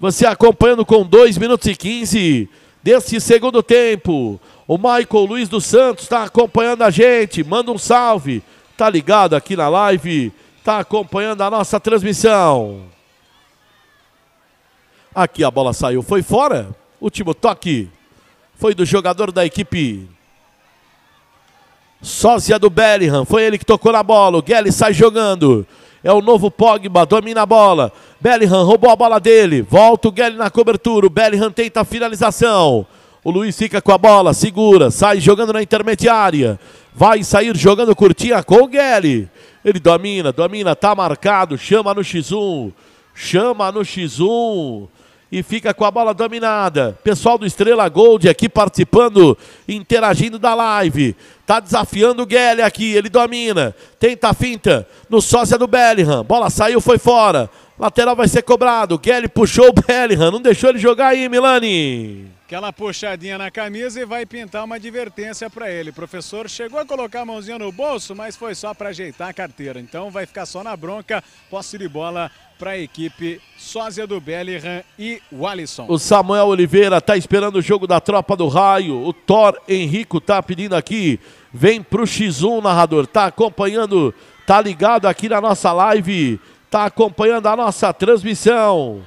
Você acompanhando com 2 minutos e 15 desse segundo tempo. O Michael Luiz dos Santos está acompanhando a gente. Manda um salve. Tá ligado aqui na live. Tá acompanhando a nossa transmissão. Aqui a bola saiu, foi fora. Último toque foi do jogador da equipe sósia do Bellingham. Foi ele que tocou na bola. O Gelli sai jogando. É o novo Pogba, domina a bola. Bellingham roubou a bola dele. Volta o Gelli na cobertura. O Bellingham tenta a finalização. O Luiz fica com a bola, segura, sai jogando na intermediária. Vai sair jogando curtinha com o Gelli. Ele domina, domina, tá marcado, chama no X1. Chama no X1 e fica com a bola dominada. Pessoal do Estrela Gold aqui participando, interagindo da live. Tá desafiando o Guelli aqui, ele domina. Tenta a finta no sócio do Bellingham. Bola saiu, foi fora. Lateral vai ser cobrado. Guelli puxou o Bellingham, não deixou ele jogar aí, Milani. Aquela puxadinha na camisa e vai pintar uma advertência para ele. O professor chegou a colocar a mãozinha no bolso, mas foi só para ajeitar a carteira. Então vai ficar só na bronca. Posse de bola para a equipe sósia do Bellingham e o Alisson. O Samuel Oliveira está esperando o jogo da Tropa do Raio. O Thor Henrico está pedindo aqui. Vem para o X1, narrador. Está acompanhando, está ligado aqui na nossa live. Está acompanhando a nossa transmissão.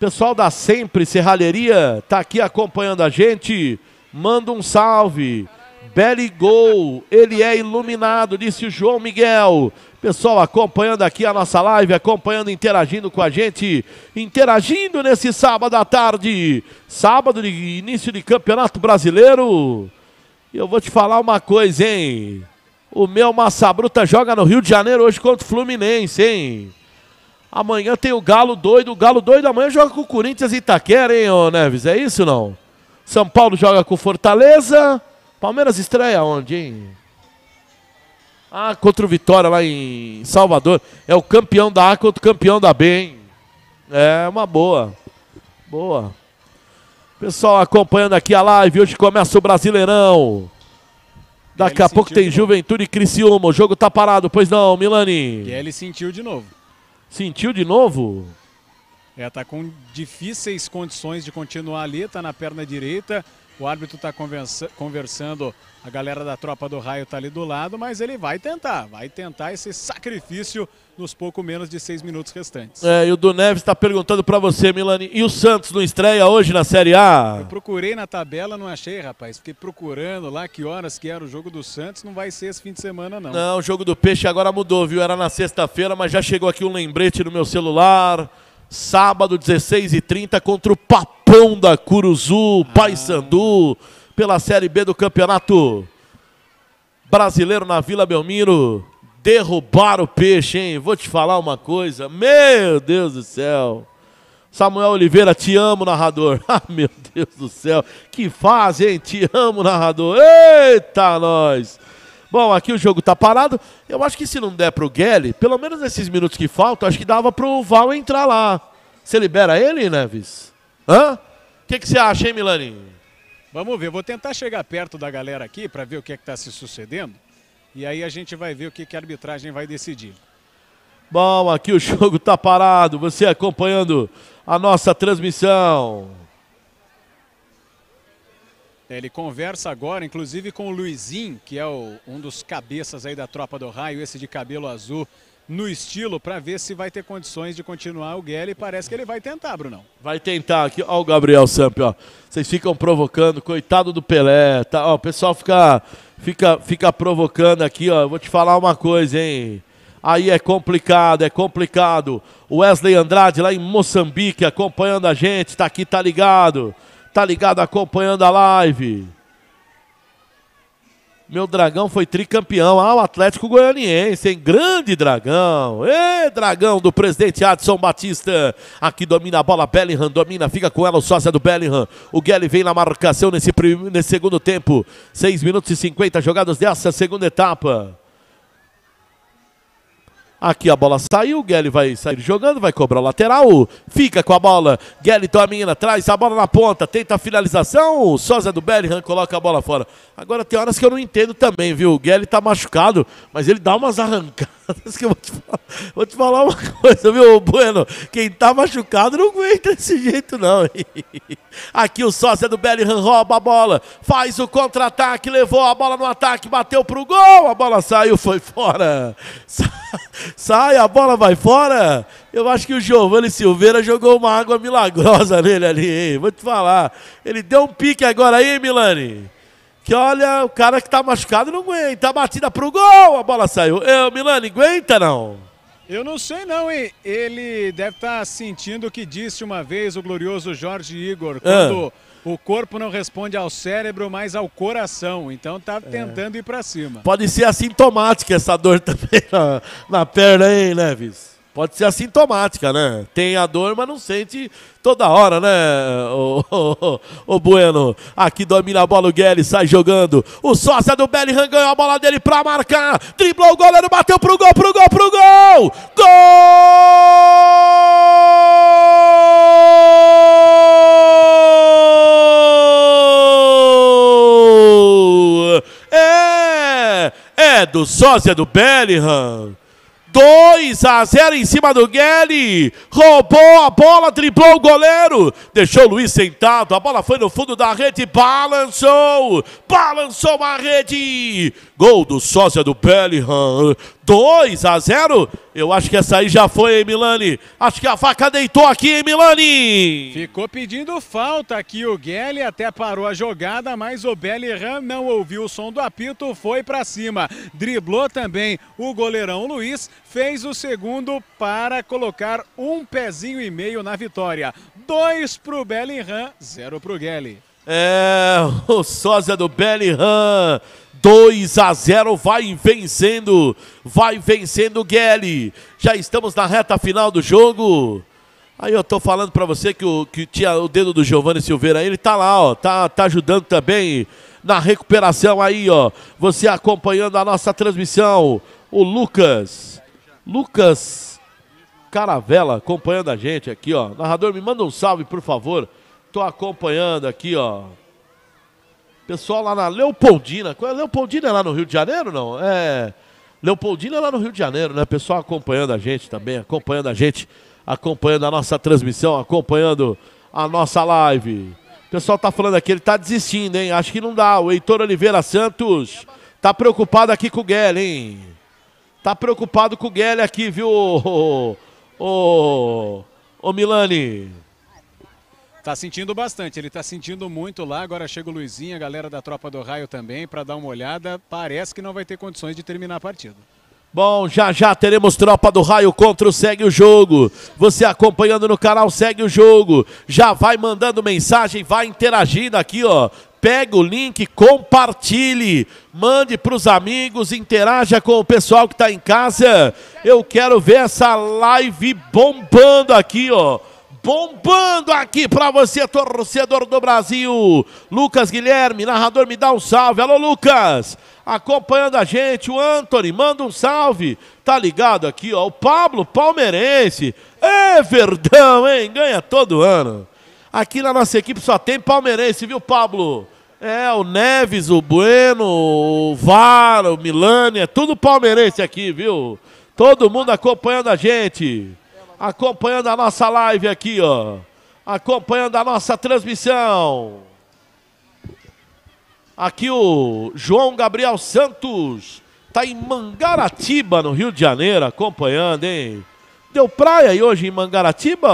Pessoal da Sempre Serralheria está aqui acompanhando a gente. Manda um salve. Belly Gol, ele é iluminado, disse o João Miguel. Pessoal acompanhando aqui a nossa live, acompanhando, interagindo com a gente, interagindo nesse sábado à tarde, sábado de início de Campeonato Brasileiro. eu vou te falar uma coisa, hein? O meu Massa Bruta joga no Rio de Janeiro hoje contra o Fluminense, hein? Amanhã tem o Galo doido, o Galo doido amanhã joga com o Corinthians e Itaquera, hein, ô Neves? É isso não? São Paulo joga com o Fortaleza. Palmeiras estreia onde, hein? A contra o Vitória lá em Salvador. É o campeão da A contra o campeão da B, hein? É uma boa. Boa. Pessoal acompanhando aqui a live. Hoje começa o Brasileirão. Daqui a pouco tem Juventude e Criciúma. O jogo tá parado, pois não, Milani? E ele sentiu de novo. Sentiu de novo? É, tá com difíceis condições de continuar ali, tá na perna direita. O árbitro está conversando, a galera da tropa do raio está ali do lado, mas ele vai tentar, vai tentar esse sacrifício nos pouco menos de seis minutos restantes. É, e o do Neves está perguntando para você, Milani, e o Santos não estreia hoje na Série A? Eu procurei na tabela, não achei, rapaz. Fiquei procurando lá que horas que era o jogo do Santos, não vai ser esse fim de semana, não. Não, o jogo do Peixe agora mudou, viu? Era na sexta-feira, mas já chegou aqui um lembrete no meu celular sábado, 16h30, contra o Papão da Curuzu, ah. Paysandu, pela Série B do Campeonato Brasileiro na Vila Belmiro. Derrubar o peixe, hein? Vou te falar uma coisa. Meu Deus do céu. Samuel Oliveira, te amo, narrador. <laughs> Ah, meu Deus do céu. Que faz, hein? Te amo, narrador. Eita, nós. Bom, aqui o jogo está parado. Eu acho que se não der para o Guelli, pelo menos nesses minutos que faltam, acho que dava para o Val entrar lá. Você libera ele, Neves? Hã? O que, você acha, hein, Milaninho? Vamos ver. vou tentar chegar perto da galera aqui para ver o que é está se sucedendo. E aí a gente vai ver o que, que a arbitragem vai decidir. Bom, aqui o jogo está parado. Você acompanhando a nossa transmissão. É, ele conversa agora, inclusive, com o Luizinho, que é o, um dos cabeças aí da Tropa do Raio, esse de cabelo azul no estilo, para ver se vai ter condições de continuar o Guelli. Parece que ele vai tentar, Brunão. Vai tentar aqui. Olha o Gabriel Samp, ó. Vocês ficam provocando, coitado do Pelé. Tá? Ó, o pessoal fica, fica, fica provocando aqui, ó. Eu vou te falar uma coisa, hein aí é complicado, é complicado. O Wesley Andrade lá em Moçambique acompanhando a gente, tá aqui, tá ligado. Tá ligado acompanhando a live. Meu dragão foi tricampeão. Ah, o Atlético Goianiense, hein? Grande dragão. Ê, dragão do presidente Adson Batista. Aqui domina a bola. Bellingham domina, fica com ela o sócio do Bellingham. O Guelli vem na marcação nesse, prim... nesse segundo tempo. 6 minutos e 50 jogadas dessa segunda etapa. Aqui a bola saiu, Gelli vai sair jogando, vai cobrar o lateral, fica com a bola, Guelli domina, traz a bola na ponta, tenta a finalização, Sosa do Bellingham coloca a bola fora. Agora tem horas que eu não entendo também, viu? O Guelli tá machucado, mas ele dá umas arrancadas que eu vou te, falar, vou te falar uma coisa, viu, Bueno? Quem tá machucado não aguenta desse jeito, não. Aqui o sócio do Bellingham rouba a bola, faz o contra-ataque, levou a bola no ataque, bateu pro gol, a bola saiu, foi fora. Sai, sai a bola vai fora. Eu acho que o Giovanni Silveira jogou uma água milagrosa nele ali, hein? Vou te falar. Ele deu um pique agora aí, Milani que olha, o cara que está machucado não aguenta. A tá batida para o gol, a bola saiu. Eu, Milani, aguenta não? Eu não sei não, hein? Ele deve estar tá sentindo o que disse uma vez o glorioso Jorge Igor, ah. quando o corpo não responde ao cérebro, mas ao coração. Então tá é. tentando é. ir para cima. Pode ser assintomática essa dor <laughs> também na, na perna, hein, Leves? Pode ser assintomática, né? Tem a dor, mas não sente toda hora, né, o, o, o Bueno? Aqui domina a bola o Guelli, sai jogando. O sócio do Bellingham ganhou a bola dele pra marcar. Driblou o goleiro, bateu pro gol, pro gol, pro gol! Gol! É! É do sócio do Bellingham! 2 a 0 em cima do Guelli. Roubou a bola, triplou o goleiro. Deixou o Luiz sentado. A bola foi no fundo da rede. Balançou. Balançou a rede. Gol do sócia do Bellingham. 2 a 0. Eu acho que essa aí já foi, hein, Milani? Acho que a faca deitou aqui, hein, Milani? Ficou pedindo falta aqui o Guelli, até parou a jogada, mas o Bellingham não ouviu o som do apito, foi para cima. Driblou também o goleirão Luiz, fez o segundo para colocar um pezinho e meio na vitória. 2 pro Bellingham, 0 pro Guelli. É, o sósia do Bellingham 2 a 0, vai vencendo, vai vencendo o Guelli. Já estamos na reta final do jogo. Aí eu tô falando para você que o, que tinha o dedo do Giovanni Silveira, ele tá lá, ó, tá, tá ajudando também na recuperação aí, ó. Você acompanhando a nossa transmissão, o Lucas, Lucas Caravela acompanhando a gente aqui, ó. Narrador, me manda um salve, por favor. Tô acompanhando aqui, ó. Pessoal lá na Leopoldina. É? Leopoldina é lá no Rio de Janeiro, não? É. Leopoldina é lá no Rio de Janeiro, né? Pessoal acompanhando a gente também, acompanhando a gente, acompanhando a nossa transmissão, acompanhando a nossa live. O pessoal tá falando aqui, ele tá desistindo, hein? Acho que não dá. O Heitor Oliveira Santos tá preocupado aqui com o Guel, hein? Tá preocupado com o Guel aqui, viu, ô, ô, ô Milani? Tá sentindo bastante, ele tá sentindo muito lá. Agora chega o Luizinho, a galera da Tropa do Raio também, para dar uma olhada. Parece que não vai ter condições de terminar a partida. Bom, já já teremos Tropa do Raio contra o Segue o Jogo. Você acompanhando no canal Segue o Jogo. Já vai mandando mensagem, vai interagindo aqui, ó. Pega o link, compartilhe, mande para os amigos, interaja com o pessoal que está em casa. Eu quero ver essa live bombando aqui, ó bombando aqui para você, torcedor do Brasil. Lucas Guilherme, narrador, me dá um salve. Alô, Lucas! Acompanhando a gente, o Anthony, manda um salve. Tá ligado aqui, ó. O Pablo Palmeirense. É verdão, hein? Ganha todo ano. Aqui na nossa equipe só tem palmeirense, viu, Pablo? É, o Neves, o Bueno, o Varo, o Milani, é tudo palmeirense aqui, viu? Todo mundo acompanhando a gente acompanhando a nossa live aqui, ó. Acompanhando a nossa transmissão. Aqui o João Gabriel Santos está em Mangaratiba, no Rio de Janeiro, acompanhando, hein? Deu praia aí hoje em Mangaratiba,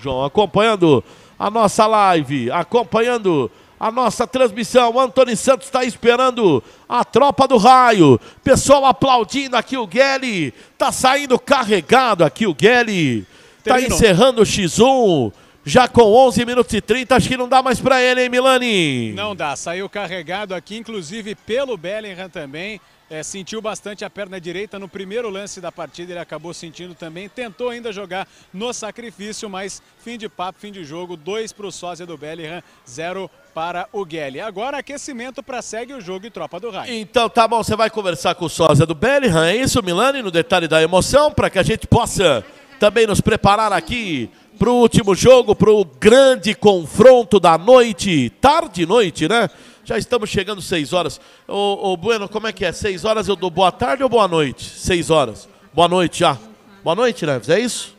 João? Acompanhando a nossa live, acompanhando a nossa transmissão. O Antônio Santos está esperando a tropa do raio. Pessoal aplaudindo aqui o Guelli. está saindo carregado aqui o Guelli. está encerrando o X1. Já com 11 minutos e 30, acho que não dá mais para ele, hein, Milani? Não dá, saiu carregado aqui, inclusive pelo Bellingham também é, sentiu bastante a perna direita no primeiro lance da partida, ele acabou sentindo também, tentou ainda jogar no sacrifício, mas fim de papo, fim de jogo, dois para o sósia do Bellingham, zero para o Guelli. Agora aquecimento para segue o jogo e tropa do Raio. Então tá bom, você vai conversar com o sósia do Bellingham, é isso Milani, no detalhe da emoção, para que a gente possa também nos preparar aqui para o último jogo, para o grande confronto da noite, tarde noite, né? Já estamos chegando seis horas. Ô, ô, Bueno, como é que é? Seis horas eu dou boa tarde ou boa noite? Seis horas. Boa noite já. Boa noite, Neves, né? é isso?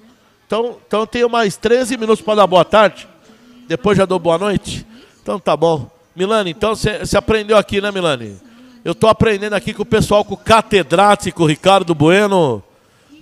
Então, então eu tenho mais 13 minutos para dar boa tarde. Depois já dou boa noite. Então tá bom. Milane, então você aprendeu aqui, né, Milane? Eu estou aprendendo aqui com o pessoal, com o catedrático Ricardo Bueno,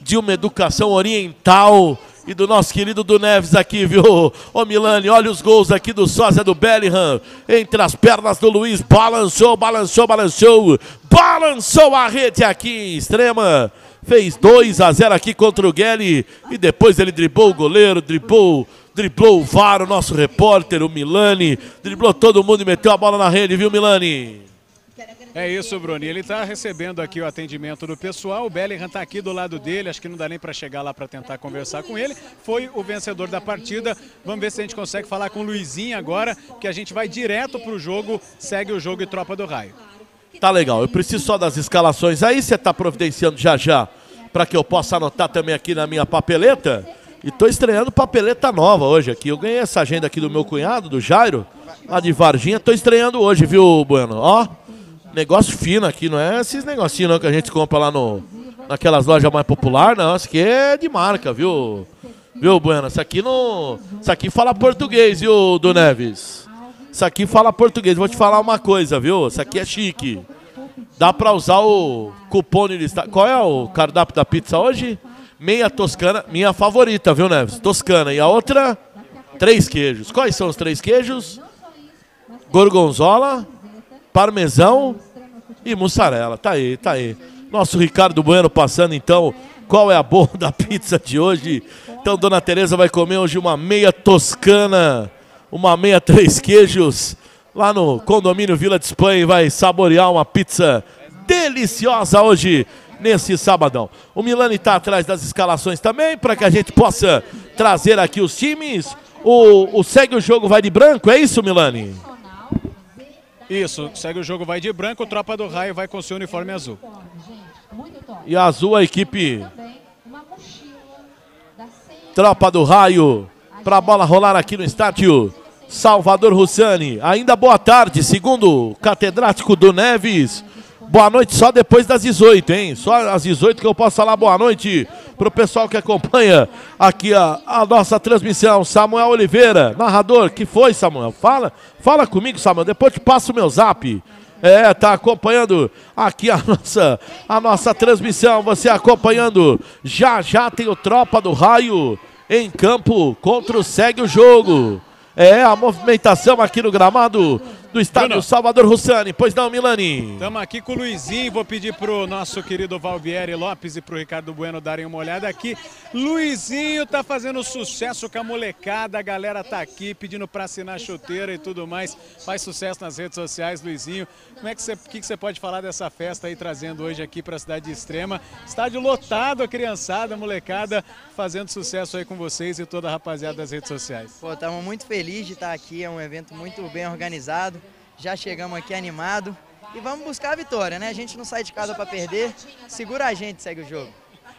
de uma educação oriental e do nosso querido do Neves aqui, viu? Ô Milani, olha os gols aqui do sósia do Bellingham. Entre as pernas do Luiz, balançou, balançou, balançou. Balançou a rede aqui, extrema. Fez 2 a 0 aqui contra o Guelli. E depois ele driblou o goleiro, driblou driblou o VAR, o nosso repórter, o Milani. Driblou todo mundo e meteu a bola na rede, viu, Milani? É isso, Bruno. Ele está recebendo aqui o atendimento do pessoal. O Bellingham está aqui do lado dele. Acho que não dá nem para chegar lá para tentar conversar com ele. Foi o vencedor da partida. Vamos ver se a gente consegue falar com o Luizinho agora, que a gente vai direto para o jogo, segue o jogo e tropa do raio. Tá legal. Eu preciso só das escalações aí. Você está providenciando já já para que eu possa anotar também aqui na minha papeleta. E tô estreando papeleta nova hoje aqui. Eu ganhei essa agenda aqui do meu cunhado, do Jairo, lá de Varginha. Tô estreando hoje, viu, Bueno? Ó, Negócio fino aqui, não é esses negocinhos não que a gente compra lá no, naquelas lojas mais populares, não. Isso aqui é de marca, viu? Viu, Bueno? Isso aqui não. Isso aqui fala português, viu, do Neves? Isso aqui fala português. Vou te falar uma coisa, viu? Isso aqui é chique. Dá pra usar o cupom de destaque. Qual é o cardápio da pizza hoje? Meia toscana, minha favorita, viu, Neves? Toscana. E a outra? Três queijos. Quais são os três queijos? Gorgonzola parmesão e mussarela. Tá aí, tá aí. Nosso Ricardo Bueno passando então qual é a boa da pizza de hoje. Então, Dona Tereza vai comer hoje uma meia toscana, uma meia três queijos, lá no condomínio Vila de Espanha e vai saborear uma pizza deliciosa hoje, nesse sabadão. O Milani está atrás das escalações também, para que a gente possa trazer aqui os times. O, o Segue o Jogo vai de branco, é isso, Milani? Isso, segue o jogo, vai de branco, Tropa do Raio vai com seu uniforme azul. E azul a equipe. Tropa do Raio, para a bola rolar aqui no estádio. Salvador Russani, ainda boa tarde, segundo catedrático do Neves. Boa noite só depois das 18, hein? Só às 18 que eu posso falar boa noite pro pessoal que acompanha aqui a, a nossa transmissão. Samuel Oliveira, narrador, que foi, Samuel? Fala, fala comigo, Samuel. Depois te passo o meu zap. É, tá acompanhando aqui a <laughs> nossa, a nossa transmissão. Você acompanhando. Já já tem o Tropa do Raio em campo contra o Segue o Jogo. É, a movimentação aqui no gramado do estádio Bruno. Salvador Russani. Pois não, Milani? Estamos aqui com o Luizinho. Vou pedir para o nosso querido Valvieri Lopes e para o Ricardo Bueno darem uma olhada aqui. Luizinho tá fazendo sucesso com a molecada. A galera tá aqui pedindo para assinar chuteira e tudo mais. Faz sucesso nas redes sociais, Luizinho. Como é que você, que, que você pode falar dessa festa aí trazendo hoje aqui para a cidade de Extrema? Estádio lotado, a criançada, a molecada fazendo sucesso aí com vocês e toda a rapaziada das redes sociais. Pô, estamos muito felizes de estar tá aqui. É um evento muito bem organizado já chegamos aqui animado e vamos buscar a vitória, né? A gente não sai de casa para perder, segura a gente, segue o jogo.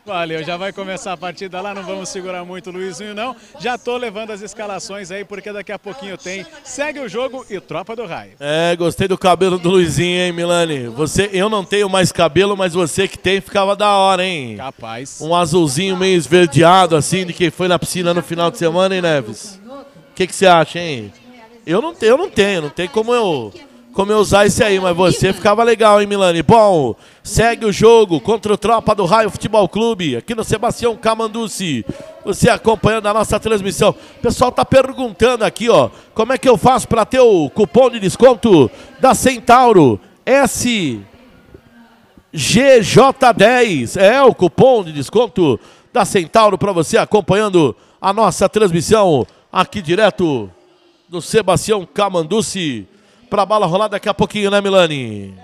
Valeu, já vai começar a partida lá, não vamos segurar muito o Luizinho não. Já tô levando as escalações aí, porque daqui a pouquinho tem. Segue o jogo e Tropa do Raio. É, gostei do cabelo do Luizinho, hein, Milani? Você, eu não tenho mais cabelo, mas você que tem ficava da hora, hein? Capaz. Um azulzinho meio esverdeado, assim, de quem foi na piscina no final de semana, hein, Neves? O que, que você acha, hein? Eu não, eu não tenho, não tem como eu, como eu usar isso aí, mas você ficava legal, hein, Milani? Bom, segue o jogo contra o Tropa do Raio Futebol Clube, aqui no Sebastião Camanduci. Você acompanhando a nossa transmissão. O pessoal tá perguntando aqui, ó, como é que eu faço para ter o cupom de desconto da Centauro S GJ10. É o cupom de desconto da Centauro para você acompanhando a nossa transmissão aqui direto do Sebastião Camanduce. Para a bala rolar daqui a pouquinho, né, Milani?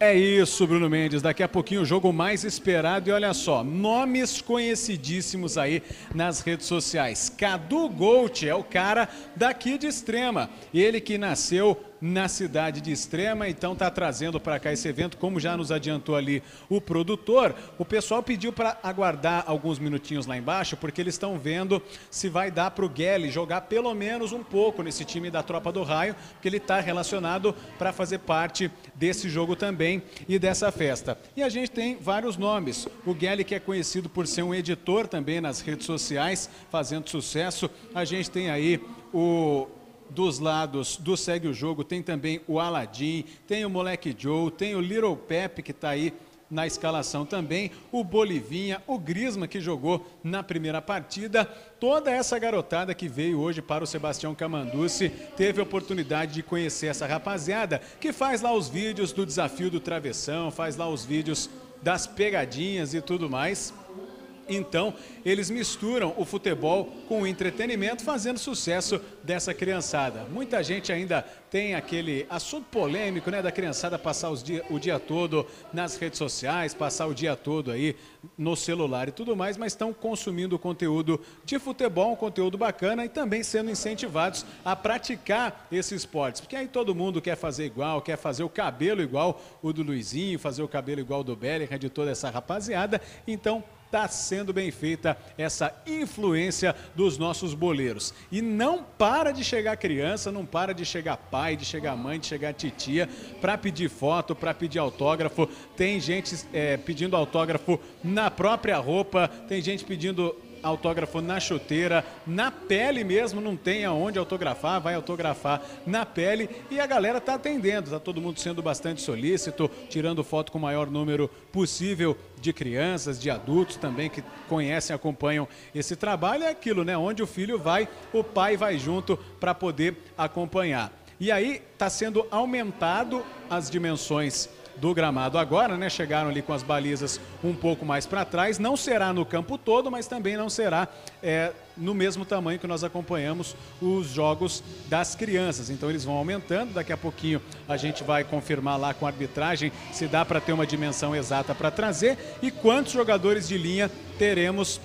É isso, Bruno Mendes. Daqui a pouquinho o jogo mais esperado. E olha só, nomes conhecidíssimos aí nas redes sociais. Cadu Gold é o cara daqui de Extrema. Ele que nasceu na cidade de Extrema, então está trazendo para cá esse evento, como já nos adiantou ali o produtor. O pessoal pediu para aguardar alguns minutinhos lá embaixo, porque eles estão vendo se vai dar para o Guelli jogar pelo menos um pouco nesse time da Tropa do Raio, porque ele está relacionado para fazer parte desse jogo também e dessa festa. E a gente tem vários nomes. O Guelli, que é conhecido por ser um editor também nas redes sociais, fazendo sucesso. A gente tem aí o dos lados do Segue o Jogo tem também o Aladim, tem o Moleque Joe, tem o Little Pepe que está aí na escalação também, o Bolivinha, o Grisma que jogou na primeira partida. Toda essa garotada que veio hoje para o Sebastião Camanduce teve a oportunidade de conhecer essa rapaziada que faz lá os vídeos do desafio do travessão, faz lá os vídeos das pegadinhas e tudo mais. Então, eles misturam o futebol com o entretenimento, fazendo sucesso dessa criançada. Muita gente ainda tem aquele assunto polêmico, né, da criançada passar dia, o dia todo nas redes sociais, passar o dia todo aí no celular e tudo mais, mas estão consumindo conteúdo de futebol, um conteúdo bacana e também sendo incentivados a praticar esses esportes, porque aí todo mundo quer fazer igual, quer fazer o cabelo igual o do Luizinho, fazer o cabelo igual do Bellingham, de toda essa rapaziada, então está sendo bem feita essa influência dos nossos boleiros. E não para de chegar criança, não para de chegar pai, de chegar mãe, de chegar titia, para pedir foto, para pedir autógrafo. Tem gente é, pedindo autógrafo na própria roupa, tem gente pedindo autógrafo na chuteira, na pele mesmo, não tem aonde autografar, vai autografar na pele e a galera tá atendendo, tá todo mundo sendo bastante solícito, tirando foto com o maior número possível de crianças, de adultos também que conhecem, acompanham esse trabalho. É aquilo, né? Onde o filho vai, o pai vai junto para poder acompanhar. E aí está sendo aumentado as dimensões do gramado agora, né? Chegaram ali com as balizas um pouco mais para trás. Não será no campo todo, mas também não será é, no mesmo tamanho que nós acompanhamos os jogos das crianças. Então eles vão aumentando. Daqui a pouquinho a gente vai confirmar lá com a arbitragem se dá para ter uma dimensão exata para trazer e quantos jogadores de linha teremos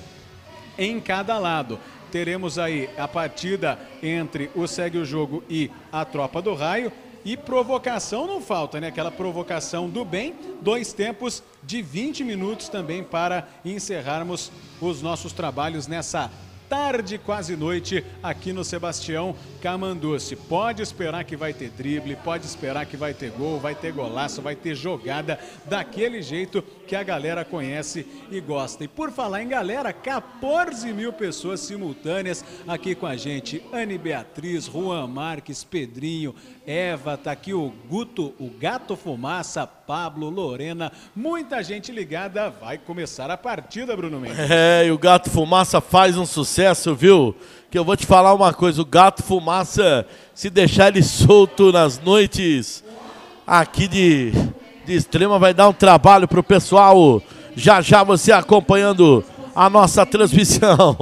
em cada lado teremos aí a partida entre o Segue o Jogo e a Tropa do Raio. E provocação não falta, né? Aquela provocação do bem, dois tempos de 20 minutos também para encerrarmos os nossos trabalhos nessa tarde, quase noite, aqui no Sebastião Camanduce. pode esperar que vai ter drible, pode esperar que vai ter gol, vai ter golaço, vai ter jogada daquele jeito que a galera conhece e gosta. E por falar em galera, 14 mil pessoas simultâneas aqui com a gente. Anne Beatriz, Juan Marques, Pedrinho, Eva, tá aqui o Guto, o Gato Fumaça, Pablo, Lorena, muita gente ligada. Vai começar a partida, Bruno Mendes. <laughs> É, e o Gato Fumaça faz um sucesso, viu? Que eu vou te falar uma coisa, o Gato Fumaça, se deixar ele solto nas noites aqui de, de extrema, vai dar um trabalho pro pessoal. Já já você acompanhando a nossa <laughs> transmissão.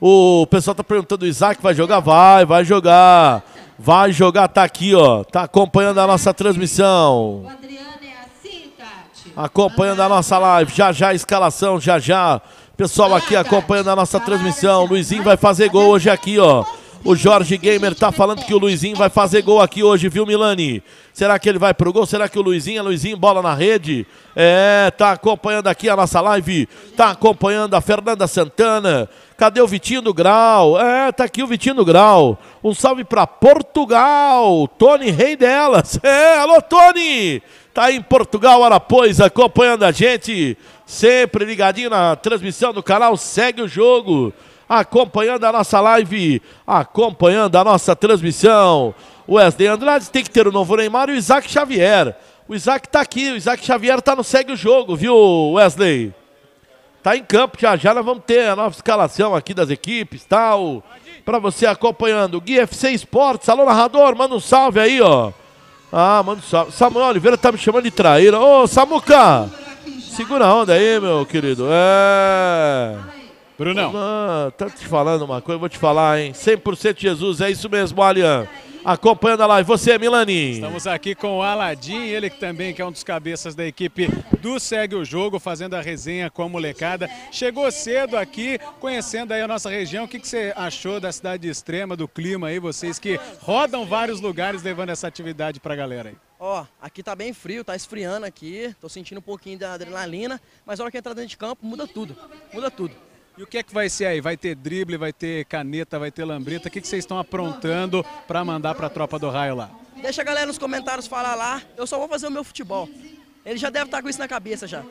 O pessoal tá perguntando, o Isaac vai jogar? Vai, vai jogar. Vai jogar, tá aqui, ó. Tá acompanhando a nossa transmissão. é assim Acompanhando a nossa live. Já já a escalação, já já. Pessoal aqui acompanhando a nossa transmissão. Luizinho vai fazer gol hoje aqui, ó. O Jorge Gamer tá falando que o Luizinho vai fazer gol aqui hoje, viu, Milani? Será que ele vai pro gol? Será que o Luizinho, é Luizinho, bola na rede? É, tá acompanhando aqui a nossa live, tá acompanhando a Fernanda Santana. Cadê o Vitinho do Grau? É, tá aqui o Vitinho do Grau. Um salve pra Portugal, Tony, rei delas. <laughs> É, alô, Tony! Tá aí em Portugal, Arapois, acompanhando a gente. Sempre ligadinho na transmissão do canal, segue o jogo acompanhando a nossa live, acompanhando a nossa transmissão. Wesley Andrade tem que ter o novo Neymar e o Isaac Xavier. O Isaac está aqui, o Isaac Xavier está no segue o jogo, viu, Wesley? Tá em campo já, já nós vamos ter a nova escalação aqui das equipes, tal. Para você acompanhando. Gui FC Esportes, alô narrador, manda um salve aí, ó. Ah, manda um salve. Samuel Oliveira tá me chamando de traíra. Ô, Samuca, segura a onda aí, meu querido. É... Brunão. Alain, tá te falando uma coisa, vou te falar, hein? 100% Jesus, é isso mesmo, Alian. Acompanhando a live, você, é Milani. Estamos aqui com o Aladim, ele que também que é um dos cabeças da equipe do Segue o Jogo, fazendo a resenha com a molecada. Chegou cedo aqui, conhecendo aí a nossa região. O que, que você achou da cidade Extrema, do clima aí, vocês que rodam vários lugares levando essa atividade pra galera aí? Ó, aqui tá bem frio, tá esfriando aqui, tô sentindo um pouquinho da adrenalina, mas na hora que entra dentro de campo, muda tudo, muda tudo. E o que é que vai ser aí? Vai ter drible, vai ter caneta, vai ter lambreta? O que, que vocês estão aprontando para mandar para a tropa do raio lá? Deixa a galera nos comentários falar lá. Eu só vou fazer o meu futebol. Ele já deve estar tá com isso na cabeça já.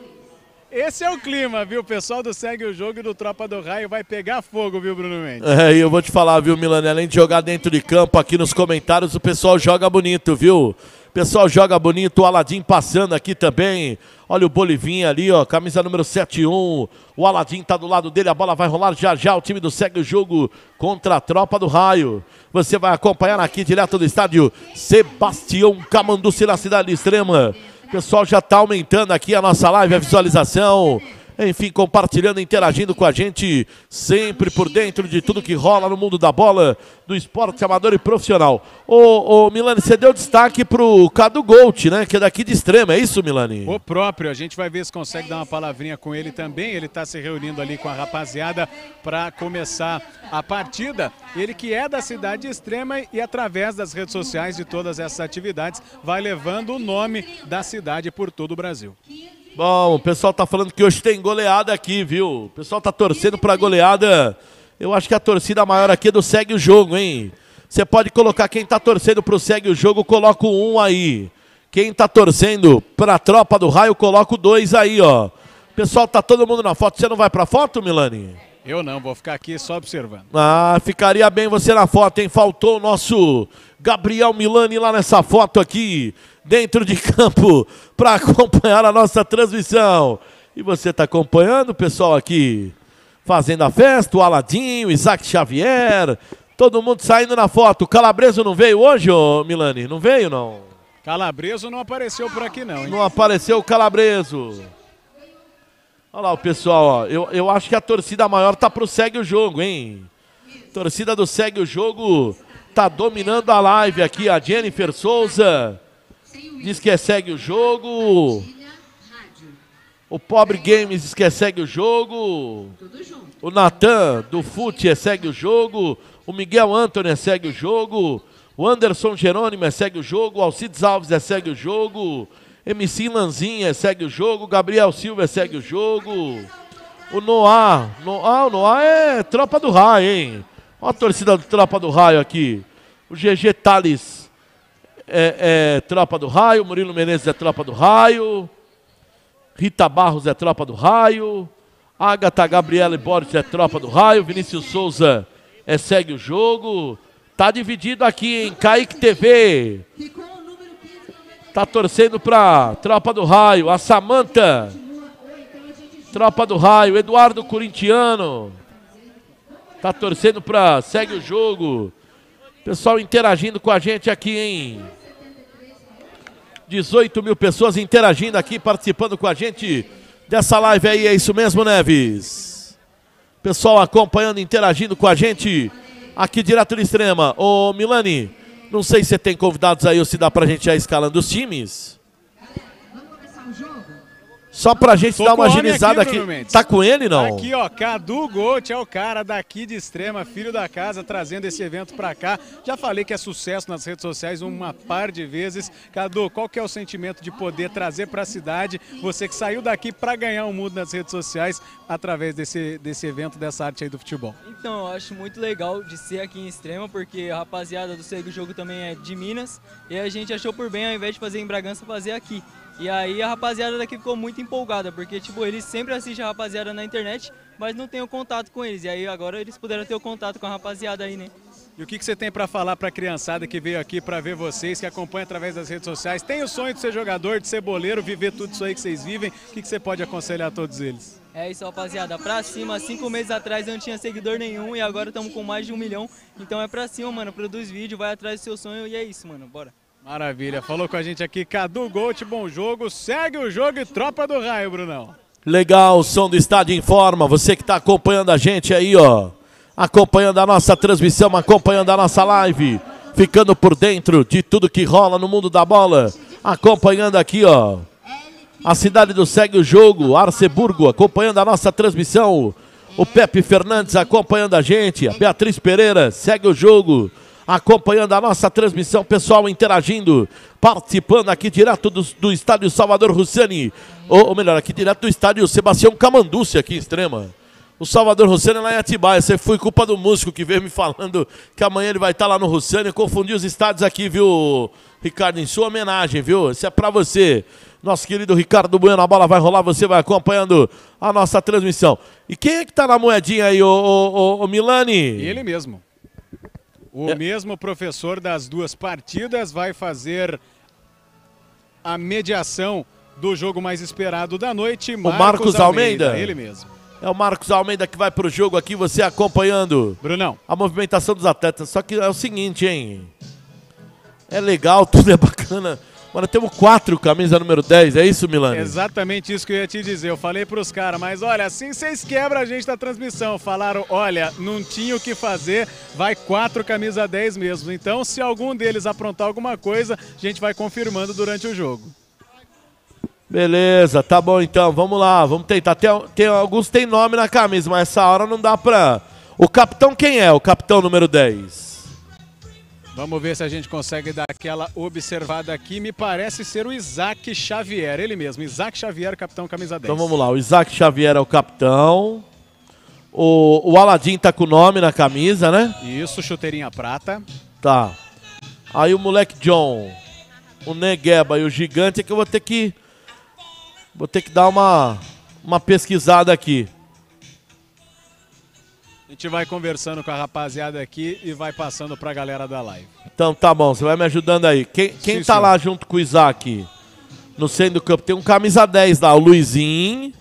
Esse é o clima, viu? O pessoal do Segue o Jogo e do Tropa do Raio vai pegar fogo, viu, Bruno Mendes? É, e eu vou te falar, viu, Milano? Além de jogar dentro de campo, aqui nos comentários, o pessoal joga bonito, viu? Pessoal joga bonito, o Aladim passando aqui também. Olha o Bolivinha ali, ó, camisa número 71. O Aladim tá do lado dele, a bola vai rolar já já. O time do segue o jogo contra a tropa do Raio. Você vai acompanhar aqui direto do estádio Sebastião Camanduce na cidade extrema. Pessoal já tá aumentando aqui a nossa live, a visualização enfim, compartilhando, interagindo com a gente, sempre por dentro de tudo que rola no mundo da bola, do esporte amador e profissional. Ô, ô Milani, você deu destaque pro Cadu Gold, né? Que é daqui de extrema, é isso, Milani? O próprio, a gente vai ver se consegue dar uma palavrinha com ele também. Ele está se reunindo ali com a rapaziada para começar a partida. Ele que é da cidade extrema e através das redes sociais de todas essas atividades vai levando o nome da cidade por todo o Brasil. Bom, o pessoal tá falando que hoje tem goleada aqui, viu? O pessoal tá torcendo pra goleada. Eu acho que a torcida maior aqui é do Segue o Jogo, hein? Você pode colocar quem tá torcendo pro Segue o Jogo, coloca um aí. Quem tá torcendo pra Tropa do Raio, coloca dois aí, ó. pessoal tá todo mundo na foto. Você não vai pra foto, Milani? Eu não, vou ficar aqui só observando. Ah, ficaria bem você na foto, hein? Faltou o nosso Gabriel Milani lá nessa foto aqui, dentro de campo, <laughs> para acompanhar a nossa transmissão. E você está acompanhando o pessoal aqui, fazendo a festa, o Aladinho, Isaac Xavier, todo mundo saindo na foto. O Calabreso não veio hoje, ô Milani? Não veio, não? Calabreso não apareceu por aqui, não. Hein? Não apareceu o Calabreso. Olha lá o pessoal, ó. Eu, eu acho que a torcida maior tá pro Segue o Jogo, hein? Torcida do Segue o Jogo tá dominando a live aqui. A Jennifer Souza diz que é, segue o jogo. O Pobre Games diz que é, segue o jogo. O Natan do Fute é, segue o jogo. O Miguel Antônio segue o jogo. O Anderson Jerônimo segue o jogo. O Alcides Alves segue o jogo. MC Lanzinha segue o jogo. Gabriel Silva segue o jogo. O Noah. Noah, o Noah é tropa do Rai, hein? Olha a torcida do Tropa do Raio aqui. O GG Tales é, é Tropa do Raio, Murilo Menezes é Tropa do Raio, Rita Barros é Tropa do Raio, Agatha Gabriela Borges é Tropa do Raio, Vinícius Souza é Segue o Jogo. Tá dividido aqui em Kaique TV. Tá torcendo para Tropa do Raio, a Samanta. Tropa do Raio, Eduardo Corintiano. Tá torcendo para segue o jogo. Pessoal interagindo com a gente aqui, hein? 18 mil pessoas interagindo aqui, participando com a gente dessa live aí. É isso mesmo, Neves? Pessoal acompanhando, interagindo com a gente aqui direto do Extrema. Ô, Milani, não sei se você tem convidados aí ou se dá pra gente já escalando os times. Só pra gente Tô dar uma agilizada aqui, aqui. Tá com ele, não? Aqui, ó, Cadu Gote é o cara daqui de Extrema, filho da casa, trazendo esse evento pra cá. Já falei que é sucesso nas redes sociais uma par de vezes. Cadu, qual que é o sentimento de poder trazer pra cidade você que saiu daqui pra ganhar o um mundo nas redes sociais através desse, desse evento, dessa arte aí do futebol? Então, eu acho muito legal de ser aqui em Extrema, porque a rapaziada do Segue o Jogo também é de Minas e a gente achou por bem, ao invés de fazer em Bragança, fazer aqui. E aí a rapaziada daqui ficou muito empolgada, porque tipo, eles sempre assistem a rapaziada na internet, mas não tem o contato com eles. E aí agora eles puderam ter o contato com a rapaziada aí, né? E o que, você tem para falar para a criançada que veio aqui para ver vocês, que acompanha através das redes sociais? Tem o sonho de ser jogador, de ser boleiro, viver tudo isso aí que vocês vivem. O que, que você pode aconselhar a todos eles? É isso, rapaziada. Pra cima, cinco meses atrás eu não tinha seguidor nenhum e agora estamos com mais de um milhão. Então é pra cima, mano. Produz vídeo, vai atrás do seu sonho e é isso, mano. Bora. Maravilha, falou com a gente aqui Cadu Gold, bom jogo, segue o jogo e tropa do raio, Brunão. Legal, o som do estádio informa, você que está acompanhando a gente aí, ó, acompanhando a nossa transmissão, acompanhando a nossa live, ficando por dentro de tudo que rola no mundo da bola, acompanhando aqui, ó, a cidade do segue o jogo, Arceburgo, acompanhando a nossa transmissão, o Pepe Fernandes acompanhando a gente, a Beatriz Pereira segue o jogo, acompanhando a nossa transmissão, pessoal interagindo, participando aqui direto do, do estádio Salvador Russani, ou, ou, melhor, aqui direto do estádio Sebastião Camanduce, aqui em Extrema. O Salvador Russani lá em Atibaia, você foi culpa do músico que veio me falando que amanhã ele vai estar lá no Russani, Confundi os estádios aqui, viu, Ricardo, em sua homenagem, viu, isso é pra você. Nosso querido Ricardo Bueno, a bola vai rolar, você vai acompanhando a nossa transmissão. E quem é que tá na moedinha aí, ô, ô, ô, ô Milani? Ele mesmo. O é. mesmo professor das duas partidas vai fazer a mediação do jogo mais esperado da noite, Marcos, o Marcos Almeida. Almeida. Ele mesmo. É o Marcos Almeida que vai para o jogo aqui, você acompanhando. Brunão. A movimentação dos atletas. Só que é o seguinte, hein? É legal, <laughs> tudo é bacana agora temos quatro camisa número 10, é isso, Milani? Exatamente isso que eu ia te dizer. Eu falei para os caras, mas olha, assim vocês quebram a gente da transmissão. Falaram, olha, não tinha o que fazer, vai quatro camisa 10 mesmo. Então, se algum deles aprontar alguma coisa, a gente vai confirmando durante o jogo. Beleza, tá bom então, vamos lá, vamos tentar. Tem, tem, alguns tem nome na camisa, mas essa hora não dá pra. O capitão quem é? O capitão número 10? Vamos ver se a gente consegue dar aquela observada aqui. Me parece ser o Isaac Xavier, ele mesmo. Isaac Xavier, capitão camisa 10. Então vamos lá, o Isaac Xavier é o capitão. O, o Aladim tá com o nome na camisa, né? Isso, chuteirinha prata. Tá. Aí o moleque John, o Negueba e o Gigante é que eu vou ter que... Vou ter que dar uma, uma pesquisada aqui. A gente vai conversando com a rapaziada aqui e vai passando pra galera da live. Então tá bom, você vai me ajudando aí. Quem, quem Sim, tá lá junto com o Isaac no centro do campo? Tem um camisa 10 lá, o Luizinho.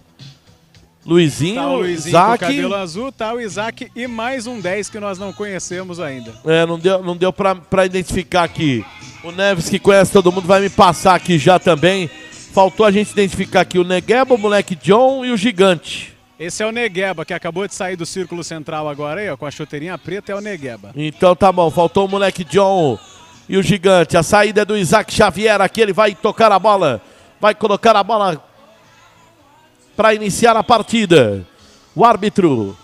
Luizinho, tá o Luizinho Isaac. com cabelo azul, tá o Isaac e mais um 10 que nós não conhecemos ainda. É, não deu, não deu pra, pra identificar aqui. O Neves, que conhece todo mundo, vai me passar aqui já também. Faltou a gente identificar aqui o Negueba, o moleque John e o Gigante. Esse é o Negueba, que acabou de sair do círculo central agora aí, ó, com a chuteirinha preta, é o Negueba. Então tá bom, faltou o moleque John e o gigante. A saída é do Isaac Xavier, aqui ele vai tocar a bola, vai colocar a bola para iniciar a partida. O árbitro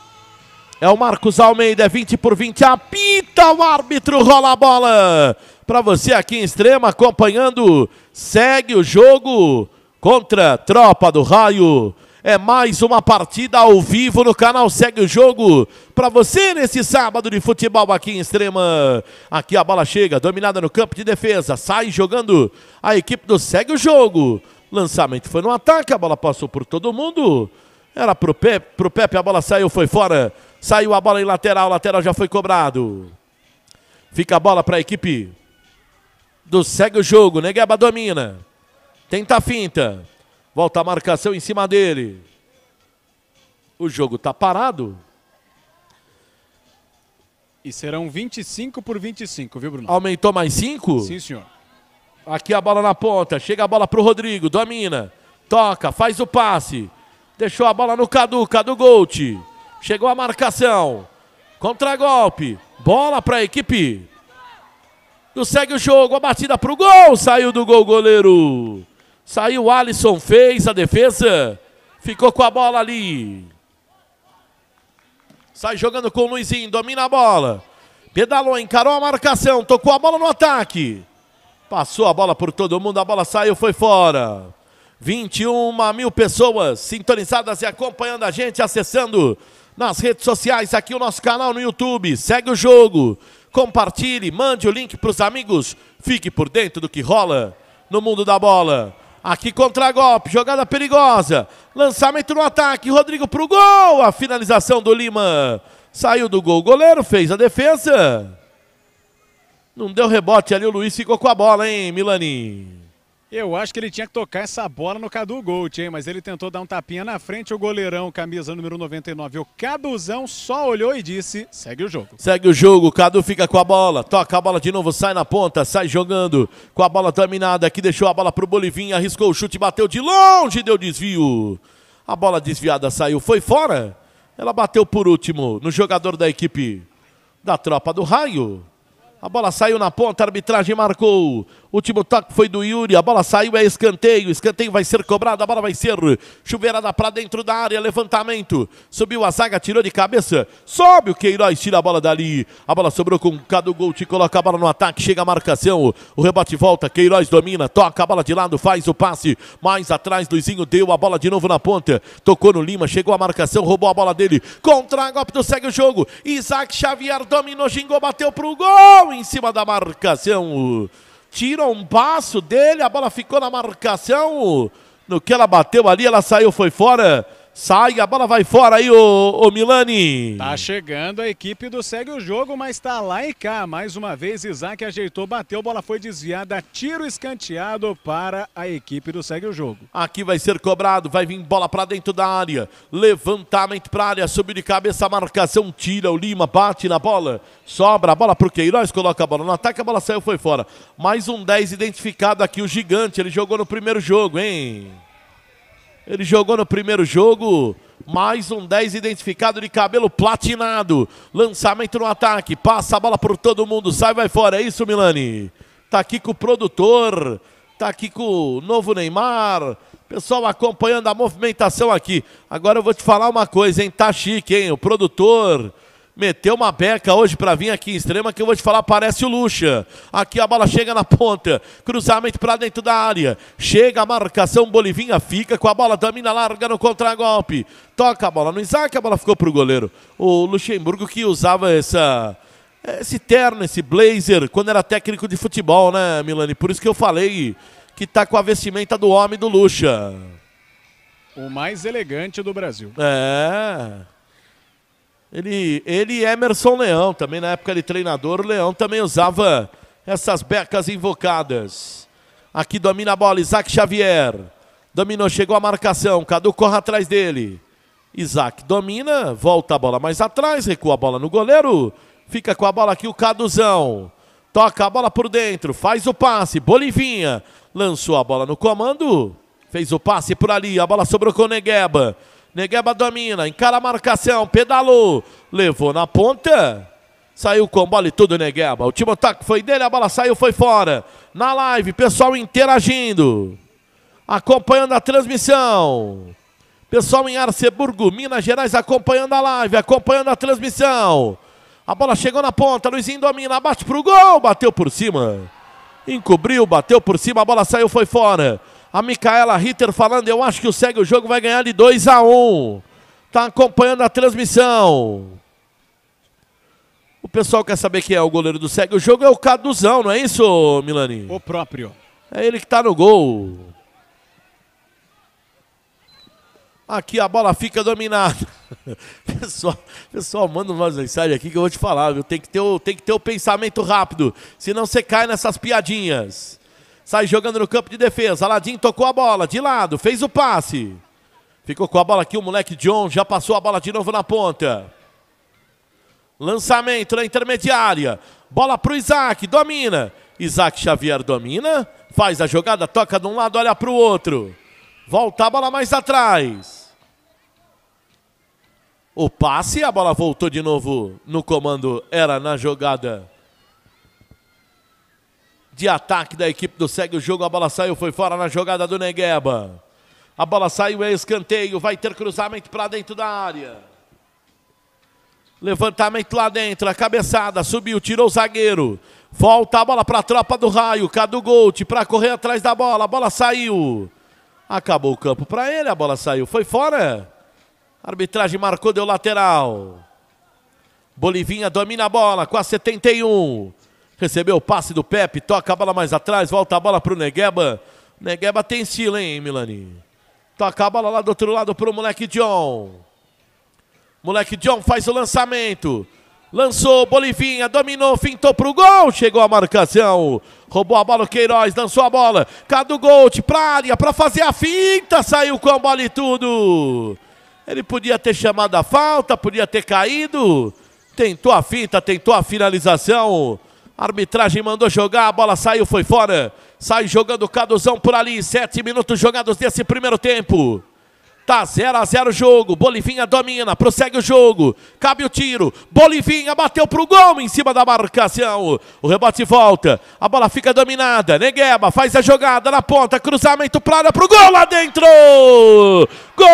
é o Marcos Almeida, é 20 por 20, apita o árbitro, rola a bola. Para você aqui em extrema, acompanhando, segue o jogo contra a Tropa do Raio. É mais uma partida ao vivo no canal Segue o Jogo. Para você nesse sábado de futebol aqui em Extrema. Aqui a bola chega, dominada no campo de defesa. Sai jogando a equipe do Segue o Jogo. Lançamento foi no ataque, a bola passou por todo mundo. Era pro Pepe, pro Pepe a bola saiu, foi fora. Saiu a bola em lateral, lateral já foi cobrado. Fica a bola para a equipe do Segue o Jogo. Negueba domina. Tenta a finta. Volta a marcação em cima dele. O jogo está parado. E serão 25 por 25, viu, Bruno? Aumentou mais 5? Sim, senhor. Aqui a bola na ponta. Chega a bola para o Rodrigo. Domina. Toca. Faz o passe. Deixou a bola no Cadu. Cadu Gold. Chegou a marcação. Contra-golpe. Bola para a equipe. Não segue o jogo. A batida para o gol. Saiu do gol, goleiro. Saiu Alisson, fez a defesa. Ficou com a bola ali. Sai jogando com o Luizinho, domina a bola. Pedalou, encarou a marcação, tocou a bola no ataque. Passou a bola por todo mundo, a bola saiu, foi fora. 21 mil pessoas sintonizadas e acompanhando a gente, acessando nas redes sociais, aqui o nosso canal no YouTube. Segue o jogo, compartilhe, mande o link para os amigos, fique por dentro do que rola no mundo da bola. Aqui contra-golpe, jogada perigosa. Lançamento no ataque, Rodrigo pro gol. A finalização do Lima. Saiu do gol o goleiro, fez a defesa. Não deu rebote ali, o Luiz ficou com a bola, hein, Milani? Eu acho que ele tinha que tocar essa bola no Cadu Gold, hein? Mas ele tentou dar um tapinha na frente. O goleirão, camisa número 99, o Caduzão, só olhou e disse: segue o jogo. Segue o jogo, Cadu fica com a bola, toca a bola de novo, sai na ponta, sai jogando. Com a bola terminada, aqui, deixou a bola pro Bolivinha, arriscou o chute, bateu de longe, deu desvio. A bola desviada saiu, foi fora. Ela bateu por último no jogador da equipe da tropa do raio. A bola saiu na ponta, a arbitragem marcou. O último toque foi do Yuri, a bola saiu, é escanteio. Escanteio vai ser cobrado, a bola vai ser chuveirada para dentro da área, levantamento. Subiu a zaga, tirou de cabeça. Sobe o Queiroz, tira a bola dali. A bola sobrou com o Cadu Gol, coloca a bola no ataque, chega a marcação. O rebate volta, Queiroz domina, toca a bola de lado, faz o passe. Mais atrás, Luizinho deu a bola de novo na ponta. Tocou no Lima, chegou a marcação, roubou a bola dele. Contra golpe, segue o jogo. Isaac Xavier dominou, xingou, bateu pro gol em cima da marcação tira um passo dele, a bola ficou na marcação. No que ela bateu ali, ela saiu, foi fora. Sai, a bola vai fora aí, o Milani. Tá chegando a equipe do Segue o Jogo, mas tá lá e cá. Mais uma vez, Isaac ajeitou, bateu, bola foi desviada, tiro escanteado para a equipe do Segue o Jogo. Aqui vai ser cobrado, vai vir bola para dentro da área. Levantamento pra área, subiu de cabeça a marcação, tira o Lima, bate na bola, sobra a bola pro Queiroz, coloca a bola no ataque, a bola saiu, foi fora. Mais um 10 identificado aqui, o gigante, ele jogou no primeiro jogo, hein? Ele jogou no primeiro jogo. Mais um 10 identificado de cabelo platinado. Lançamento no ataque. Passa a bola por todo mundo. Sai, vai fora. É isso, Milani. Tá aqui com o produtor. Tá aqui com o novo Neymar. Pessoal acompanhando a movimentação aqui. Agora eu vou te falar uma coisa, hein? Tá chique, hein? O produtor meteu uma beca hoje para vir aqui em extrema que eu vou te falar, parece o Lucha. Aqui a bola chega na ponta, cruzamento para dentro da área. Chega a marcação, Bolivinha fica com a bola, domina larga no contragolpe. Toca a bola no Isaac, a bola ficou pro goleiro. O Luxemburgo que usava essa esse terno, esse blazer, quando era técnico de futebol, né, Milani? Por isso que eu falei que tá com a vestimenta do homem do Lucha. O mais elegante do Brasil. É. Ele, ele Emerson Leão, também na época de treinador, Leão também usava essas becas invocadas. Aqui domina a bola, Isaac Xavier. Dominou, chegou a marcação, Cadu corre atrás dele. Isaac domina, volta a bola mais atrás, recua a bola no goleiro. Fica com a bola aqui o Caduzão. Toca a bola por dentro, faz o passe, Bolivinha. Lançou a bola no comando, fez o passe por ali, a bola sobrou com o Negueba. Negueba domina, encara a marcação, pedalou, levou na ponta. Saiu com bola e tudo, Negueba. O time ataque foi dele, a bola saiu, foi fora. Na live, pessoal interagindo. Acompanhando a transmissão. Pessoal em Arceburgo, Minas Gerais, acompanhando a live, acompanhando a transmissão. A bola chegou na ponta, Luizinho domina, bate pro gol, bateu por cima. Encobriu, bateu por cima, a bola saiu, foi fora. A Micaela Ritter falando, eu acho que o segue o jogo vai ganhar de 2 a 1 um. Tá acompanhando a transmissão. O pessoal quer saber quem é o goleiro do segue o jogo, é o Caduzão, não é isso, Milani? O próprio. É ele que tá no gol. Aqui a bola fica dominada. <laughs> Pessoal, pessoal, manda uma mensagem aqui que eu vou te falar, viu? Tem que ter o, tem que ter o pensamento rápido, senão você cai nessas piadinhas. Sai jogando no campo de defesa. Aladim tocou a bola de lado, fez o passe. Ficou com a bola aqui o moleque John, já passou a bola de novo na ponta. Lançamento na intermediária. Bola para o Isaac, domina. Isaac Xavier domina, faz a jogada, toca de um lado, olha para o outro. Volta a bola mais atrás. O passe, a bola voltou de novo no comando, era na jogada de ataque da equipe do Segue o Jogo. A bola saiu, foi fora na jogada do Negueba. A bola saiu, é escanteio. Vai ter cruzamento para dentro da área. Levantamento lá dentro, a cabeçada, subiu, tirou o zagueiro. Volta a bola para a tropa do raio. Cadu Gold para correr atrás da bola. A bola saiu. Acabou o campo para ele, a bola saiu. Foi fora. Arbitragem marcou, deu lateral. Bolivinha domina a bola com a 71. Recebeu o passe do Pepe, toca a bola mais atrás, volta a bola para o Negueba. Negueba tem estilo, hein, Milani? Toca a bola lá do outro lado para o moleque John. Moleque John faz o lançamento. Lançou Bolivinha, dominou, fintou o gol, chegou a marcação. Roubou a bola o Queiroz, lançou a bola. Cadu Gold pra área, para fazer a finta, saiu com a bola e tudo. Ele podia ter chamado a falta, podia ter caído. Tentou a finta, tentou a finalização arbitragem mandou jogar, a bola saiu, foi fora. Sai jogando o Caduzão por ali. Sete minutos jogados desse primeiro tempo. Tá 0 a 0 o jogo. Bolivinha domina, prossegue o jogo. Cabe o tiro. Bolivinha bateu pro gol em cima da marcação. O rebote volta. A bola fica dominada. Negueba faz a jogada na ponta. Cruzamento pra área pro gol lá dentro. Gol!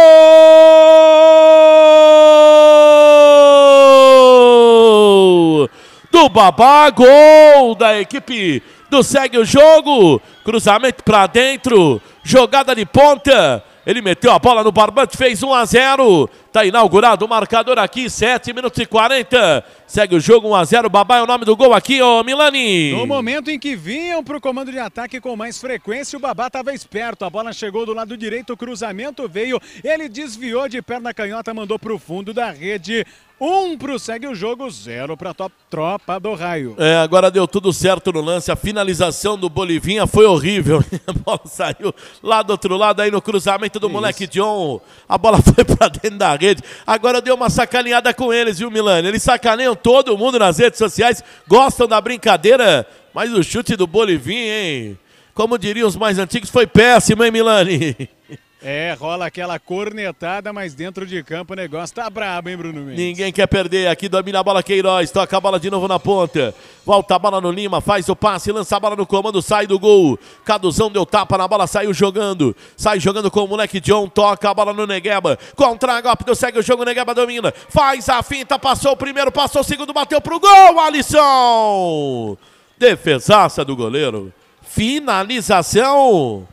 do Babá, gol da equipe do Segue o Jogo, cruzamento para dentro, jogada de ponta, ele meteu a bola no barbante, fez 1 a 0 Tá inaugurado o marcador aqui, 7 minutos e 40. Segue o jogo 1 a 0 Babá é o nome do gol aqui, ô Milani. No momento em que vinham para o comando de ataque com mais frequência, o Babá estava esperto. A bola chegou do lado direito, o cruzamento veio. Ele desviou de perna canhota, mandou para o fundo da rede. Um pro segue o jogo, zero para top, tropa do raio. É, agora deu tudo certo no lance. A finalização do Bolivinha foi horrível. A bola saiu lá do outro lado, aí no cruzamento do que moleque isso? John. A bola <laughs> foi para dentro da rede. Agora deu uma sacaneada com eles, viu, Milano? Eles sacaneiam todo mundo nas redes sociais, gostam da brincadeira, mas o chute do Bolivinho, hein? Como diriam os mais antigos, foi péssimo, hein, Milani? <laughs> É, rola aquela cornetada, mas dentro de campo o negócio tá brabo, hein, Bruno Mendes? Ninguém quer perder. Aqui domina a bola Queiroz, toca a bola de novo na ponta. Volta a bola no Lima, faz o passe, lança a bola no comando, sai do gol. Caduzão deu tapa na bola, saiu jogando. Sai jogando com o moleque John, toca a bola no Negueba. Contra a Gópido, segue o jogo, Negueba domina. Faz a finta, passou o primeiro, passou o segundo, bateu pro gol, Alisson! Defesaça do goleiro. Finalização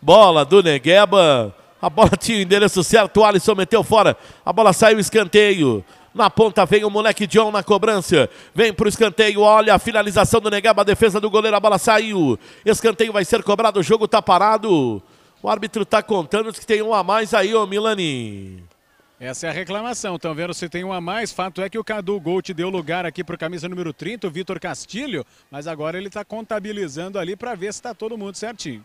Bola do Negueba. A bola tinha o endereço certo. O Alisson meteu fora. A bola saiu escanteio. Na ponta vem o moleque John na cobrança. Vem para o escanteio. Olha a finalização do Negueba, A defesa do goleiro. A bola saiu. Escanteio vai ser cobrado. O jogo está parado. O árbitro está contando que tem um a mais aí, ô Milani. Essa é a reclamação. Estão vendo se tem um a mais. Fato é que o Cadu te deu lugar aqui para o camisa número 30, o Vitor Castilho. Mas agora ele está contabilizando ali para ver se está todo mundo certinho.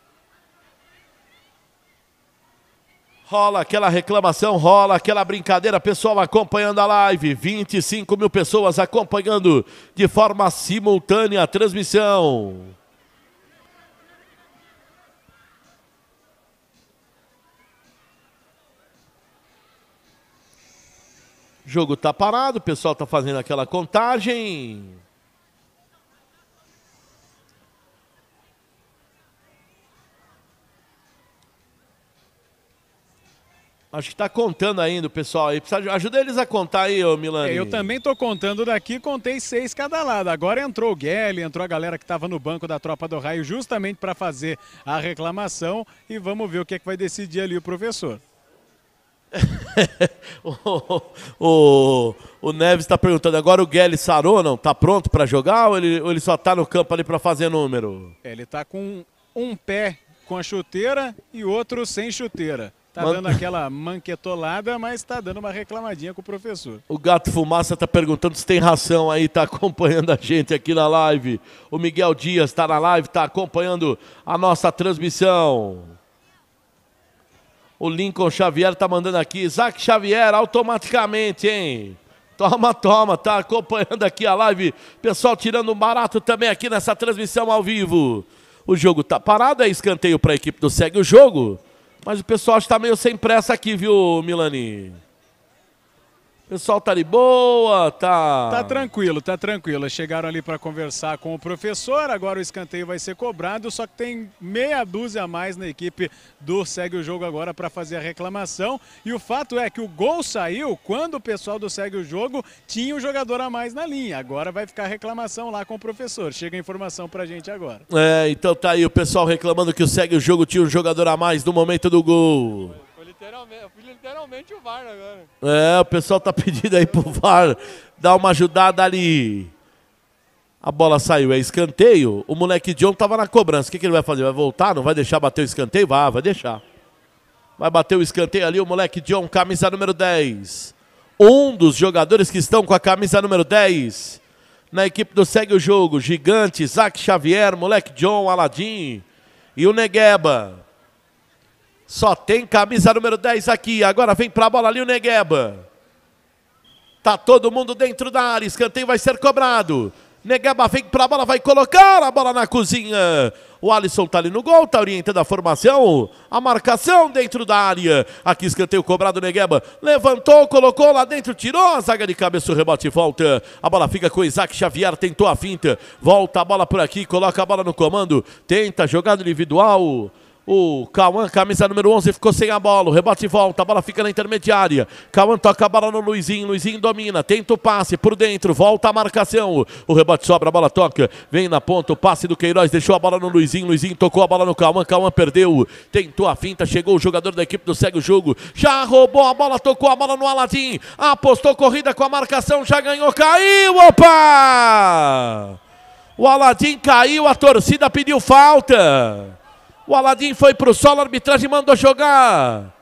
Rola aquela reclamação, rola aquela brincadeira, pessoal acompanhando a live. 25 mil pessoas acompanhando de forma simultânea a transmissão. O jogo está parado, o pessoal está fazendo aquela contagem. Acho que está contando ainda o pessoal E Precisa, ajuda eles a contar aí, ô Milani. É, eu também estou contando daqui, contei seis cada lado. Agora entrou o Guelli, entrou a galera que estava no banco da Tropa do Raio justamente para fazer a reclamação e vamos ver o que é que vai decidir ali o professor. <laughs> o, o, o, Neves está perguntando agora o Guelli sarou não? Tá pronto para jogar ou ele, ou ele só está no campo ali para fazer número? É, ele está com um pé com a chuteira e outro sem chuteira. Tá Man... dando aquela manquetolada, mas tá dando uma reclamadinha com o professor. O Gato Fumaça tá perguntando se tem ração aí, tá <laughs> acompanhando a gente aqui na live. O Miguel Dias tá na live, tá acompanhando a nossa transmissão. O Lincoln Xavier tá mandando aqui. Isaac Xavier, automaticamente, hein? Toma, toma, tá acompanhando aqui a live. Pessoal tirando um barato também aqui nessa transmissão ao vivo. O jogo tá parado, é escanteio para a equipe do Segue o Jogo. Mas o pessoal está meio sem pressa aqui, viu, Milani? pessoal tá de boa, tá. Tá tranquilo, tá tranquilo. Chegaram ali para conversar com o professor, agora o escanteio vai ser cobrado, só que tem meia dúzia a mais na equipe do Segue o Jogo agora para fazer a reclamação. E o fato é que o gol saiu quando o pessoal do Segue o Jogo tinha um jogador a mais na linha. Agora vai ficar reclamação lá com o professor. Chega a informação pra gente agora. É, então tá aí o pessoal reclamando que o Segue o Jogo tinha um jogador a mais no momento do gol. Literalmente, eu fiz literalmente o VAR agora. É, o pessoal tá <laughs> pedindo aí pro VAR dar uma ajudada ali. A bola saiu, é escanteio. O moleque John tava na cobrança. O que, que ele vai fazer? Vai voltar? Não vai deixar bater o escanteio? Vai, vai deixar. Vai bater o escanteio ali, o moleque John, camisa número 10. Um dos jogadores que estão com a camisa número 10 na equipe do Segue o Jogo. Gigante, Zac Xavier, moleque John, Aladim e o Negueba. Só tem camisa número 10 aqui. Agora vem para a bola ali o Negueba. Tá todo mundo dentro da área. Escanteio vai ser cobrado. Negueba vem para a bola, vai colocar a bola na cozinha. O Alisson tá ali no gol, tá orientando a formação, a marcação dentro da área. Aqui escanteio cobrado, Negueba levantou, colocou lá dentro, tirou a zaga de cabeça, o rebote volta. A bola fica com o Isaac Xavier, tentou a finta, volta a bola por aqui, coloca a bola no comando, tenta jogada individual. O Cauã, camisa número 11, ficou sem a bola. O rebote volta, a bola fica na intermediária. Cauã toca a bola no Luizinho. Luizinho domina, tenta o passe por dentro, volta a marcação. O rebote sobra, a bola toca. Vem na ponta, o passe do Queiroz, deixou a bola no Luizinho. Luizinho tocou a bola no Cauã. Cauã perdeu, tentou a finta. Chegou o jogador da equipe do Segue o Jogo. Já roubou a bola, tocou a bola no Aladim. Apostou corrida com a marcação, já ganhou, caiu. Opa! O Aladim caiu, a torcida pediu falta. O Aladim foi para o solo, a arbitragem mandou jogar.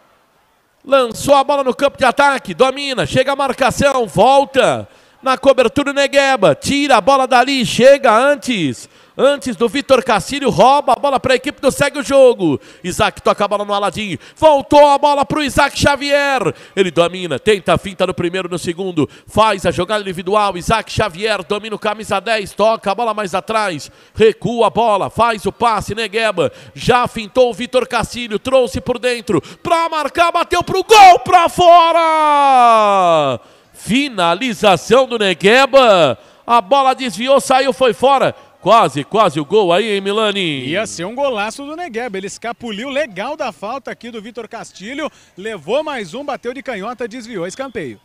Lançou a bola no campo de ataque, domina, chega a marcação, volta na cobertura Negueba, tira a bola dali, chega antes. Antes do Vitor Cassilho rouba a bola para a equipe do Segue o Jogo. Isaac toca a bola no Aladim. Voltou a bola para o Isaac Xavier. Ele domina, tenta a finta no primeiro, no segundo. Faz a jogada individual. Isaac Xavier domina o camisa 10. Toca a bola mais atrás. Recua a bola. Faz o passe, Negueba. Já fintou o Vitor Cassilho, Trouxe por dentro. Para marcar, bateu para o gol. Para fora. Finalização do Negueba. A bola desviou, saiu, foi fora. Quase, quase o gol aí, hein, Milani? Ia ser um golaço do Negueba. Ele escapuliu legal da falta aqui do Vitor Castilho. Levou mais um, bateu de canhota, desviou escanteio.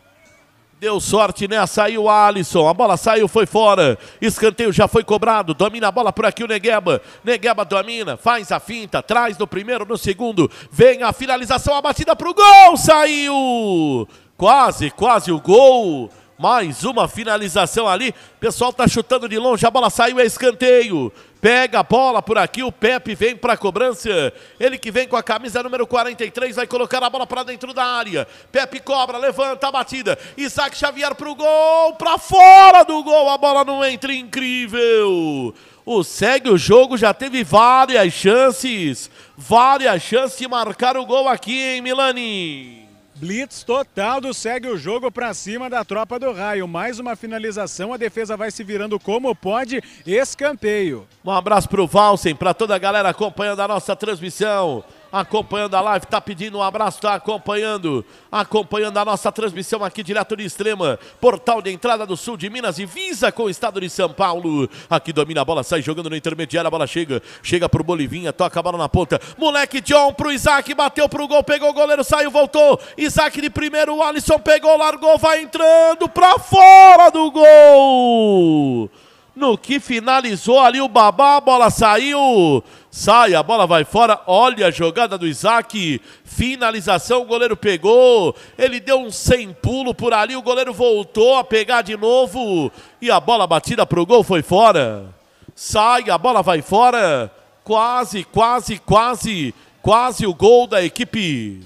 Deu sorte né? Saiu o Alisson. A bola saiu, foi fora. Escanteio já foi cobrado. Domina a bola por aqui o Negueba. Negueba domina, faz a finta, traz no primeiro, no segundo. Vem a finalização, a batida pro gol. Saiu! Quase, quase o gol. Mais uma finalização ali. O pessoal tá chutando de longe. A bola saiu, é escanteio. Pega a bola por aqui. O Pepe vem para a cobrança. Ele que vem com a camisa número 43 vai colocar a bola para dentro da área. Pepe cobra, levanta a batida. Isaac Xavier o gol, para fora do gol. A bola não entra. Incrível. O segue o jogo já teve várias chances, várias chances de marcar o gol aqui em Milani. Blitz total do segue o jogo para cima da tropa do raio. Mais uma finalização, a defesa vai se virando como pode. Escanteio. Um abraço para o Valsen, para toda a galera acompanhando a nossa transmissão acompanhando a live, tá pedindo um abraço, tá acompanhando, acompanhando a nossa transmissão aqui direto de Extrema, portal de entrada do sul de Minas e visa com o estado de São Paulo. Aqui domina a bola, sai jogando no intermediário, a bola chega, chega pro Bolivinha, toca a bola na ponta. Moleque John pro Isaac, bateu pro gol, pegou o goleiro, saiu, voltou. Isaac de primeiro, o Alisson pegou, largou, vai entrando pra fora do gol. No que finalizou ali o babá, a bola saiu. Sai, a bola vai fora. Olha a jogada do Isaac. Finalização, o goleiro pegou. Ele deu um sem pulo por ali. O goleiro voltou a pegar de novo. E a bola batida pro gol foi fora. Sai, a bola vai fora. Quase, quase, quase. Quase o gol da equipe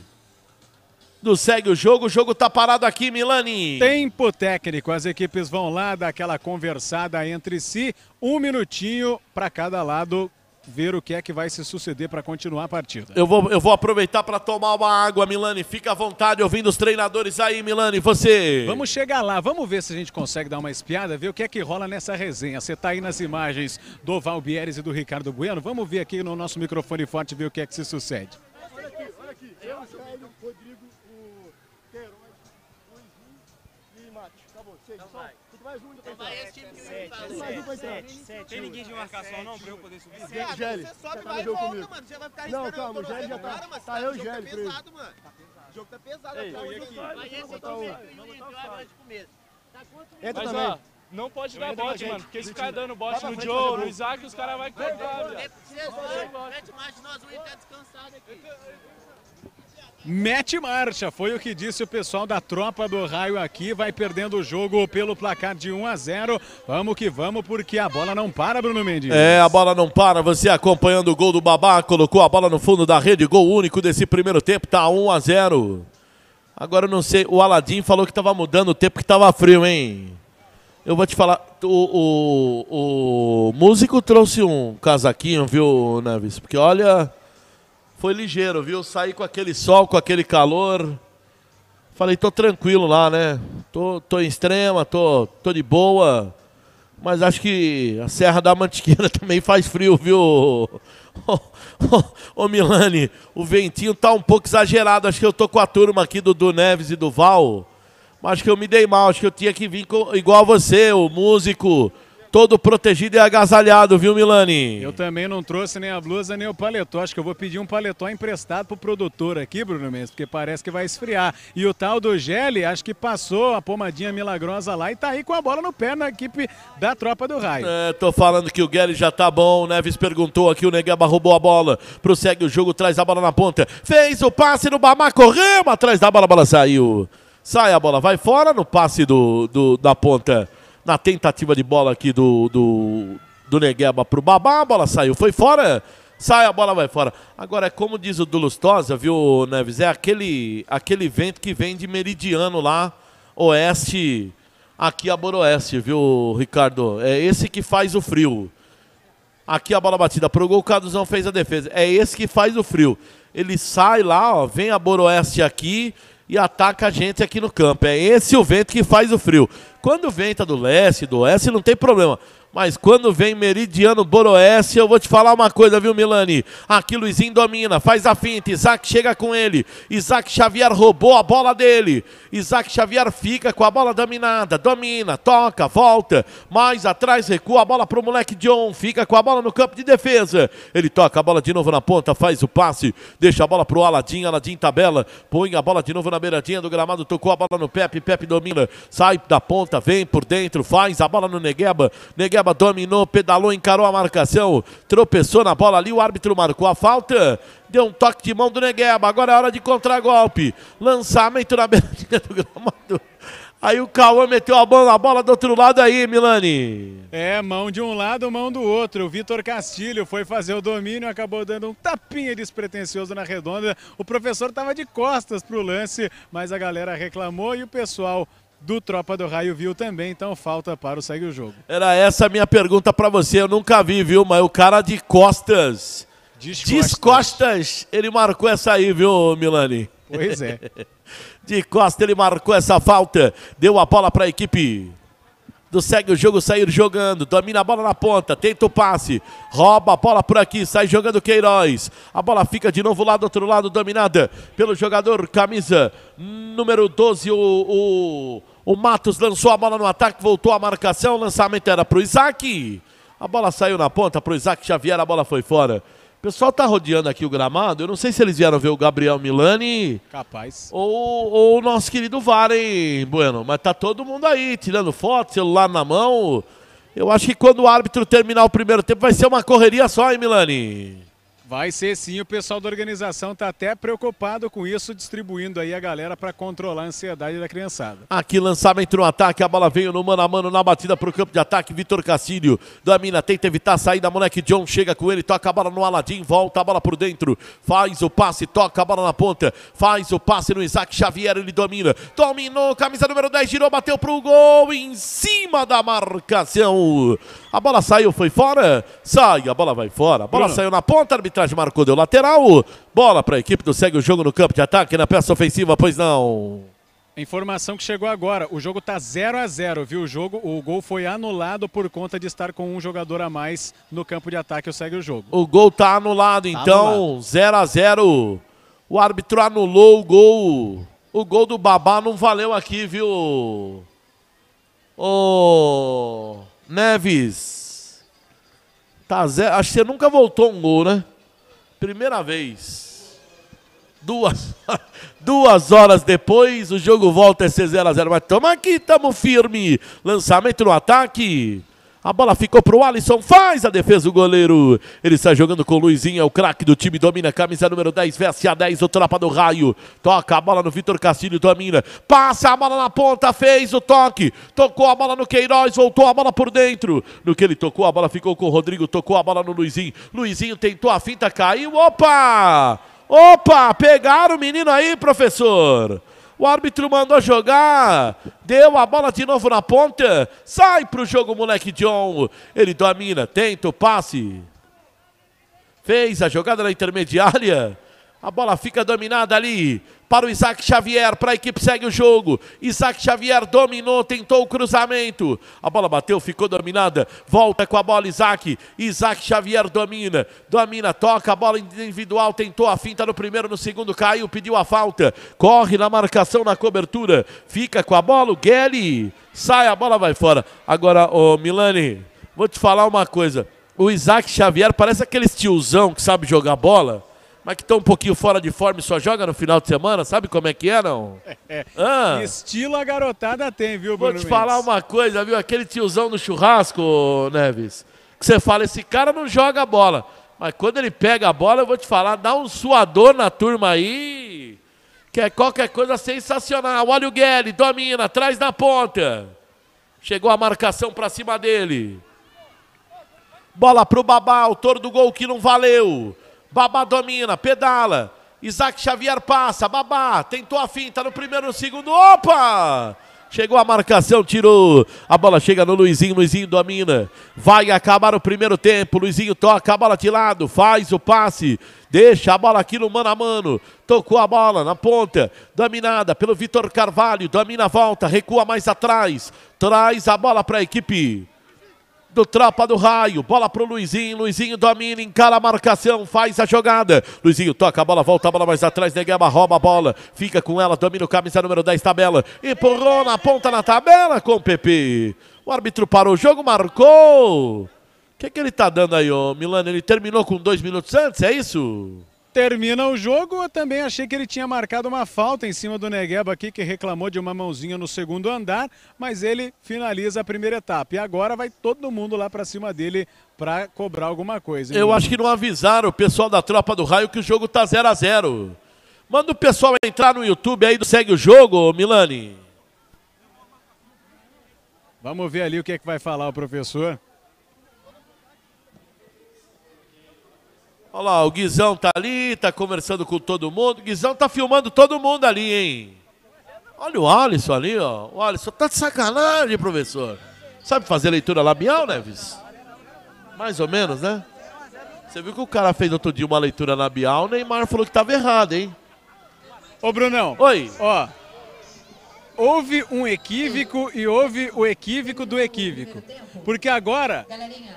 do Segue o Jogo. O jogo tá parado aqui, Milani. Tempo técnico. As equipes vão lá dar aquela conversada entre si. Um minutinho para cada lado ver o que é que vai se suceder para continuar a partida. Eu vou, eu vou aproveitar para tomar uma água, Milani. Fica à vontade ouvindo os treinadores aí, Milani. Você. Vamos chegar lá, vamos ver se a gente consegue dar uma espiada, ver o que é que rola nessa resenha. Você está aí nas imagens do Valbieres e do Ricardo Bueno. Vamos ver aqui no nosso microfone forte ver o que é que se sucede. Sete, mais um Sete, Tem ninguém de marcação é não pra eu poder subir? É, Gelli, você sobe, tá e vai e volta, mano. Você vai ficar esperando. Não, calma, o Gelli já tá. tá eu e o Gelli. O jogo tá pesado, mano. O jogo tá pesado. Ei, aqui. Mas esse aqui veio o Inter, agora de começo. Tá quanto Entra também. Não pode dar bote, mano, porque se ficar dando bote no Joe, no Isaac, os caras vão cortar, velho. Mete mais de nós, o Inter tá descansado aqui. Mete marcha, foi o que disse o pessoal da tropa do raio aqui, vai perdendo o jogo pelo placar de 1 a 0. Vamos que vamos, porque a bola não para, Bruno Mendes. É, a bola não para, você acompanhando o gol do Babá, colocou a bola no fundo da rede, gol único desse primeiro tempo, tá 1 a 0. Agora eu não sei, o Aladim falou que tava mudando o tempo, que tava frio, hein? Eu vou te falar, o, o, o músico trouxe um casaquinho, viu, Neves? Porque olha... Foi ligeiro, viu? Saí com aquele sol, com aquele calor. Falei, tô tranquilo lá, né? Tô, tô em extrema, tô, tô de boa. Mas acho que a Serra da Mantiqueira <laughs> também faz frio, viu? <laughs> Ô oh, oh, Milani, o ventinho tá um pouco exagerado. Acho que eu tô com a turma aqui do, do Neves e do Val. Mas acho que eu me dei mal, acho que eu tinha que vir com, igual a você, o músico todo protegido e agasalhado, viu, Milani? Eu também não trouxe nem a blusa nem o paletó. Acho que eu vou pedir um paletó emprestado pro produtor aqui, Bruno Mendes, porque parece que vai esfriar. E o tal do Gelli, acho que passou a pomadinha milagrosa lá e tá aí com a bola no pé na equipe da tropa do raio. É, tô falando que o Gelli já tá bom. O Neves perguntou aqui, o Negaba roubou a bola, prossegue o jogo, traz a bola na ponta, fez o passe no Bamá, correu atrás da bola, a bola saiu. Sai a bola, vai fora no passe do, do da ponta na tentativa de bola aqui do, do, do Negueba pro Babá, a bola saiu, foi fora, sai, a bola vai fora. Agora, é como diz o do Lustosa, viu, Neves, é aquele, aquele vento que vem de Meridiano lá, oeste, aqui a Boroeste, viu, Ricardo? É esse que faz o frio. Aqui a bola batida pro gol, o Caduzão fez a defesa. É esse que faz o frio. Ele sai lá, ó, vem a Boroeste aqui, e ataca a gente aqui no campo. É esse o vento que faz o frio. Quando venta do leste, do oeste, não tem problema. Mas quando vem Meridiano Boroeste, eu vou te falar uma coisa, viu, Milani? Aqui Luizinho domina, faz a finta. Isaac chega com ele. Isaac Xavier roubou a bola dele. Isaac Xavier fica com a bola dominada. Domina, toca, volta. Mais atrás, recua a bola pro moleque John. Fica com a bola no campo de defesa. Ele toca a bola de novo na ponta, faz o passe. Deixa a bola pro Aladim. Aladim tabela. Põe a bola de novo na beiradinha do gramado. Tocou a bola no Pepe. Pepe domina. Sai da ponta, vem por dentro, faz a bola no Negueba. Negueba Seba dominou, pedalou, encarou a marcação, tropeçou na bola ali, o árbitro marcou a falta, deu um toque de mão do Negueba, agora é hora de contragolpe, lançamento na beiradinha do gramado. Aí o Cauã meteu a bola, na bola do outro lado aí, Milani. É, mão de um lado, mão do outro. O Vitor Castilho foi fazer o domínio, acabou dando um tapinha despretensioso na redonda. O professor estava de costas para o lance, mas a galera reclamou e o pessoal do Tropa do Raio viu também, então falta para o Segue o Jogo. Era essa a minha pergunta para você, eu nunca vi, viu, mas o cara de costas, Descostas, Descostas ele marcou essa aí, viu, Milani? Pois é. <laughs> de costas ele marcou essa falta, deu a bola para a equipe do segue o jogo, sair jogando, domina a bola na ponta, tenta o passe, rouba a bola por aqui, sai jogando Queiroz. A bola fica de novo lá do outro lado, dominada pelo jogador camisa número 12, o, o o Matos lançou a bola no ataque, voltou a marcação. O lançamento era para o Isaac. A bola saiu na ponta para o Isaac Xavier, a bola foi fora. O pessoal tá rodeando aqui o gramado. Eu não sei se eles vieram ver o Gabriel Milani. Capaz. Ou, ou o nosso querido VAR, hein, Bueno? Mas tá todo mundo aí, tirando foto, celular na mão. Eu acho que quando o árbitro terminar o primeiro tempo vai ser uma correria só, hein, Milani? Vai ser sim, o pessoal da organização está até preocupado com isso, distribuindo aí a galera para controlar a ansiedade da criançada. Aqui lançamento no ataque, a bola veio no mano a mano na batida para o campo de ataque. Vitor Cassílio domina, tenta evitar a saída. Moleque John chega com ele, toca a bola no Aladim, volta a bola por dentro, faz o passe, toca a bola na ponta, faz o passe no Isaac Xavier, ele domina, dominou, camisa número 10, girou, bateu para o gol em cima da marcação. A bola saiu, foi fora, sai, a bola vai fora, a bola Bruno. saiu na ponta, arbitragem atrás deu lateral. Bola para a equipe do segue o jogo no campo de ataque, na peça ofensiva, pois não. Informação que chegou agora, o jogo tá 0 a 0 viu? O jogo, o gol foi anulado por conta de estar com um jogador a mais no campo de ataque, o segue o jogo. O gol tá anulado, tá então, 0 a 0 O árbitro anulou o gol. O gol do Babá não valeu aqui, viu? Ô Neves. Tá zero. Acho que você nunca voltou um gol, né? Primeira vez. Duas, <laughs> duas horas depois, o jogo volta a ser 0x0. Mas toma aqui, estamos firme. Lançamento no ataque. A bola ficou pro Alisson, faz a defesa o goleiro. Ele está jogando com o Luizinho, é o craque do time, domina camisa número 10, veste a 10, o trapa do raio. Toca a bola no Vitor Castilho, domina. Passa a bola na ponta, fez o toque. Tocou a bola no Queiroz, voltou a bola por dentro. No que ele tocou, a bola ficou com o Rodrigo, tocou a bola no Luizinho. Luizinho tentou a finta, caiu. Opa! Opa! Pegaram o menino aí, professor. O árbitro mandou jogar. Deu a bola de novo na ponta. Sai pro jogo, moleque John. Ele domina, tenta o passe. Fez a jogada na intermediária. A bola fica dominada ali para o Isaac Xavier, para a equipe segue o jogo. Isaac Xavier dominou, tentou o cruzamento. A bola bateu, ficou dominada. Volta com a bola Isaac. Isaac Xavier domina, domina, toca a bola individual, tentou a finta no primeiro, no segundo caiu, pediu a falta. Corre na marcação, na cobertura. Fica com a bola o Guelli. Sai, a bola vai fora. Agora, o Milani, vou te falar uma coisa. O Isaac Xavier parece aquele tiozão que sabe jogar bola mas que estão tá um pouquinho fora de forma e só joga no final de semana, sabe como é que é, não? É, ah, Estilo a garotada tem, viu, Bruno Vou te falar uma coisa, viu? Aquele tiozão do churrasco, Neves, que você fala, esse cara não joga bola. Mas quando ele pega a bola, eu vou te falar, dá um suador na turma aí, que é qualquer coisa sensacional. Olha o Guedes, domina, atrás da ponta. Chegou a marcação para cima dele. Bola pro Babá, autor do gol que não valeu. Babá domina, pedala. Isaac Xavier passa, Babá tentou a finta no primeiro, no segundo. Opa! Chegou a marcação, tirou. A bola chega no Luizinho, Luizinho domina. Vai acabar o primeiro tempo. Luizinho toca a bola de lado, faz o passe. Deixa a bola aqui no mano a mano. Tocou a bola na ponta, dominada pelo Vitor Carvalho. Domina a volta, recua mais atrás. Traz a bola para a equipe do Tropa do Raio. Bola pro Luizinho. Luizinho domina, encara a marcação, faz a jogada. Luizinho toca a bola, volta a bola mais atrás. Negama rouba a bola, fica com ela, domina o camisa número 10, tabela. Empurrou na ponta na tabela com o PP. O árbitro parou o jogo, marcou. O que, é que ele tá dando aí, ô Milano? Ele terminou com dois minutos antes, é isso? Termina o jogo, eu também achei que ele tinha marcado uma falta em cima do Negueba aqui, que reclamou de uma mãozinha no segundo andar, mas ele finaliza a primeira etapa. E agora vai todo mundo lá para cima dele para cobrar alguma coisa. Hein? Eu acho que não avisaram o pessoal da Tropa do Raio que o jogo tá 0 a 0 Manda o pessoal entrar no YouTube aí do Segue o Jogo, Milani. Vamos ver ali o que é que vai falar o professor. Olha lá, o Guizão tá ali, tá conversando com todo mundo. O Guizão tá filmando todo mundo ali, hein? Olha o Alisson ali, ó. O Alisson tá de sacanagem, professor. Sabe fazer leitura labial, Neves? Mais ou menos, né? Você viu que o cara fez outro dia uma leitura labial, o Neymar falou que tava errado, hein? Ô, Brunão. Oi. Ó, houve um equívoco e houve o equívoco do equívoco. Porque agora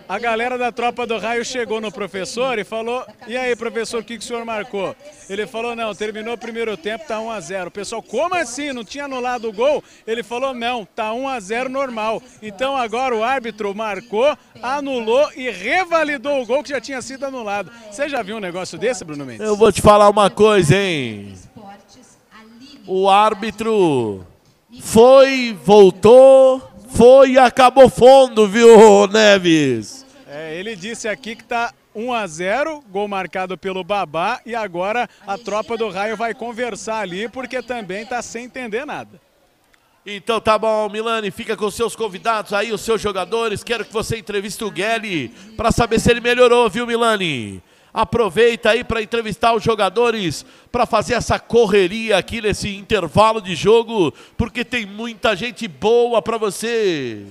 a galera da tropa do raio chegou no professor e falou: "E aí, professor, o que, que o senhor marcou?" Ele falou: "Não, terminou o primeiro tempo, tá 1 a 0". Pessoal, como assim? Não tinha anulado o gol? Ele falou: "Não, tá 1 a 0 normal". Então agora o árbitro marcou, anulou e revalidou o gol que já tinha sido anulado. Você já viu um negócio desse, Bruno Mendes? Eu vou te falar uma coisa, hein? O árbitro foi, voltou, foi e acabou fundo, viu, Neves? É, ele disse aqui que tá 1 a 0, gol marcado pelo Babá e agora a tropa do Raio vai conversar ali porque também tá sem entender nada. Então tá bom, Milani, fica com seus convidados aí, os seus jogadores. Quero que você entreviste o Gelli para saber se ele melhorou, viu, Milani? aproveita aí para entrevistar os jogadores, para fazer essa correria aqui nesse intervalo de jogo, porque tem muita gente boa para você.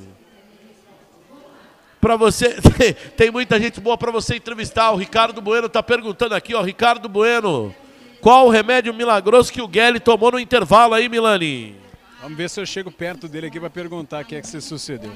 Para você, <laughs> tem muita gente boa para você entrevistar. O Ricardo Bueno está perguntando aqui, ó, Ricardo Bueno, qual o remédio milagroso que o Guelli tomou no intervalo aí, Milani? Vamos ver se eu chego perto dele aqui para perguntar o que é que se sucedeu.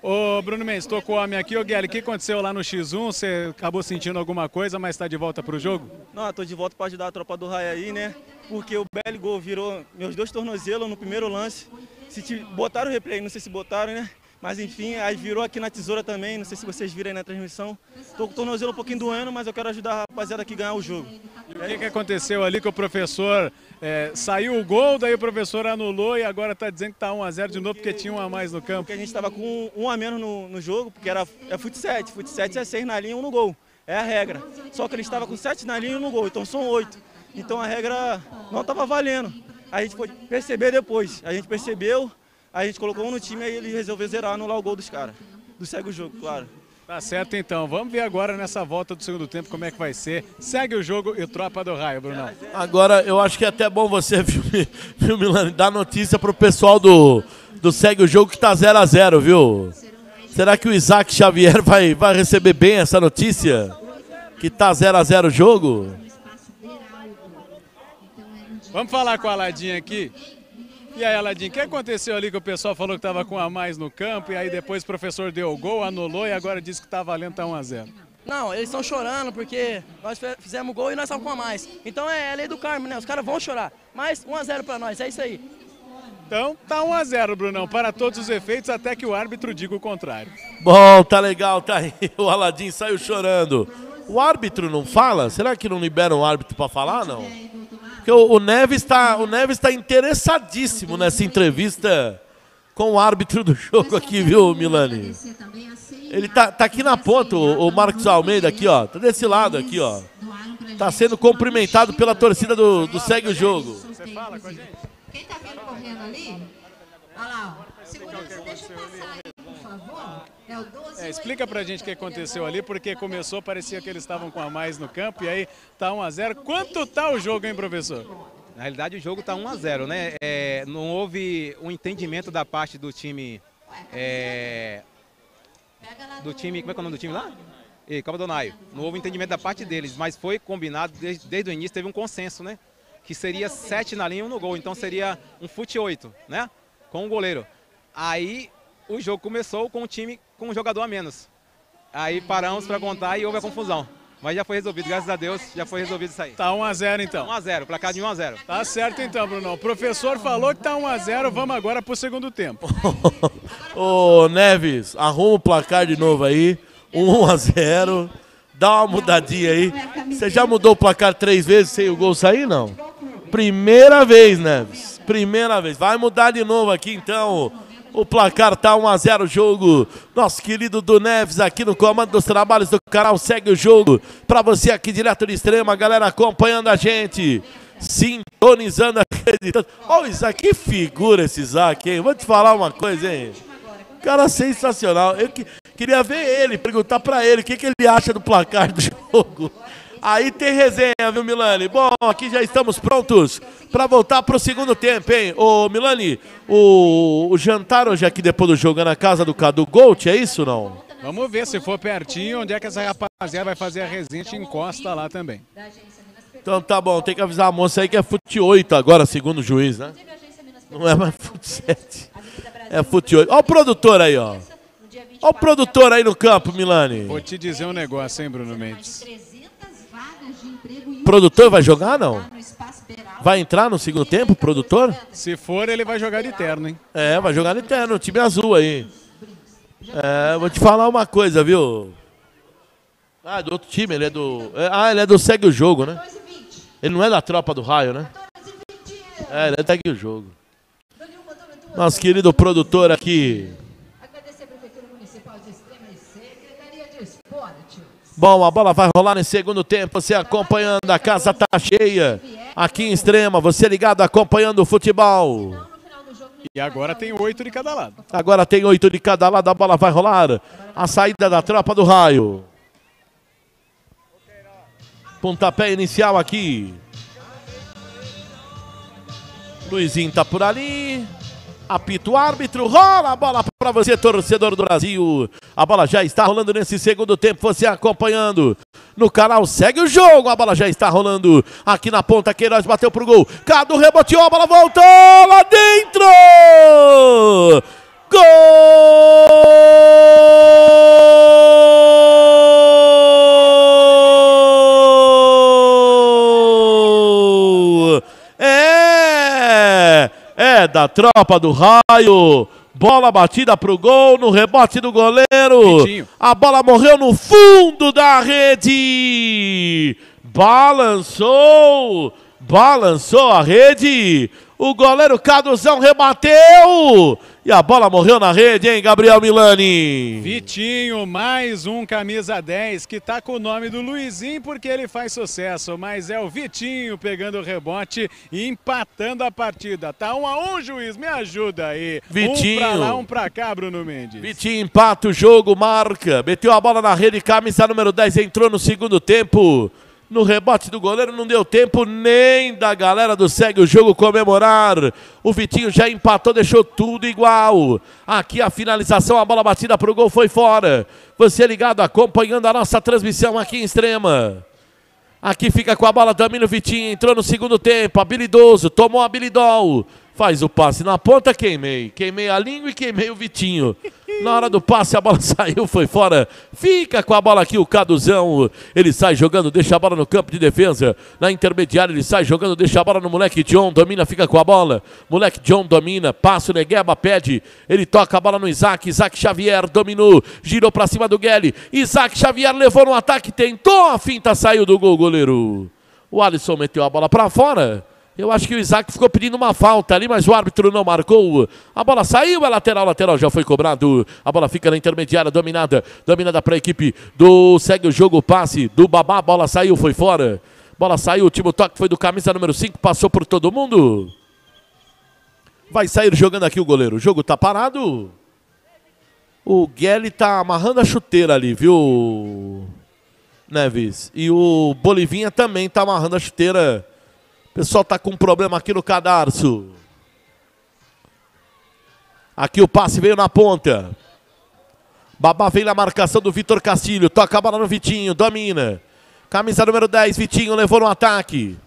Ô Bruno Mendes, estou com o homem aqui. Ô Guilherme, o que aconteceu lá no X1? Você acabou sentindo alguma coisa, mas está de volta para o jogo? Não, estou de volta para ajudar a tropa do Raia aí, né? Porque o belo gol virou meus dois tornozelos no primeiro lance. Se te... Botaram o replay, não sei se botaram, né? Mas enfim, aí virou aqui na tesoura também, não sei se vocês viram aí na transmissão. Tô com o tornozelo um pouquinho doendo, mas eu quero ajudar a rapaziada aqui a ganhar o jogo. E o que, que aconteceu ali que o professor é, saiu o gol, daí o professor anulou e agora está dizendo que está 1x0 de novo porque tinha um a mais no campo. Porque a gente estava com um a menos no, no jogo, porque era é fut 7, fut 7 é 6 na linha e 1 um no gol. É a regra. Só que a gente estava com 7 na linha e 1 um no gol, então são 8. Então a regra não estava valendo. A gente foi perceber depois. A gente percebeu, a gente colocou um no time e ele resolveu zerar, anular o gol dos caras. Do segue o jogo, claro. Tá certo então, vamos ver agora nessa volta do segundo tempo como é que vai ser. Segue o jogo e tropa do raio, Brunão. Agora eu acho que é até bom você, <laughs> viu, viu Milani, dar notícia pro pessoal do, do Segue o Jogo que tá 0 a 0 viu? Será que o Isaac Xavier vai, vai receber bem essa notícia? Que tá 0 a 0 o jogo? Vamos falar com a Aladinha aqui. E aí, Aladim, o que aconteceu ali que o pessoal falou que estava com a mais no campo e aí depois o professor deu o gol, anulou e agora disse que está valendo, tá 1x0? Não, eles estão chorando porque nós fizemos gol e nós estamos com a mais. Então é, a é lei do carmo, né? Os caras vão chorar. Mas 1x0 para nós, é isso aí. Então tá 1 a 0 Brunão, para todos os efeitos, até que o árbitro diga o contrário. Bom, tá legal, tá aí. <laughs> O Aladim saiu chorando. O árbitro não fala? Será que não libera o árbitro para falar, não? Porque o, o Neves está o Neves está interessadíssimo nessa entrevista com o árbitro do jogo aqui, viu, Milani? Ele tá, tá aqui na ponta, o, Marcos Almeida aqui, ó. Tá desse lado aqui, ó. Tá sendo cumprimentado pela torcida do, do Segue o Jogo. Quem tá vindo correndo ali? Olha lá, ó. Segurança, deixa eu passar aí favor, é o 12. É, explica pra gente o que aconteceu ali, porque começou, parecia que eles estavam com a mais no campo, e aí tá 1 a 0 Quanto tá o jogo, hein, professor? Na realidade, o jogo tá 1 a 0 né? É, não houve um entendimento da parte do time... É, do time... Como é que é o nome do time lá? e donaio Não houve entendimento da parte deles, mas foi combinado desde, desde o início, teve um consenso, né? Que seria sete na linha e um no gol, então seria um fute oito, né? Com o um goleiro. Aí o jogo começou com o time com um jogador a menos. Aí paramos para contar e houve a confusão. Mas já foi resolvido, graças a Deus, já foi resolvido isso aí. Tá 1x0 então. 1x0, placar de 1x0. Tá certo então, Bruno. O professor falou que tá 1x0, vamos agora pro segundo tempo. <laughs> Ô Neves, arruma o placar de novo aí. 1x0. Dá uma mudadinha aí. Você já mudou o placar três vezes sem o gol sair, não? Primeira vez, Neves. Primeira vez. Vai mudar de novo aqui então o placar tá 1 a 0 jogo. Nosso querido do Neves aqui no comando dos trabalhos do canal segue o jogo para você aqui direto extremo, a galera acompanhando a gente. Sintonizando, acreditando. Olha o Isaac, que figura esse Isaac, hein? Vou te falar uma coisa, hein? Cara sensacional. Eu que, queria ver ele, perguntar para ele o que, que ele acha do placar do jogo. Aí tem resenha, viu, Milani? Bom, aqui já estamos prontos para voltar para o segundo tempo, hein? Ô, Milani, o, o jantar hoje aqui depois do jogo é na casa do Cadu Gold, é isso não? Vamos ver se for pertinho, onde é que essa rapaziada vai fazer a resenha, encosta lá também. Então tá bom, tem que avisar a moça aí que é fute 8 agora, segundo o juiz, né? Não é mais fute 7, é fute 8. Ó o produtor aí, ó. Olha o produtor aí no campo, Milani. Vou te dizer um negócio, hein, Bruno Mendes. Produtor vai jogar não? Vai entrar no segundo tempo, produtor? Se for, ele vai jogar de terno, hein? É, vai jogar de terno, time azul aí. É, vou te falar uma coisa, viu? Ah, é do outro time, ele é do. É, ah, ele é do Segue o Jogo, né? Ele não é da tropa do raio, né? É, ele é do Segue o Jogo. É Nosso querido produtor aqui, Bom, a bola vai rolar em segundo tempo. Você acompanhando, a casa tá cheia. Aqui em extrema, você ligado acompanhando o futebol. E agora tem oito de cada lado. Agora tem oito de cada lado. A bola vai rolar. A saída da tropa do raio. Pontapé inicial aqui. Luizinho tá por ali. Apita o árbitro, rola a bola para você, torcedor do Brasil. A bola já está rolando nesse segundo tempo, você acompanhando. No canal segue o jogo, a bola já está rolando. Aqui na ponta, Queiroz bateu pro gol. Cadu reboteou, a bola voltou lá dentro! Gol! da tropa do raio. Bola batida pro gol, no rebote do goleiro. Vitinho. A bola morreu no fundo da rede. Balançou balançou a rede. O goleiro Caduzão rebateu. E a bola morreu na rede, hein, Gabriel Milani? Vitinho, mais um camisa 10 que tá com o nome do Luizinho porque ele faz sucesso, mas é o Vitinho pegando o rebote e empatando a partida. Tá um a um, juiz, me ajuda aí. Vitinho. Um pra lá, um pra cá, Bruno Mendes. Vitinho empata o jogo, marca, meteu a bola na rede, camisa número 10 entrou no segundo tempo. No rebote do goleiro não deu tempo nem da galera do segue o jogo comemorar. O Vitinho já empatou, deixou tudo igual. Aqui a finalização, a bola batida para o gol foi fora. Você ligado acompanhando a nossa transmissão aqui em extrema. Aqui fica com a bola Danilo Vitinho, entrou no segundo tempo, habilidoso, tomou habilidol. Faz o passe na ponta, queimei. Queimei a língua e queimei o Vitinho. Na hora do passe, a bola <laughs> saiu, foi fora. Fica com a bola aqui o Caduzão. Ele sai jogando, deixa a bola no campo de defesa. Na intermediária, ele sai jogando, deixa a bola no moleque John. Domina, fica com a bola. Moleque John domina, passa o Negueba, pede. Ele toca a bola no Isaac. Isaac Xavier dominou, girou para cima do Guelli. Isaac Xavier levou no ataque, tentou a finta, saiu do gol, goleiro. O Alisson meteu a bola para fora. Eu acho que o Isaac ficou pedindo uma falta ali, mas o árbitro não marcou. A bola saiu, é lateral, lateral já foi cobrado. A bola fica na intermediária, dominada, dominada para a equipe do segue o jogo, passe do Babá, a bola saiu, foi fora. Bola saiu, o último toque foi do camisa número 5, passou por todo mundo. Vai sair jogando aqui o goleiro. O jogo está parado. O Guelli está amarrando a chuteira ali, viu? Neves. E o Bolivinha também está amarrando a chuteira pessoal está com um problema aqui no cadarço. Aqui o passe veio na ponta. Babá vem na marcação do Vitor Castilho. Toca a bola no Vitinho, domina. Camisa número 10, Vitinho levou no ataque.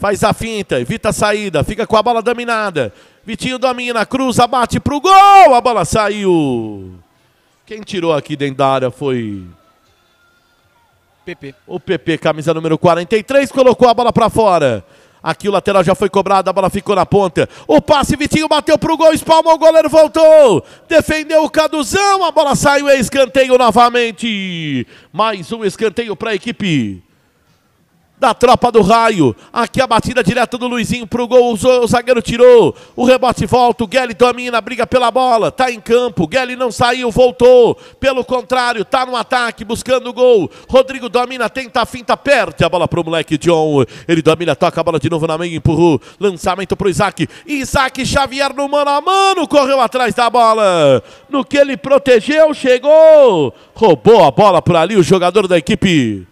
Faz a finta, evita a saída, fica com a bola dominada. Vitinho domina, cruza, bate pro gol, a bola saiu. Quem tirou aqui dentro da área foi PP. O PP, camisa número 43, colocou a bola para fora. Aqui o lateral já foi cobrado, a bola ficou na ponta. O passe, Vitinho bateu pro gol, espalmou, o goleiro voltou. Defendeu o Caduzão, a bola saiu, é escanteio novamente. Mais um escanteio para a equipe da tropa do raio. Aqui a batida direta do Luizinho pro gol. O zagueiro tirou. O rebote volta. O Guelli domina, briga pela bola. Tá em campo. Guelli não saiu, voltou. Pelo contrário, tá no ataque, buscando o gol. Rodrigo domina, tenta a finta, perde a bola pro moleque John. Ele domina, toca a bola de novo na meia, empurrou. Lançamento pro Isaac. Isaac Xavier no mano a mano, correu atrás da bola. No que ele protegeu, chegou. Roubou a bola por ali o jogador da equipe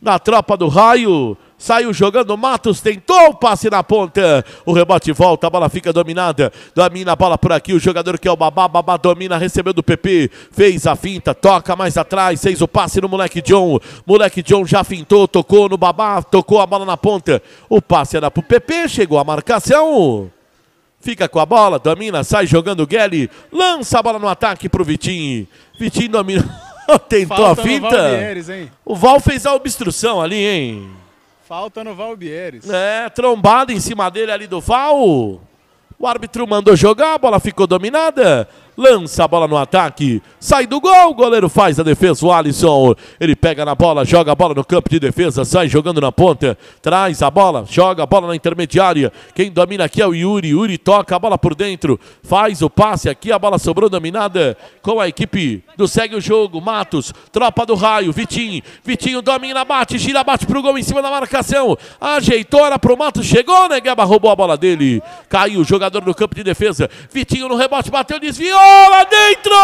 na tropa do raio. Saiu jogando, Matos tentou o passe na ponta. O rebote volta, a bola fica dominada. Domina a bola por aqui. O jogador que é o Babá, Babá domina, recebeu do PP. Fez a finta, toca mais atrás. Fez o passe no moleque John. Moleque John já fintou, tocou no Babá, tocou a bola na ponta. O passe era pro PP, chegou a marcação. Fica com a bola, domina, sai jogando o Guelli. Lança a bola no ataque pro Vitinho. Vitinho domina. <laughs> <laughs> Tentou Falta a finta. Valbieres, o Val fez a obstrução ali, hein? Falta no Valbieres. É, trombada em cima dele ali do Val. O árbitro mandou jogar, a bola ficou dominada lança a bola no ataque, sai do gol, o goleiro faz a defesa, o Alisson, ele pega na bola, joga a bola no campo de defesa, sai jogando na ponta, traz a bola, joga a bola na intermediária, quem domina aqui é o Yuri, Yuri toca a bola por dentro, faz o passe aqui, a bola sobrou dominada com a equipe do Segue o Jogo, Matos, tropa do raio, Vitinho, Vitinho domina, bate, gira, bate pro gol em cima da marcação, ajeitou, era pro Matos, chegou, né Negaba roubou a bola dele, caiu o jogador no campo de defesa, Vitinho no rebote, bateu, desviou, bola dentro!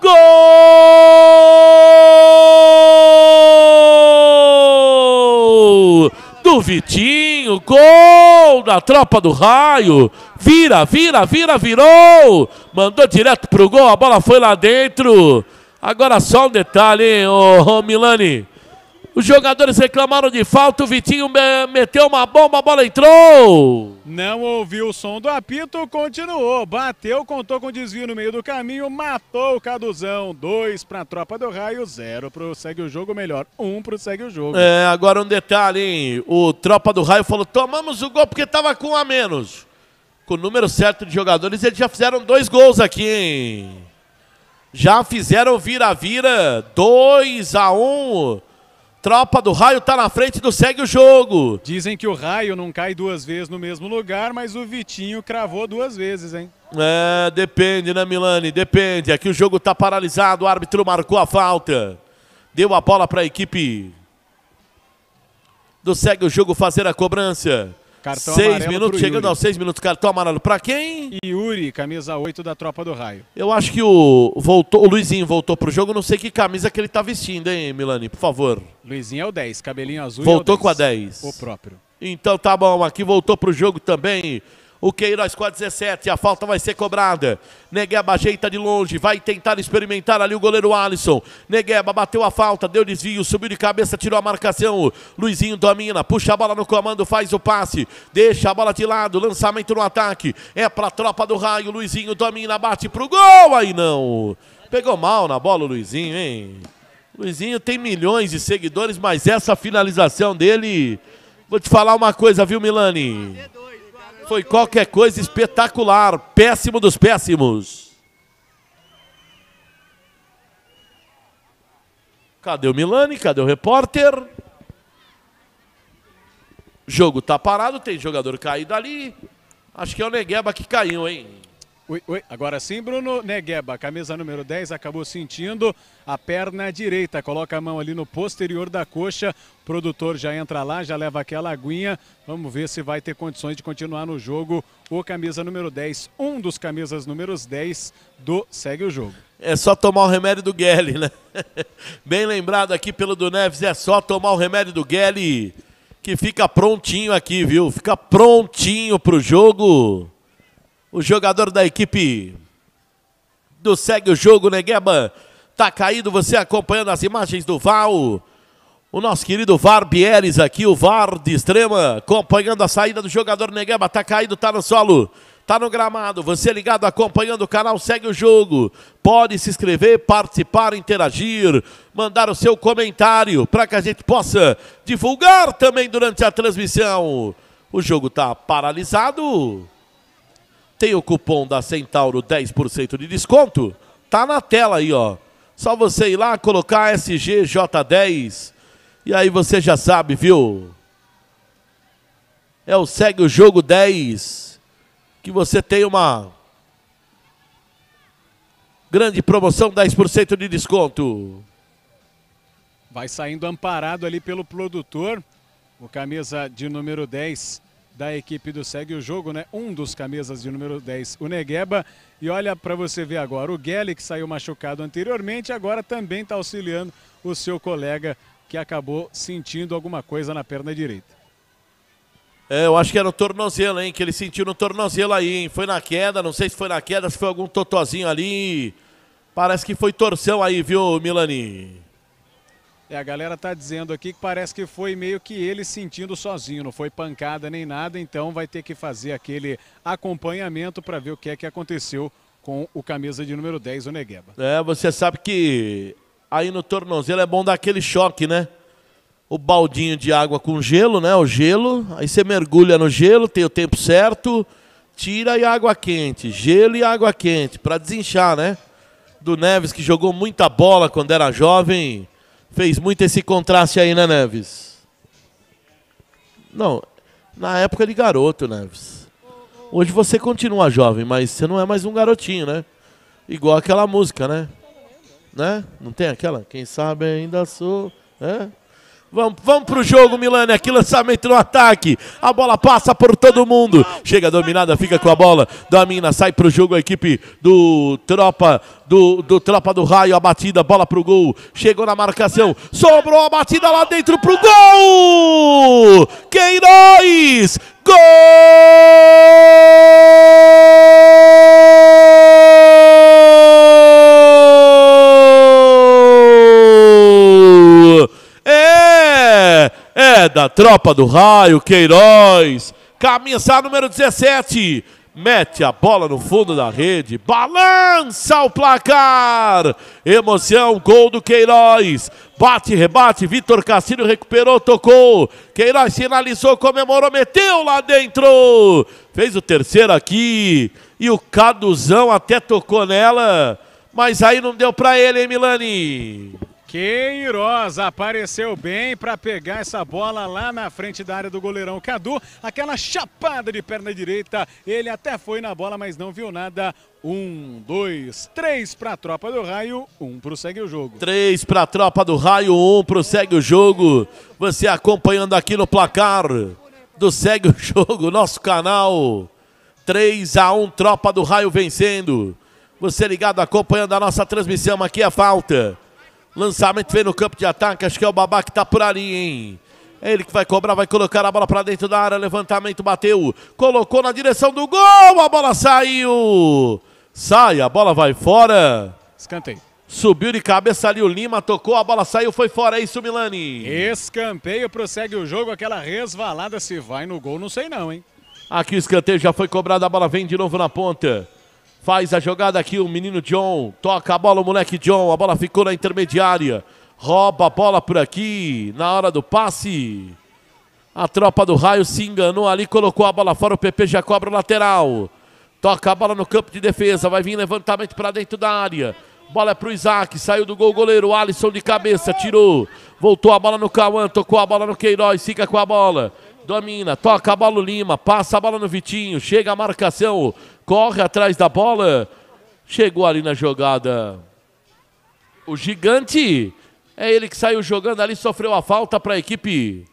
Gol! Do Vitinho, gol da tropa do raio. Vira, vira, vira, virou! Mandou direto pro gol, a bola foi lá dentro. Agora só um detalhe, hein, ô, ô Milani. Os jogadores reclamaram de falta, o Vitinho meteu uma bomba, a bola entrou. Não ouviu o som do apito, continuou, bateu, contou com desvio no meio do caminho, matou o Caduzão. Dois para a tropa do raio, zero para o segue o jogo, melhor, um para o segue o jogo. É, agora um detalhe, hein? o tropa do raio falou, tomamos o gol porque estava com um a menos. Com o número certo de jogadores, eles já fizeram dois gols aqui, hein? Já fizeram vira-vira, Dois a um Tropa do Raio tá na frente do Segue o Jogo. Dizem que o Raio não cai duas vezes no mesmo lugar, mas o Vitinho cravou duas vezes, hein? É, depende, né, Milani? Depende. Aqui é o jogo tá paralisado, o árbitro marcou a falta. Deu a bola para a equipe do Segue o Jogo fazer a cobrança. Cartão seis minutos, chegando aos seis minutos, cartão amarelo para quem? Yuri, camisa 8 da Tropa do Raio. Eu acho que o, voltou, o Luizinho voltou pro jogo, não sei que camisa que ele tá vestindo, hein, Milani, por favor. Luizinho é o 10, cabelinho azul. Voltou é o 10, com a 10. O próprio. Então tá bom, aqui voltou pro jogo também o Queiroz com a 17, a falta vai ser cobrada. Negueba ajeita de longe, vai tentar experimentar ali o goleiro Alisson. Negueba bateu a falta, deu desvio, subiu de cabeça, tirou a marcação. Luizinho domina, puxa a bola no comando, faz o passe, deixa a bola de lado, lançamento no ataque. É pra tropa do raio, Luizinho domina, bate pro gol, aí não. Pegou mal na bola o Luizinho, hein? Luizinho tem milhões de seguidores, mas essa finalização dele. Vou te falar uma coisa, viu, Milani? Foi qualquer coisa espetacular, péssimo dos péssimos. Cadê o Milani? Cadê o repórter? Jogo tá parado, tem jogador caído ali. Acho que é o Negueba que caiu, hein? Agora sim, Bruno Negueba, camisa número 10, acabou sentindo a perna direita. Coloca a mão ali no posterior da coxa. O produtor já entra lá, já leva aquela aguinha. Vamos ver se vai ter condições de continuar no jogo. O camisa número 10, um dos camisas números 10 do Segue o Jogo. É só tomar o remédio do Guelli, né? <laughs> Bem lembrado aqui pelo do Neves, é só tomar o remédio do Guelli que fica prontinho aqui, viu? Fica prontinho pro jogo. O jogador da equipe do Segue o Jogo, Negueba, tá caído, você acompanhando as imagens do Val. O nosso querido VAR Bieres aqui, o VAR de extrema, acompanhando a saída do jogador Negueba, tá caído, tá no solo, tá no gramado. Você ligado, acompanhando o canal, segue o jogo. Pode se inscrever, participar, interagir, mandar o seu comentário para que a gente possa divulgar também durante a transmissão. O jogo tá paralisado. Tem o cupom da Centauro 10% de desconto? Tá na tela aí, ó. Só você ir lá colocar SGJ10 e aí você já sabe, viu? É o segue o jogo 10 que você tem uma grande promoção, 10% de desconto. Vai saindo amparado ali pelo produtor, o camisa de número 10 da equipe do Segue o Jogo, né? Um dos camisas de número 10, o Negueba. E olha para você ver agora, o Gelli, que saiu machucado anteriormente, agora também está auxiliando o seu colega que acabou sentindo alguma coisa na perna direita. É, eu acho que era o tornozelo, hein? Que ele sentiu no tornozelo aí, hein? Foi na queda, não sei se foi na queda, se foi algum totozinho ali. Parece que foi torção aí, viu, Milani? É, a galera tá dizendo aqui que parece que foi meio que ele sentindo sozinho, não foi pancada nem nada, então vai ter que fazer aquele acompanhamento para ver o que é que aconteceu com o camisa de número 10, o Negueba. É, você sabe que aí no tornozelo é bom dar aquele choque, né? O baldinho de água com gelo, né? O gelo, aí você mergulha no gelo, tem o tempo certo, tira e água quente, gelo e água quente, para desinchar, né? Do Neves que jogou muita bola quando era jovem fez muito esse contraste aí, né, Neves? Não, na época de garoto, Neves. Hoje você continua jovem, mas você não é mais um garotinho, né? Igual aquela música, né? Né? Não tem aquela? Quem sabe ainda sou. É? Vamos, vamos pro jogo, Milani. Aqui lançamento no ataque. A bola passa por todo mundo. Chega dominada, fica com a bola. Domina, sai pro jogo a equipe do Tropa do, do Tropa do Raio. A batida, bola pro gol. Chegou na marcação. Sobrou a batida lá dentro pro gol! Queiroz! Gol! da Tropa do Raio, Queiroz. Camisa número 17. Mete a bola no fundo da rede, balança o placar. Emoção, gol do Queiroz. Bate, rebate, Vitor Cassino recuperou, tocou. Queiroz finalizou comemorou, meteu lá dentro. Fez o terceiro aqui e o Caduzão até tocou nela, mas aí não deu para ele, hein, Milani? Queiroz apareceu bem para pegar essa bola lá na frente da área do goleirão Cadu. Aquela chapada de perna direita. Ele até foi na bola, mas não viu nada. Um, dois, três para a tropa do raio, um prossegue o jogo. Três para a tropa do raio, um prossegue o jogo. Você acompanhando aqui no placar do Segue o Jogo, nosso canal. 3 a 1 tropa do raio vencendo. Você ligado acompanhando a nossa transmissão aqui, é a falta. Lançamento vem no campo de ataque. Acho que é o Babá que tá por ali, hein? É ele que vai cobrar, vai colocar a bola para dentro da área. Levantamento, bateu. Colocou na direção do gol. A bola saiu. Sai, a bola vai fora. Escanteio. Subiu de cabeça ali o Lima, tocou, a bola saiu, foi fora, é isso, Milani. Escanteio, prossegue o jogo, aquela resvalada, se vai no gol, não sei não, hein. Aqui o escanteio já foi cobrado, a bola vem de novo na ponta. Faz a jogada aqui o menino John. Toca a bola o moleque John. A bola ficou na intermediária. Rouba a bola por aqui. Na hora do passe. A tropa do raio se enganou ali. Colocou a bola fora. O PP já cobra o lateral. Toca a bola no campo de defesa. Vai vir levantamento para dentro da área. Bola é pro Isaac, saiu do gol o goleiro, Alisson de cabeça, tirou. Voltou a bola no Cauã, tocou a bola no Queiroz, fica com a bola. Domina, toca a bola no Lima, passa a bola no Vitinho, chega a marcação corre atrás da bola. Chegou ali na jogada o gigante. É ele que saiu jogando ali, sofreu a falta para a equipe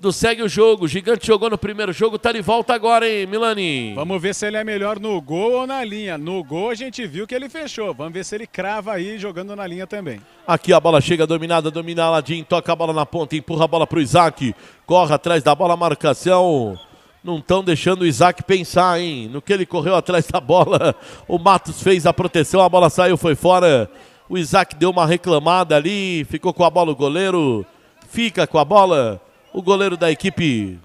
do segue o jogo. O Gigante jogou no primeiro jogo, tá de volta agora, hein, Milani? Vamos ver se ele é melhor no gol ou na linha. No gol a gente viu que ele fechou. Vamos ver se ele crava aí jogando na linha também. Aqui a bola chega dominada, domina Aladim, toca a bola na ponta, empurra a bola pro Isaac, corre atrás da bola, marcação. Não estão deixando o Isaac pensar, hein? No que ele correu atrás da bola, o Matos fez a proteção, a bola saiu, foi fora. O Isaac deu uma reclamada ali, ficou com a bola o goleiro, fica com a bola o goleiro da equipe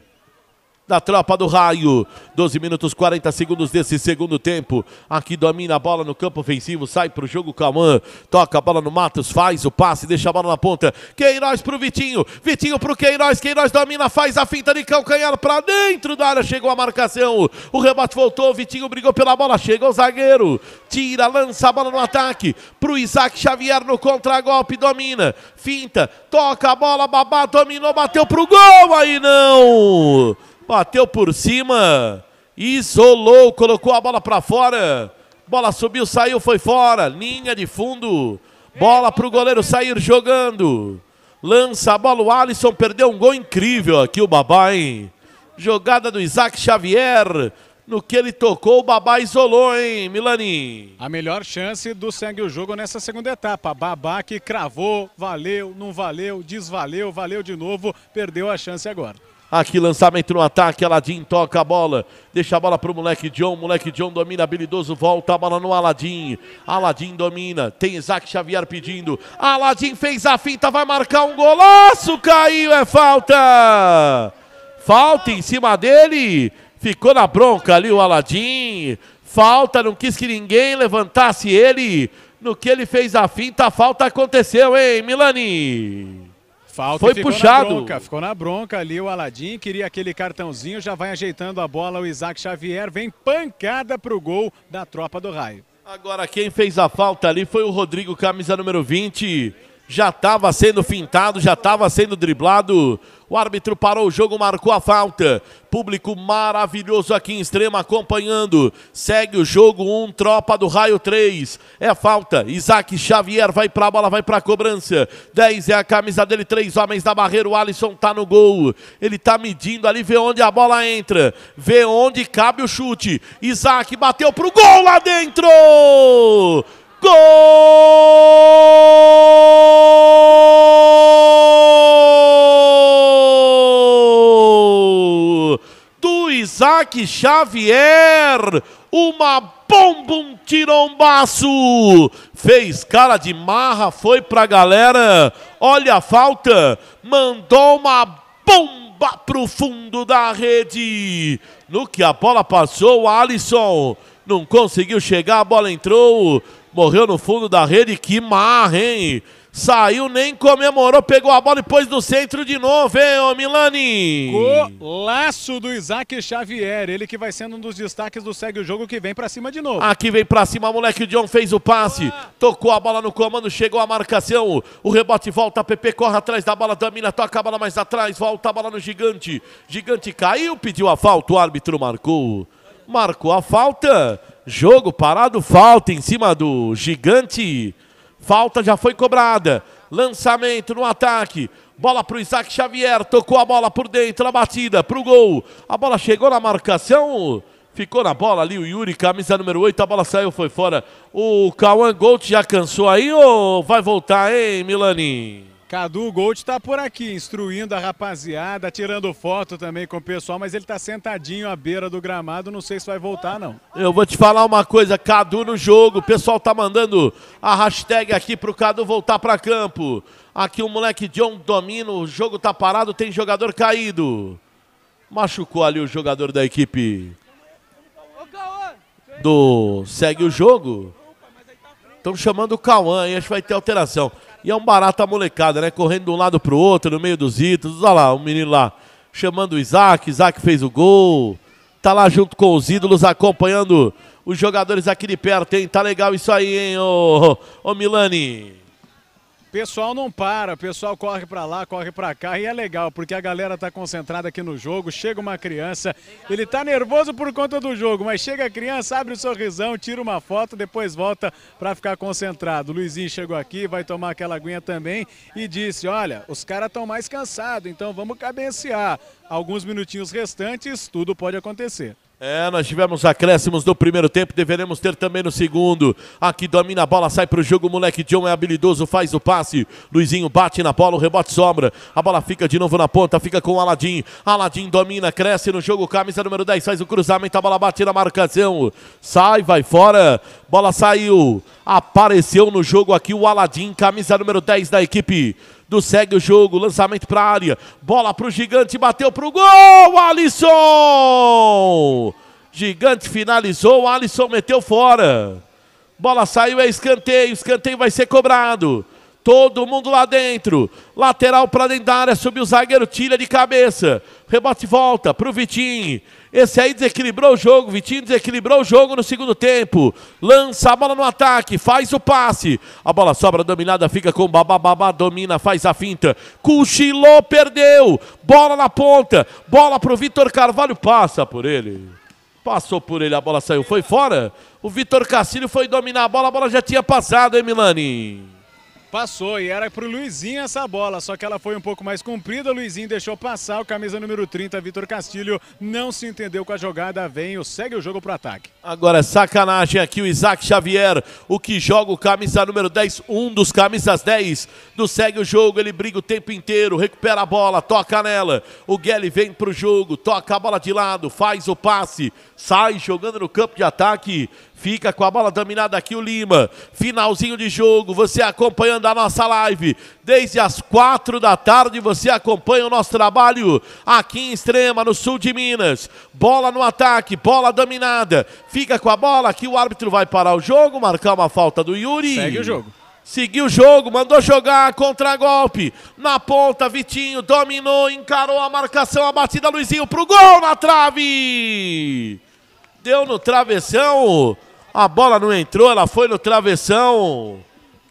da tropa do raio. 12 minutos 40 segundos desse segundo tempo. Aqui domina a bola no campo ofensivo, sai pro jogo Cauã, toca a bola no Matos, faz o passe, deixa a bola na ponta. Queiroz pro Vitinho, Vitinho pro Queiroz, Queiroz domina, faz a finta de calcanhar para dentro da área, chegou a marcação. O rebate voltou, Vitinho brigou pela bola, chegou o zagueiro, tira, lança a bola no ataque pro Isaac Xavier no contragolpe, domina, finta, toca a bola, babá dominou, bateu pro gol, aí não bateu por cima, isolou, colocou a bola para fora. Bola subiu, saiu, foi fora. Linha de fundo. Bola para o goleiro sair jogando. Lança a bola, o Alisson perdeu um gol incrível aqui, o Babá, hein? Jogada do Isaac Xavier. No que ele tocou, o Babá isolou, hein, Milani? A melhor chance do segue o jogo nessa segunda etapa. Babá que cravou, valeu, não valeu, desvaleu, valeu de novo, perdeu a chance agora. Aqui lançamento no ataque, Aladim toca a bola, deixa a bola pro moleque John, moleque John domina, habilidoso, volta a bola no Aladim. Aladim domina, tem Isaac Xavier pedindo. Aladim fez a finta, vai marcar um golaço, caiu, é falta! Falta em cima dele, ficou na bronca ali o Aladim. Falta, não quis que ninguém levantasse ele. No que ele fez a finta, a falta aconteceu, hein, Milani? Falta foi ficou puxado. Na bronca, ficou na bronca ali o Aladim, queria aquele cartãozinho, já vai ajeitando a bola o Isaac Xavier, vem pancada pro gol da tropa do raio. Agora quem fez a falta ali foi o Rodrigo, camisa número 20 já estava sendo fintado, já estava sendo driblado. O árbitro parou o jogo, marcou a falta. Público maravilhoso aqui em extrema acompanhando. Segue o jogo 1, um, tropa do raio 3. É falta. Isaac Xavier vai para a bola, vai para a cobrança. 10 é a camisa dele, três homens da barreira. O Alisson tá no gol. Ele tá medindo ali, vê onde a bola entra, vê onde cabe o chute. Isaac bateu para o gol lá dentro. Gol! Do Isaac Xavier, uma bomba, um tirombaço! Fez cara de marra, foi pra galera. Olha a falta, mandou uma bomba pro fundo da rede. No que a bola passou, o Alisson não conseguiu chegar, a bola entrou. Morreu no fundo da rede, que marra, hein? Saiu, nem comemorou, pegou a bola e pôs no centro de novo, hein, ô Milani? Golaço do Isaac Xavier, ele que vai sendo um dos destaques do Segue o Jogo que vem pra cima de novo. Aqui vem pra cima, moleque, o John fez o passe, tocou a bola no comando, chegou a marcação, o rebote volta, PP corre atrás da bola, mina, toca a bola mais atrás, volta a bola no Gigante, Gigante caiu, pediu a falta, o árbitro marcou, marcou a falta... Jogo parado, falta em cima do gigante. Falta já foi cobrada. Lançamento no ataque. Bola para o Isaac Xavier. Tocou a bola por dentro. A batida para o gol. A bola chegou na marcação. Ficou na bola ali o Yuri, camisa número 8. A bola saiu, foi fora. O Cauã Gold já cansou aí ou vai voltar, hein, Milani? Cadu Gold está por aqui, instruindo a rapaziada, tirando foto também com o pessoal, mas ele está sentadinho à beira do gramado, não sei se vai voltar, não. Eu vou te falar uma coisa, Cadu no jogo, o pessoal tá mandando a hashtag aqui para o Cadu voltar para campo. Aqui o moleque John domina, o jogo tá parado, tem jogador caído. Machucou ali o jogador da equipe do Segue o Jogo. Estão chamando o Cauã, acho que vai ter alteração. E é um barato a molecada, né? Correndo de um lado pro outro, no meio dos ídolos. Olha lá, o um menino lá chamando o Isaac. Isaac fez o gol. Tá lá junto com os ídolos, acompanhando os jogadores aqui de perto, hein? Tá legal isso aí, hein, ô, ô Milani? Pessoal não para, pessoal corre para lá, corre para cá e é legal porque a galera tá concentrada aqui no jogo. Chega uma criança, ele tá nervoso por conta do jogo, mas chega a criança, abre o um sorrisão, tira uma foto, depois volta para ficar concentrado. O Luizinho chegou aqui, vai tomar aquela aguinha também e disse: "Olha, os caras estão mais cansados, então vamos cabecear Alguns minutinhos restantes, tudo pode acontecer." É, nós tivemos acréscimos no primeiro tempo, deveremos ter também no segundo. Aqui domina a bola, sai para o jogo, o moleque John é habilidoso, faz o passe. Luizinho bate na bola, o rebote sobra. A bola fica de novo na ponta, fica com o Aladim. Aladim domina, cresce no jogo, camisa número 10, faz o cruzamento, a bola bate na marcação. Sai, vai fora, bola saiu. Apareceu no jogo aqui o Aladim, camisa número 10 da equipe do segue o jogo, lançamento para a área, bola para o gigante, bateu para o gol, Alisson! Gigante finalizou, Alisson meteu fora. Bola saiu, é escanteio, escanteio vai ser cobrado. Todo mundo lá dentro. Lateral para dentro da área, subiu o zagueiro, tira de cabeça. Rebote volta para o Vitinho. Esse aí desequilibrou o jogo, Vitinho desequilibrou o jogo no segundo tempo. Lança a bola no ataque, faz o passe. A bola sobra dominada, fica com babá, babá, domina, faz a finta. Cochilou, perdeu. Bola na ponta, bola pro Vitor Carvalho, passa por ele. Passou por ele, a bola saiu, foi fora. O Vitor Cassino foi dominar a bola, a bola já tinha passado, hein, Milani? Passou e era para o Luizinho essa bola, só que ela foi um pouco mais comprida. O Luizinho deixou passar, o camisa número 30, Vitor Castilho, não se entendeu com a jogada. Vem, segue o jogo pro ataque. Agora, sacanagem aqui o Isaac Xavier, o que joga o camisa número 10, um dos camisas 10 do segue o jogo, ele briga o tempo inteiro, recupera a bola, toca nela. O Guelli vem para o jogo, toca a bola de lado, faz o passe, sai jogando no campo de ataque, fica com a bola dominada aqui o Lima. Finalzinho de jogo, você acompanhando a nossa live. Desde as quatro da tarde você acompanha o nosso trabalho aqui em Extrema, no sul de Minas. Bola no ataque, bola dominada. Fica com a bola, aqui o árbitro vai parar o jogo, marcar uma falta do Yuri. Segue o jogo. Seguiu o jogo, mandou jogar, contra-golpe. Na ponta, Vitinho dominou, encarou a marcação, a batida, Luizinho pro gol na trave! Deu no travessão, a bola não entrou, ela foi no travessão.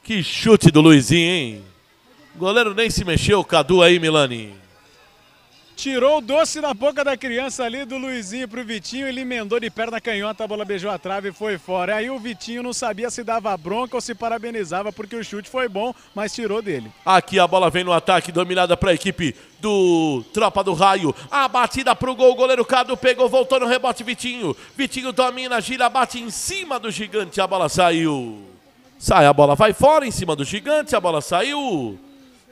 Que chute do Luizinho, hein? goleiro nem se mexeu. Cadu aí, Milani. Tirou o doce da boca da criança ali do Luizinho pro Vitinho, ele emendou de perna canhota, a bola beijou a trave e foi fora. Aí o Vitinho não sabia se dava bronca ou se parabenizava, porque o chute foi bom, mas tirou dele. Aqui a bola vem no ataque, dominada pra equipe do Tropa do Raio. A batida pro gol, o goleiro Cadu pegou, voltou no rebote Vitinho. Vitinho domina, gira, bate em cima do gigante, a bola saiu. Sai a bola, vai fora em cima do gigante, a bola saiu.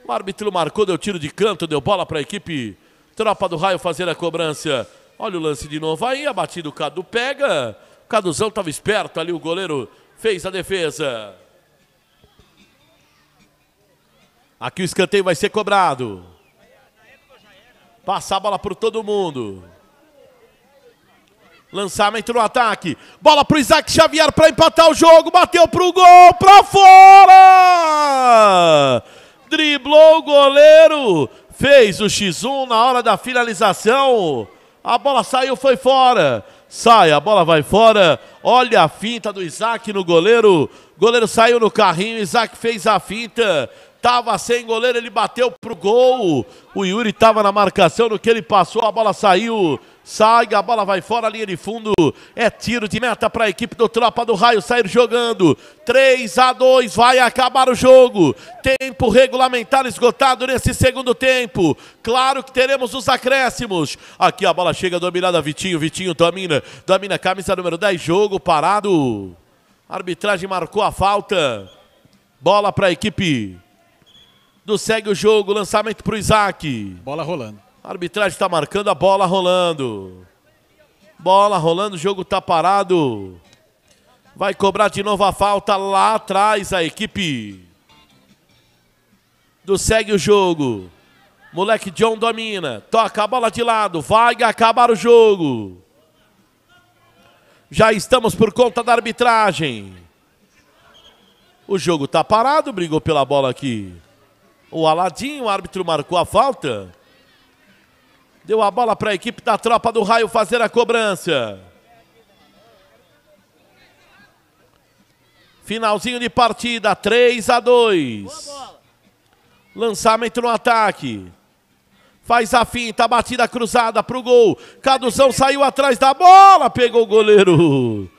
O árbitro marcou, deu tiro de canto, deu bola para a equipe Tropa do Raio fazer a cobrança. Olha o lance de novo aí, a batida do Cadu pega. O Caduzão estava esperto ali, o goleiro fez a defesa. Aqui o escanteio vai ser cobrado. Passar a bola por todo mundo. Lançamento no ataque. Bola para o Isaac Xavier para empatar o jogo. Bateu para o gol, para fora! driblou o goleiro, fez o X1 na hora da finalização. A bola saiu, foi fora. Sai, a bola vai fora. Olha a finta do Isaac no goleiro. Goleiro saiu no carrinho, Isaac fez a finta. Tava sem goleiro, ele bateu pro gol. O Yuri tava na marcação, no que ele passou, a bola saiu. Sai, a bola vai fora, linha de fundo. É tiro de meta para a equipe do Tropa do Raio sair jogando. 3 a 2, vai acabar o jogo. Tempo regulamentar esgotado nesse segundo tempo. Claro que teremos os acréscimos. Aqui a bola chega dominada, Vitinho. Vitinho domina, domina camisa número 10. Jogo parado. arbitragem marcou a falta. Bola para a equipe do Segue o Jogo. Lançamento para o Isaac. Bola rolando arbitragem está marcando a bola rolando. Bola rolando, o jogo está parado. Vai cobrar de novo a falta lá atrás a equipe do segue o jogo. Moleque John domina, toca a bola de lado, vai acabar o jogo. Já estamos por conta da arbitragem. O jogo está parado, brigou pela bola aqui. O Aladim, o árbitro marcou a falta. Deu a bola para a equipe da tropa do raio fazer a cobrança. Finalzinho de partida, 3 a 2. Lançamento no ataque. Faz a finta, batida cruzada para o gol. Caduzão saiu atrás da bola, pegou o goleiro.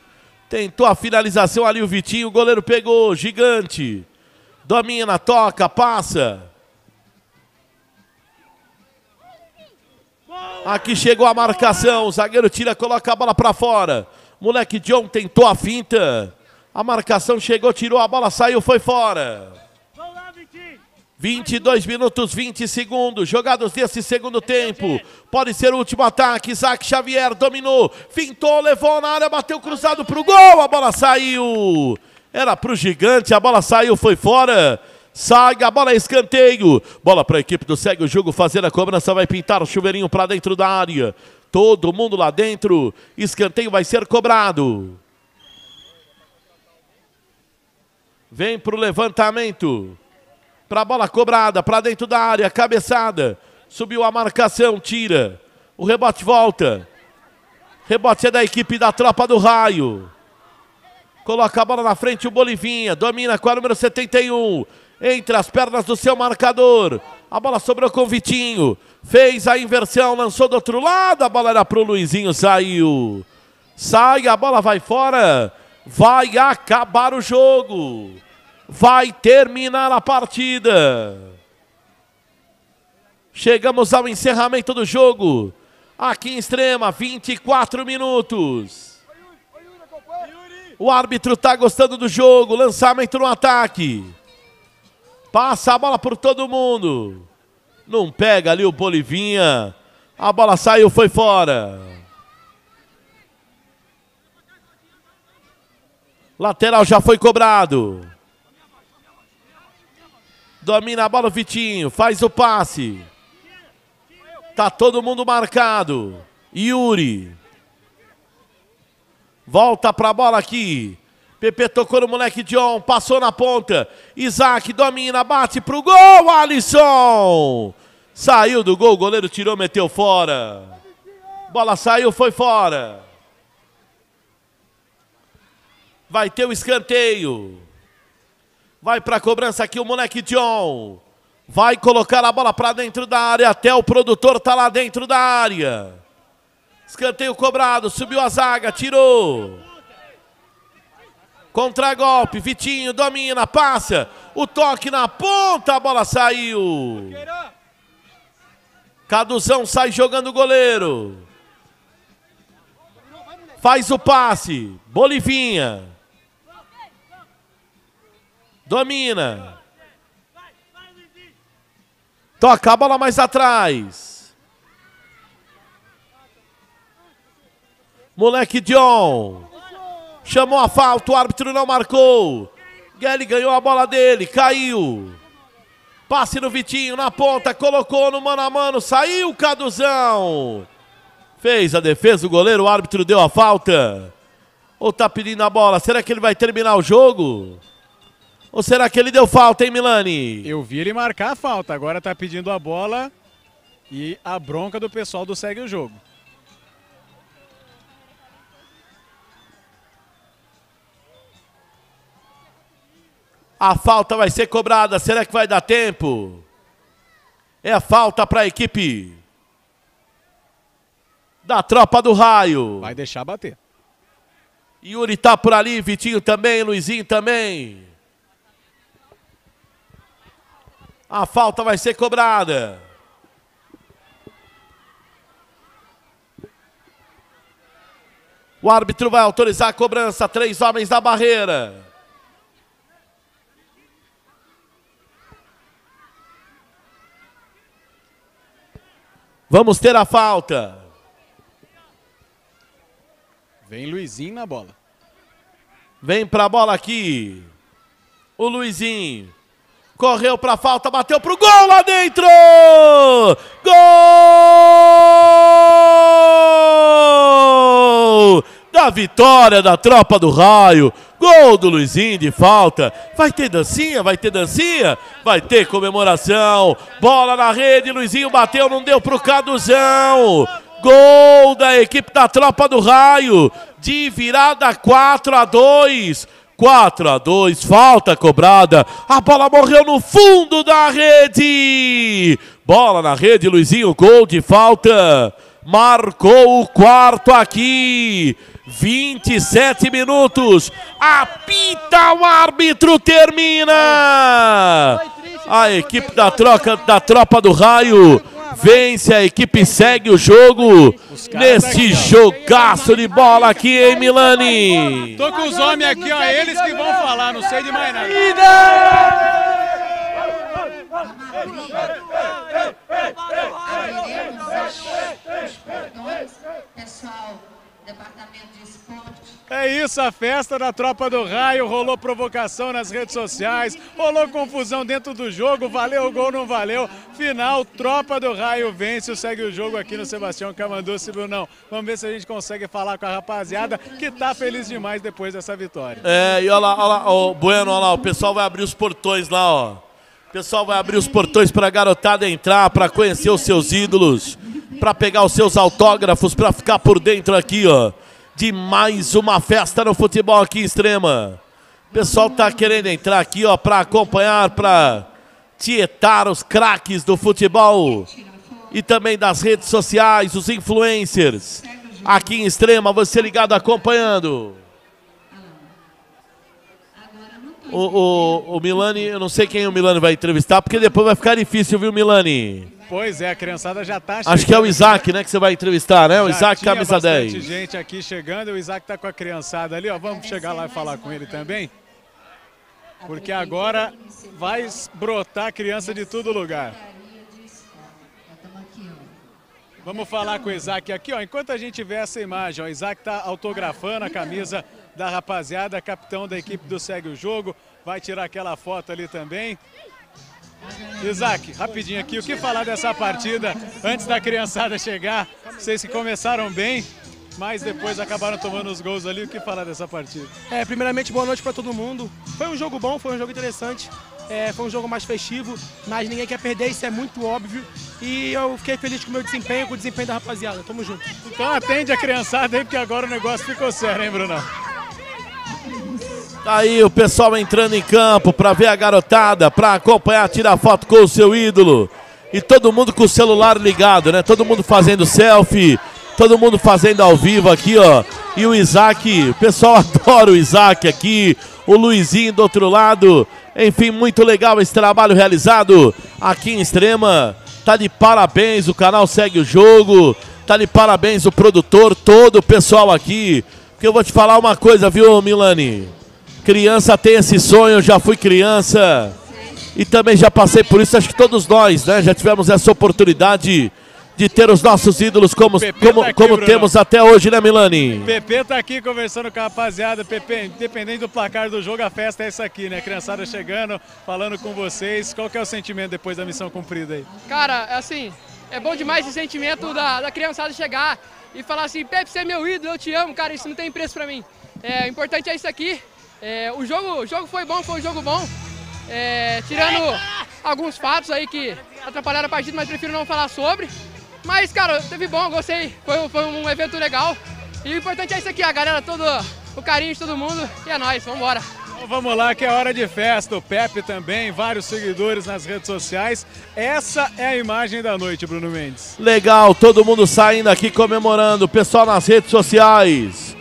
Tentou a finalização ali o Vitinho, o goleiro pegou, gigante. Domina, toca, passa. Aqui chegou a marcação. O zagueiro tira, coloca a bola para fora. Moleque John tentou a finta. A marcação chegou, tirou a bola, saiu, foi fora. 22 minutos, 20 segundos. Jogados desse segundo tempo. Pode ser o último ataque. Isaac Xavier dominou, fintou, levou na área, bateu cruzado pro gol. A bola saiu. Era pro gigante, a bola saiu, foi fora. Sai a bola, escanteio. Bola para a equipe do Segue o Jogo fazer a cobrança. Vai pintar o chuveirinho para dentro da área. Todo mundo lá dentro. Escanteio vai ser cobrado. Vem para o levantamento. Para a bola cobrada, para dentro da área, cabeçada. Subiu a marcação, tira. O rebote volta. Rebote é da equipe da tropa do raio. Coloca a bola na frente o Bolivinha. Domina com a número 71 entre as pernas do seu marcador. A bola sobrou com o Vitinho. Fez a inversão, lançou do outro lado. A bola era pro Luizinho, saiu. Sai, a bola vai fora. Vai acabar o jogo. Vai terminar a partida. Chegamos ao encerramento do jogo. Aqui em extrema, 24 minutos. O árbitro está gostando do jogo. Lançamento no ataque. Passa a bola por todo mundo. Não pega ali o Bolivinha. A bola saiu, foi fora. Lateral já foi cobrado. Domina a bola o Vitinho, faz o passe. Tá todo mundo marcado. Yuri. Volta para a bola aqui. Pepe tocou no moleque John, passou na ponta. Isaac domina, bate pro gol, Alisson! Saiu do gol, o goleiro tirou, meteu fora. Bola saiu, foi fora. Vai ter o escanteio. Vai pra cobrança aqui o moleque John. Vai colocar a bola pra dentro da área, até o produtor tá lá dentro da área. Escanteio cobrado, subiu a zaga, tirou. Contragolpe, Vitinho domina, passa. O toque na ponta, a bola saiu. Caduzão sai jogando o goleiro. Faz o passe. Bolivinha. Domina. Toca a bola mais atrás. Moleque John chamou a falta, o árbitro não marcou. Gelli ganhou a bola dele, caiu. Passe no Vitinho, na ponta, colocou no mano a mano, saiu Caduzão. Fez a defesa, o goleiro, o árbitro deu a falta. Ou tá pedindo a bola? Será que ele vai terminar o jogo? Ou será que ele deu falta, hein, Milani? Eu vi ele marcar a falta, agora tá pedindo a bola e a bronca do pessoal do segue o jogo. A falta vai ser cobrada. Será que vai dar tempo? É falta para a equipe da tropa do raio. Vai deixar bater. Yuri tá por ali, Vitinho também, Luizinho também. A falta vai ser cobrada. O árbitro vai autorizar a cobrança. Três homens da barreira. Vamos ter a falta. Vem Luizinho na bola. Vem pra bola aqui. O Luizinho. Correu pra falta, bateu pro gol lá dentro! Gol! da vitória da tropa do raio. Gol do Luizinho de falta. Vai ter dancinha, vai ter dancinha, vai ter comemoração. Bola na rede, Luizinho bateu, não deu pro Caduzão. Gol da equipe da tropa do raio. De virada 4 a 2. 4 a 2, falta cobrada. A bola morreu no fundo da rede. Bola na rede, Luizinho, gol de falta. Marcou o quarto aqui. 27 minutos. Apita o árbitro, termina. A equipe da troca da tropa do raio vence a equipe segue o jogo nesse jogaço de bola aqui em Milani. Tô com os homens aqui, ó, eles que vão falar, não sei de mais nada. Ida! Pessoal, departamento de esporte. É isso, a festa da Tropa do Raio. Rolou provocação nas redes sociais, rolou confusão dentro do jogo. Valeu o gol, não valeu. Final, Tropa do Raio vence. Segue o jogo aqui no Sebastião Camandu, Brunão. Vamos ver se a gente consegue falar com a rapaziada que tá feliz demais depois dessa vitória. É, e olha lá, olha lá, o Bueno, olha lá, o pessoal vai abrir os portões lá, ó. O pessoal vai abrir os portões para a garotada entrar, para conhecer os seus ídolos, para pegar os seus autógrafos, para ficar por dentro aqui, ó, de mais uma festa no futebol aqui em Extrema. O pessoal tá querendo entrar aqui, ó, para acompanhar, para tietar os craques do futebol e também das redes sociais, os influencers. Aqui em Extrema, você ligado acompanhando. O, o, o Milani, eu não sei quem o Milani vai entrevistar, porque depois vai ficar difícil, viu, Milani? Pois é, a criançada já está chegando. Acho que é o Isaac, né, que você vai entrevistar, né? O já Isaac, camisa 10. gente aqui chegando, o Isaac está com a criançada ali, ó. Vamos chegar lá e falar com ele também. Porque agora vai brotar criança de todo lugar. Vamos falar com o Isaac aqui, ó. Enquanto a gente vê essa imagem, ó, o Isaac está autografando a camisa da rapaziada, capitão da equipe do Segue o Jogo. Vai tirar aquela foto ali também. Isaac, rapidinho aqui, o que falar dessa partida antes da criançada chegar? Vocês que começaram bem, mas depois acabaram tomando os gols ali. O que falar dessa partida? É, primeiramente, boa noite para todo mundo. Foi um jogo bom, foi um jogo interessante, é, foi um jogo mais festivo, mas ninguém quer perder, isso é muito óbvio. E eu fiquei feliz com o meu desempenho, com o desempenho da rapaziada. Tamo junto. Então atende a criançada aí, porque agora o negócio ficou sério, hein, Brunão? Tá aí o pessoal entrando em campo para ver a garotada, para acompanhar, tirar foto com o seu ídolo. E todo mundo com o celular ligado, né? Todo mundo fazendo selfie, todo mundo fazendo ao vivo aqui, ó. E o Isaac, o pessoal <laughs> adora o Isaac aqui, o Luizinho do outro lado. Enfim, muito legal esse trabalho realizado aqui em Extrema. Tá de parabéns, o canal segue o jogo. Tá de parabéns o produtor, todo o pessoal aqui. Porque eu vou te falar uma coisa, viu, Milani? Criança tem esse sonho, já fui criança e também já passei por isso, acho que todos nós, né? Já tivemos essa oportunidade de ter os nossos ídolos como, tá como, tá aqui, como temos até hoje, né, Milani? Pepe tá aqui conversando com a rapaziada. Pepe independente do placar do jogo, a festa é essa aqui, né? Criançada chegando, falando com vocês. Qual que é o sentimento depois da missão cumprida aí? Cara, é assim, é bom demais esse sentimento da, da criançada chegar e falar assim: Pepe, você é meu ídolo, eu te amo, cara, isso não tem preço pra mim. É, o importante é isso aqui. É, o, jogo, o jogo foi bom, foi um jogo bom. É, tirando alguns fatos aí que atrapalharam a partida, mas prefiro não falar sobre. Mas, cara, teve bom, gostei. Foi, foi um evento legal. E o importante é isso aqui, a galera, todo o carinho de todo mundo. E é nóis, vambora. embora. Então vamos lá, que é hora de festa. O Pepe também, vários seguidores nas redes sociais. Essa é a imagem da noite, Bruno Mendes. Legal, todo mundo saindo aqui comemorando. Pessoal nas redes sociais.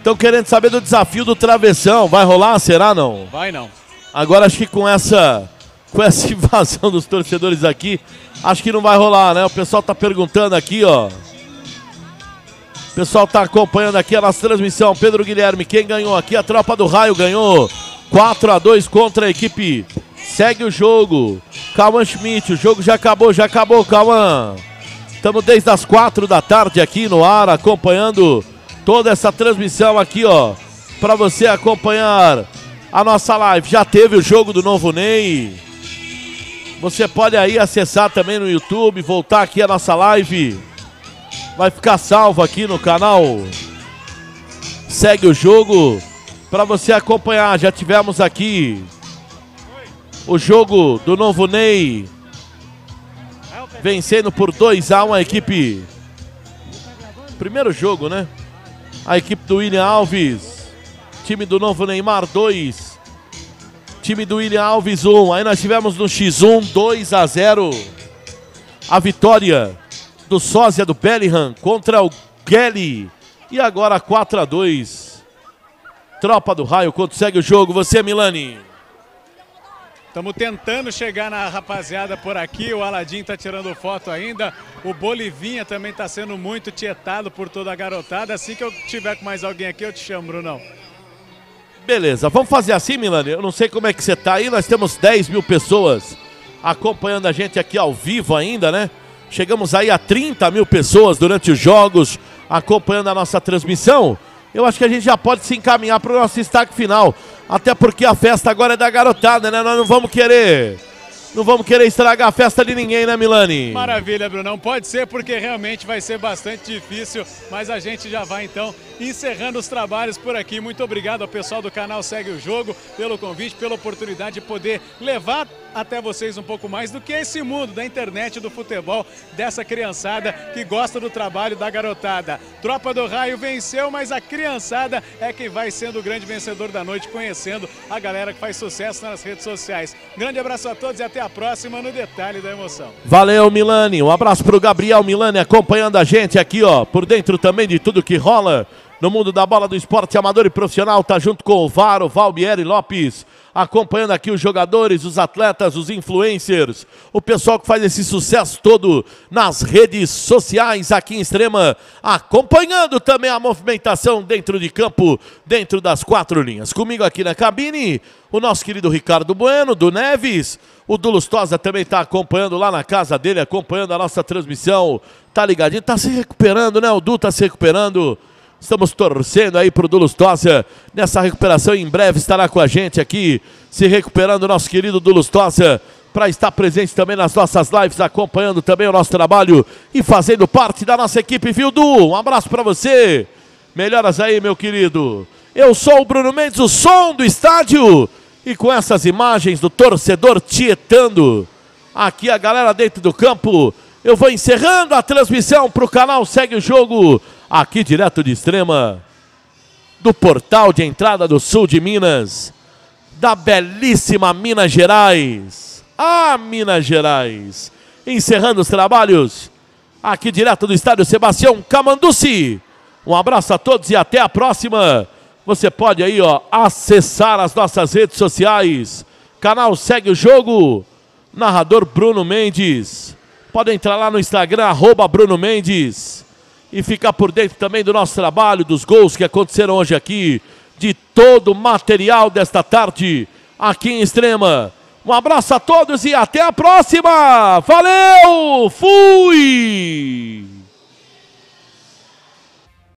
Estão querendo saber do desafio do travessão. Vai rolar? Será não? Vai não. Agora acho que com essa <laughs> com essa invasão dos torcedores aqui, acho que não vai rolar, né? O pessoal tá perguntando aqui, ó. O pessoal tá acompanhando aqui a nossa transmissão. Pedro Guilherme, quem ganhou aqui? A tropa do Raio ganhou 4 a 2 contra a equipe. Segue o jogo. Calman Schmidt, o jogo já acabou, já acabou, Calman. Estamos desde as 4 da tarde aqui no ar acompanhando toda essa transmissão aqui, ó, para você acompanhar a nossa live. Já teve o jogo do Novo Ney. Você pode aí acessar também no YouTube, voltar aqui a nossa live. Vai ficar salvo aqui no canal. Segue o jogo para você acompanhar. Já tivemos aqui o jogo do Novo Ney. Vencendo por 2 a 1 um, a equipe. Primeiro jogo, né? A equipe do William Alves. Time do novo Neymar, 2. Time do William Alves, 1. Um. Aí nós tivemos no X1, 2 a 0. A vitória do sósia do Bellingham contra o Gelli. E agora 4 a 2. Tropa do Raio, quanto segue o jogo? Você, Milani. Estamos tentando chegar na rapaziada por aqui. O Aladim está tirando foto ainda. O Bolivinha também está sendo muito tietado por toda a garotada. Assim que eu tiver com mais alguém aqui, eu te chamo, Brunão. Beleza, vamos fazer assim, Milani? Eu não sei como é que você está aí. Nós temos 10 mil pessoas acompanhando a gente aqui ao vivo ainda, né? Chegamos aí a 30 mil pessoas durante os jogos acompanhando a nossa transmissão. Eu acho que a gente já pode se encaminhar para o nosso destaque final. Até porque a festa agora é da garotada, né? Nós não vamos querer. Não vamos querer estragar a festa de ninguém, né, Milani? Maravilha, Brunão. Pode ser porque realmente vai ser bastante difícil, mas a gente já vai então encerrando os trabalhos por aqui. Muito obrigado ao pessoal do canal Segue o Jogo pelo convite, pela oportunidade de poder levar até vocês um pouco mais do que esse mundo da internet, do futebol, dessa criançada que gosta do trabalho da garotada. Tropa do Raio venceu, mas a criançada é quem vai sendo o grande vencedor da noite, conhecendo a galera que faz sucesso nas redes sociais. Grande abraço a todos e até a próxima no Detalhe da Emoção. Valeu, Milani. Um abraço pro Gabriel Milani acompanhando a gente aqui, ó, por dentro também de tudo que rola no mundo da bola do esporte amador e profissional. Tá junto com o Varo, Valmieri Lopes, acompanhando aqui os jogadores, os atletas, os influencers, o pessoal que faz esse sucesso todo nas redes sociais aqui em Extrema, acompanhando também a movimentação dentro de campo, dentro das quatro linhas. Comigo aqui na cabine, o nosso querido Ricardo Bueno, do Neves. O Dulustosa também está acompanhando lá na casa dele, acompanhando a nossa transmissão. Tá ligadinho, tá se recuperando, né? O Du tá se recuperando Estamos torcendo aí o Dulos Tosa nessa recuperação. Em breve estará com a gente aqui, se recuperando o nosso querido Dulos Tosa para estar presente também nas nossas lives, acompanhando também o nosso trabalho e fazendo parte da nossa equipe, viu, Du? Um abraço para você. Melhoras aí, meu querido. Eu sou o Bruno Mendes, o som do estádio. E com essas imagens do torcedor tietando aqui a galera dentro do campo, eu vou encerrando a transmissão para o canal Segue o Jogo aqui direto de Extrema, do portal de entrada do sul de Minas, da belíssima Minas Gerais. Ah, Minas Gerais! Encerrando os trabalhos aqui direto do estádio Sebastião Camanduci. Um abraço a todos e até a próxima. Você pode aí, ó, acessar as nossas redes sociais. Canal Segue o Jogo, narrador Bruno Mendes. Pode entrar lá no Instagram, arroba Bruno Mendes e ficar por dentro também do nosso trabalho, dos gols que aconteceram hoje aqui, de todo o material desta tarde aqui em Extrema. Um abraço a todos e até a próxima! Valeu! Fui!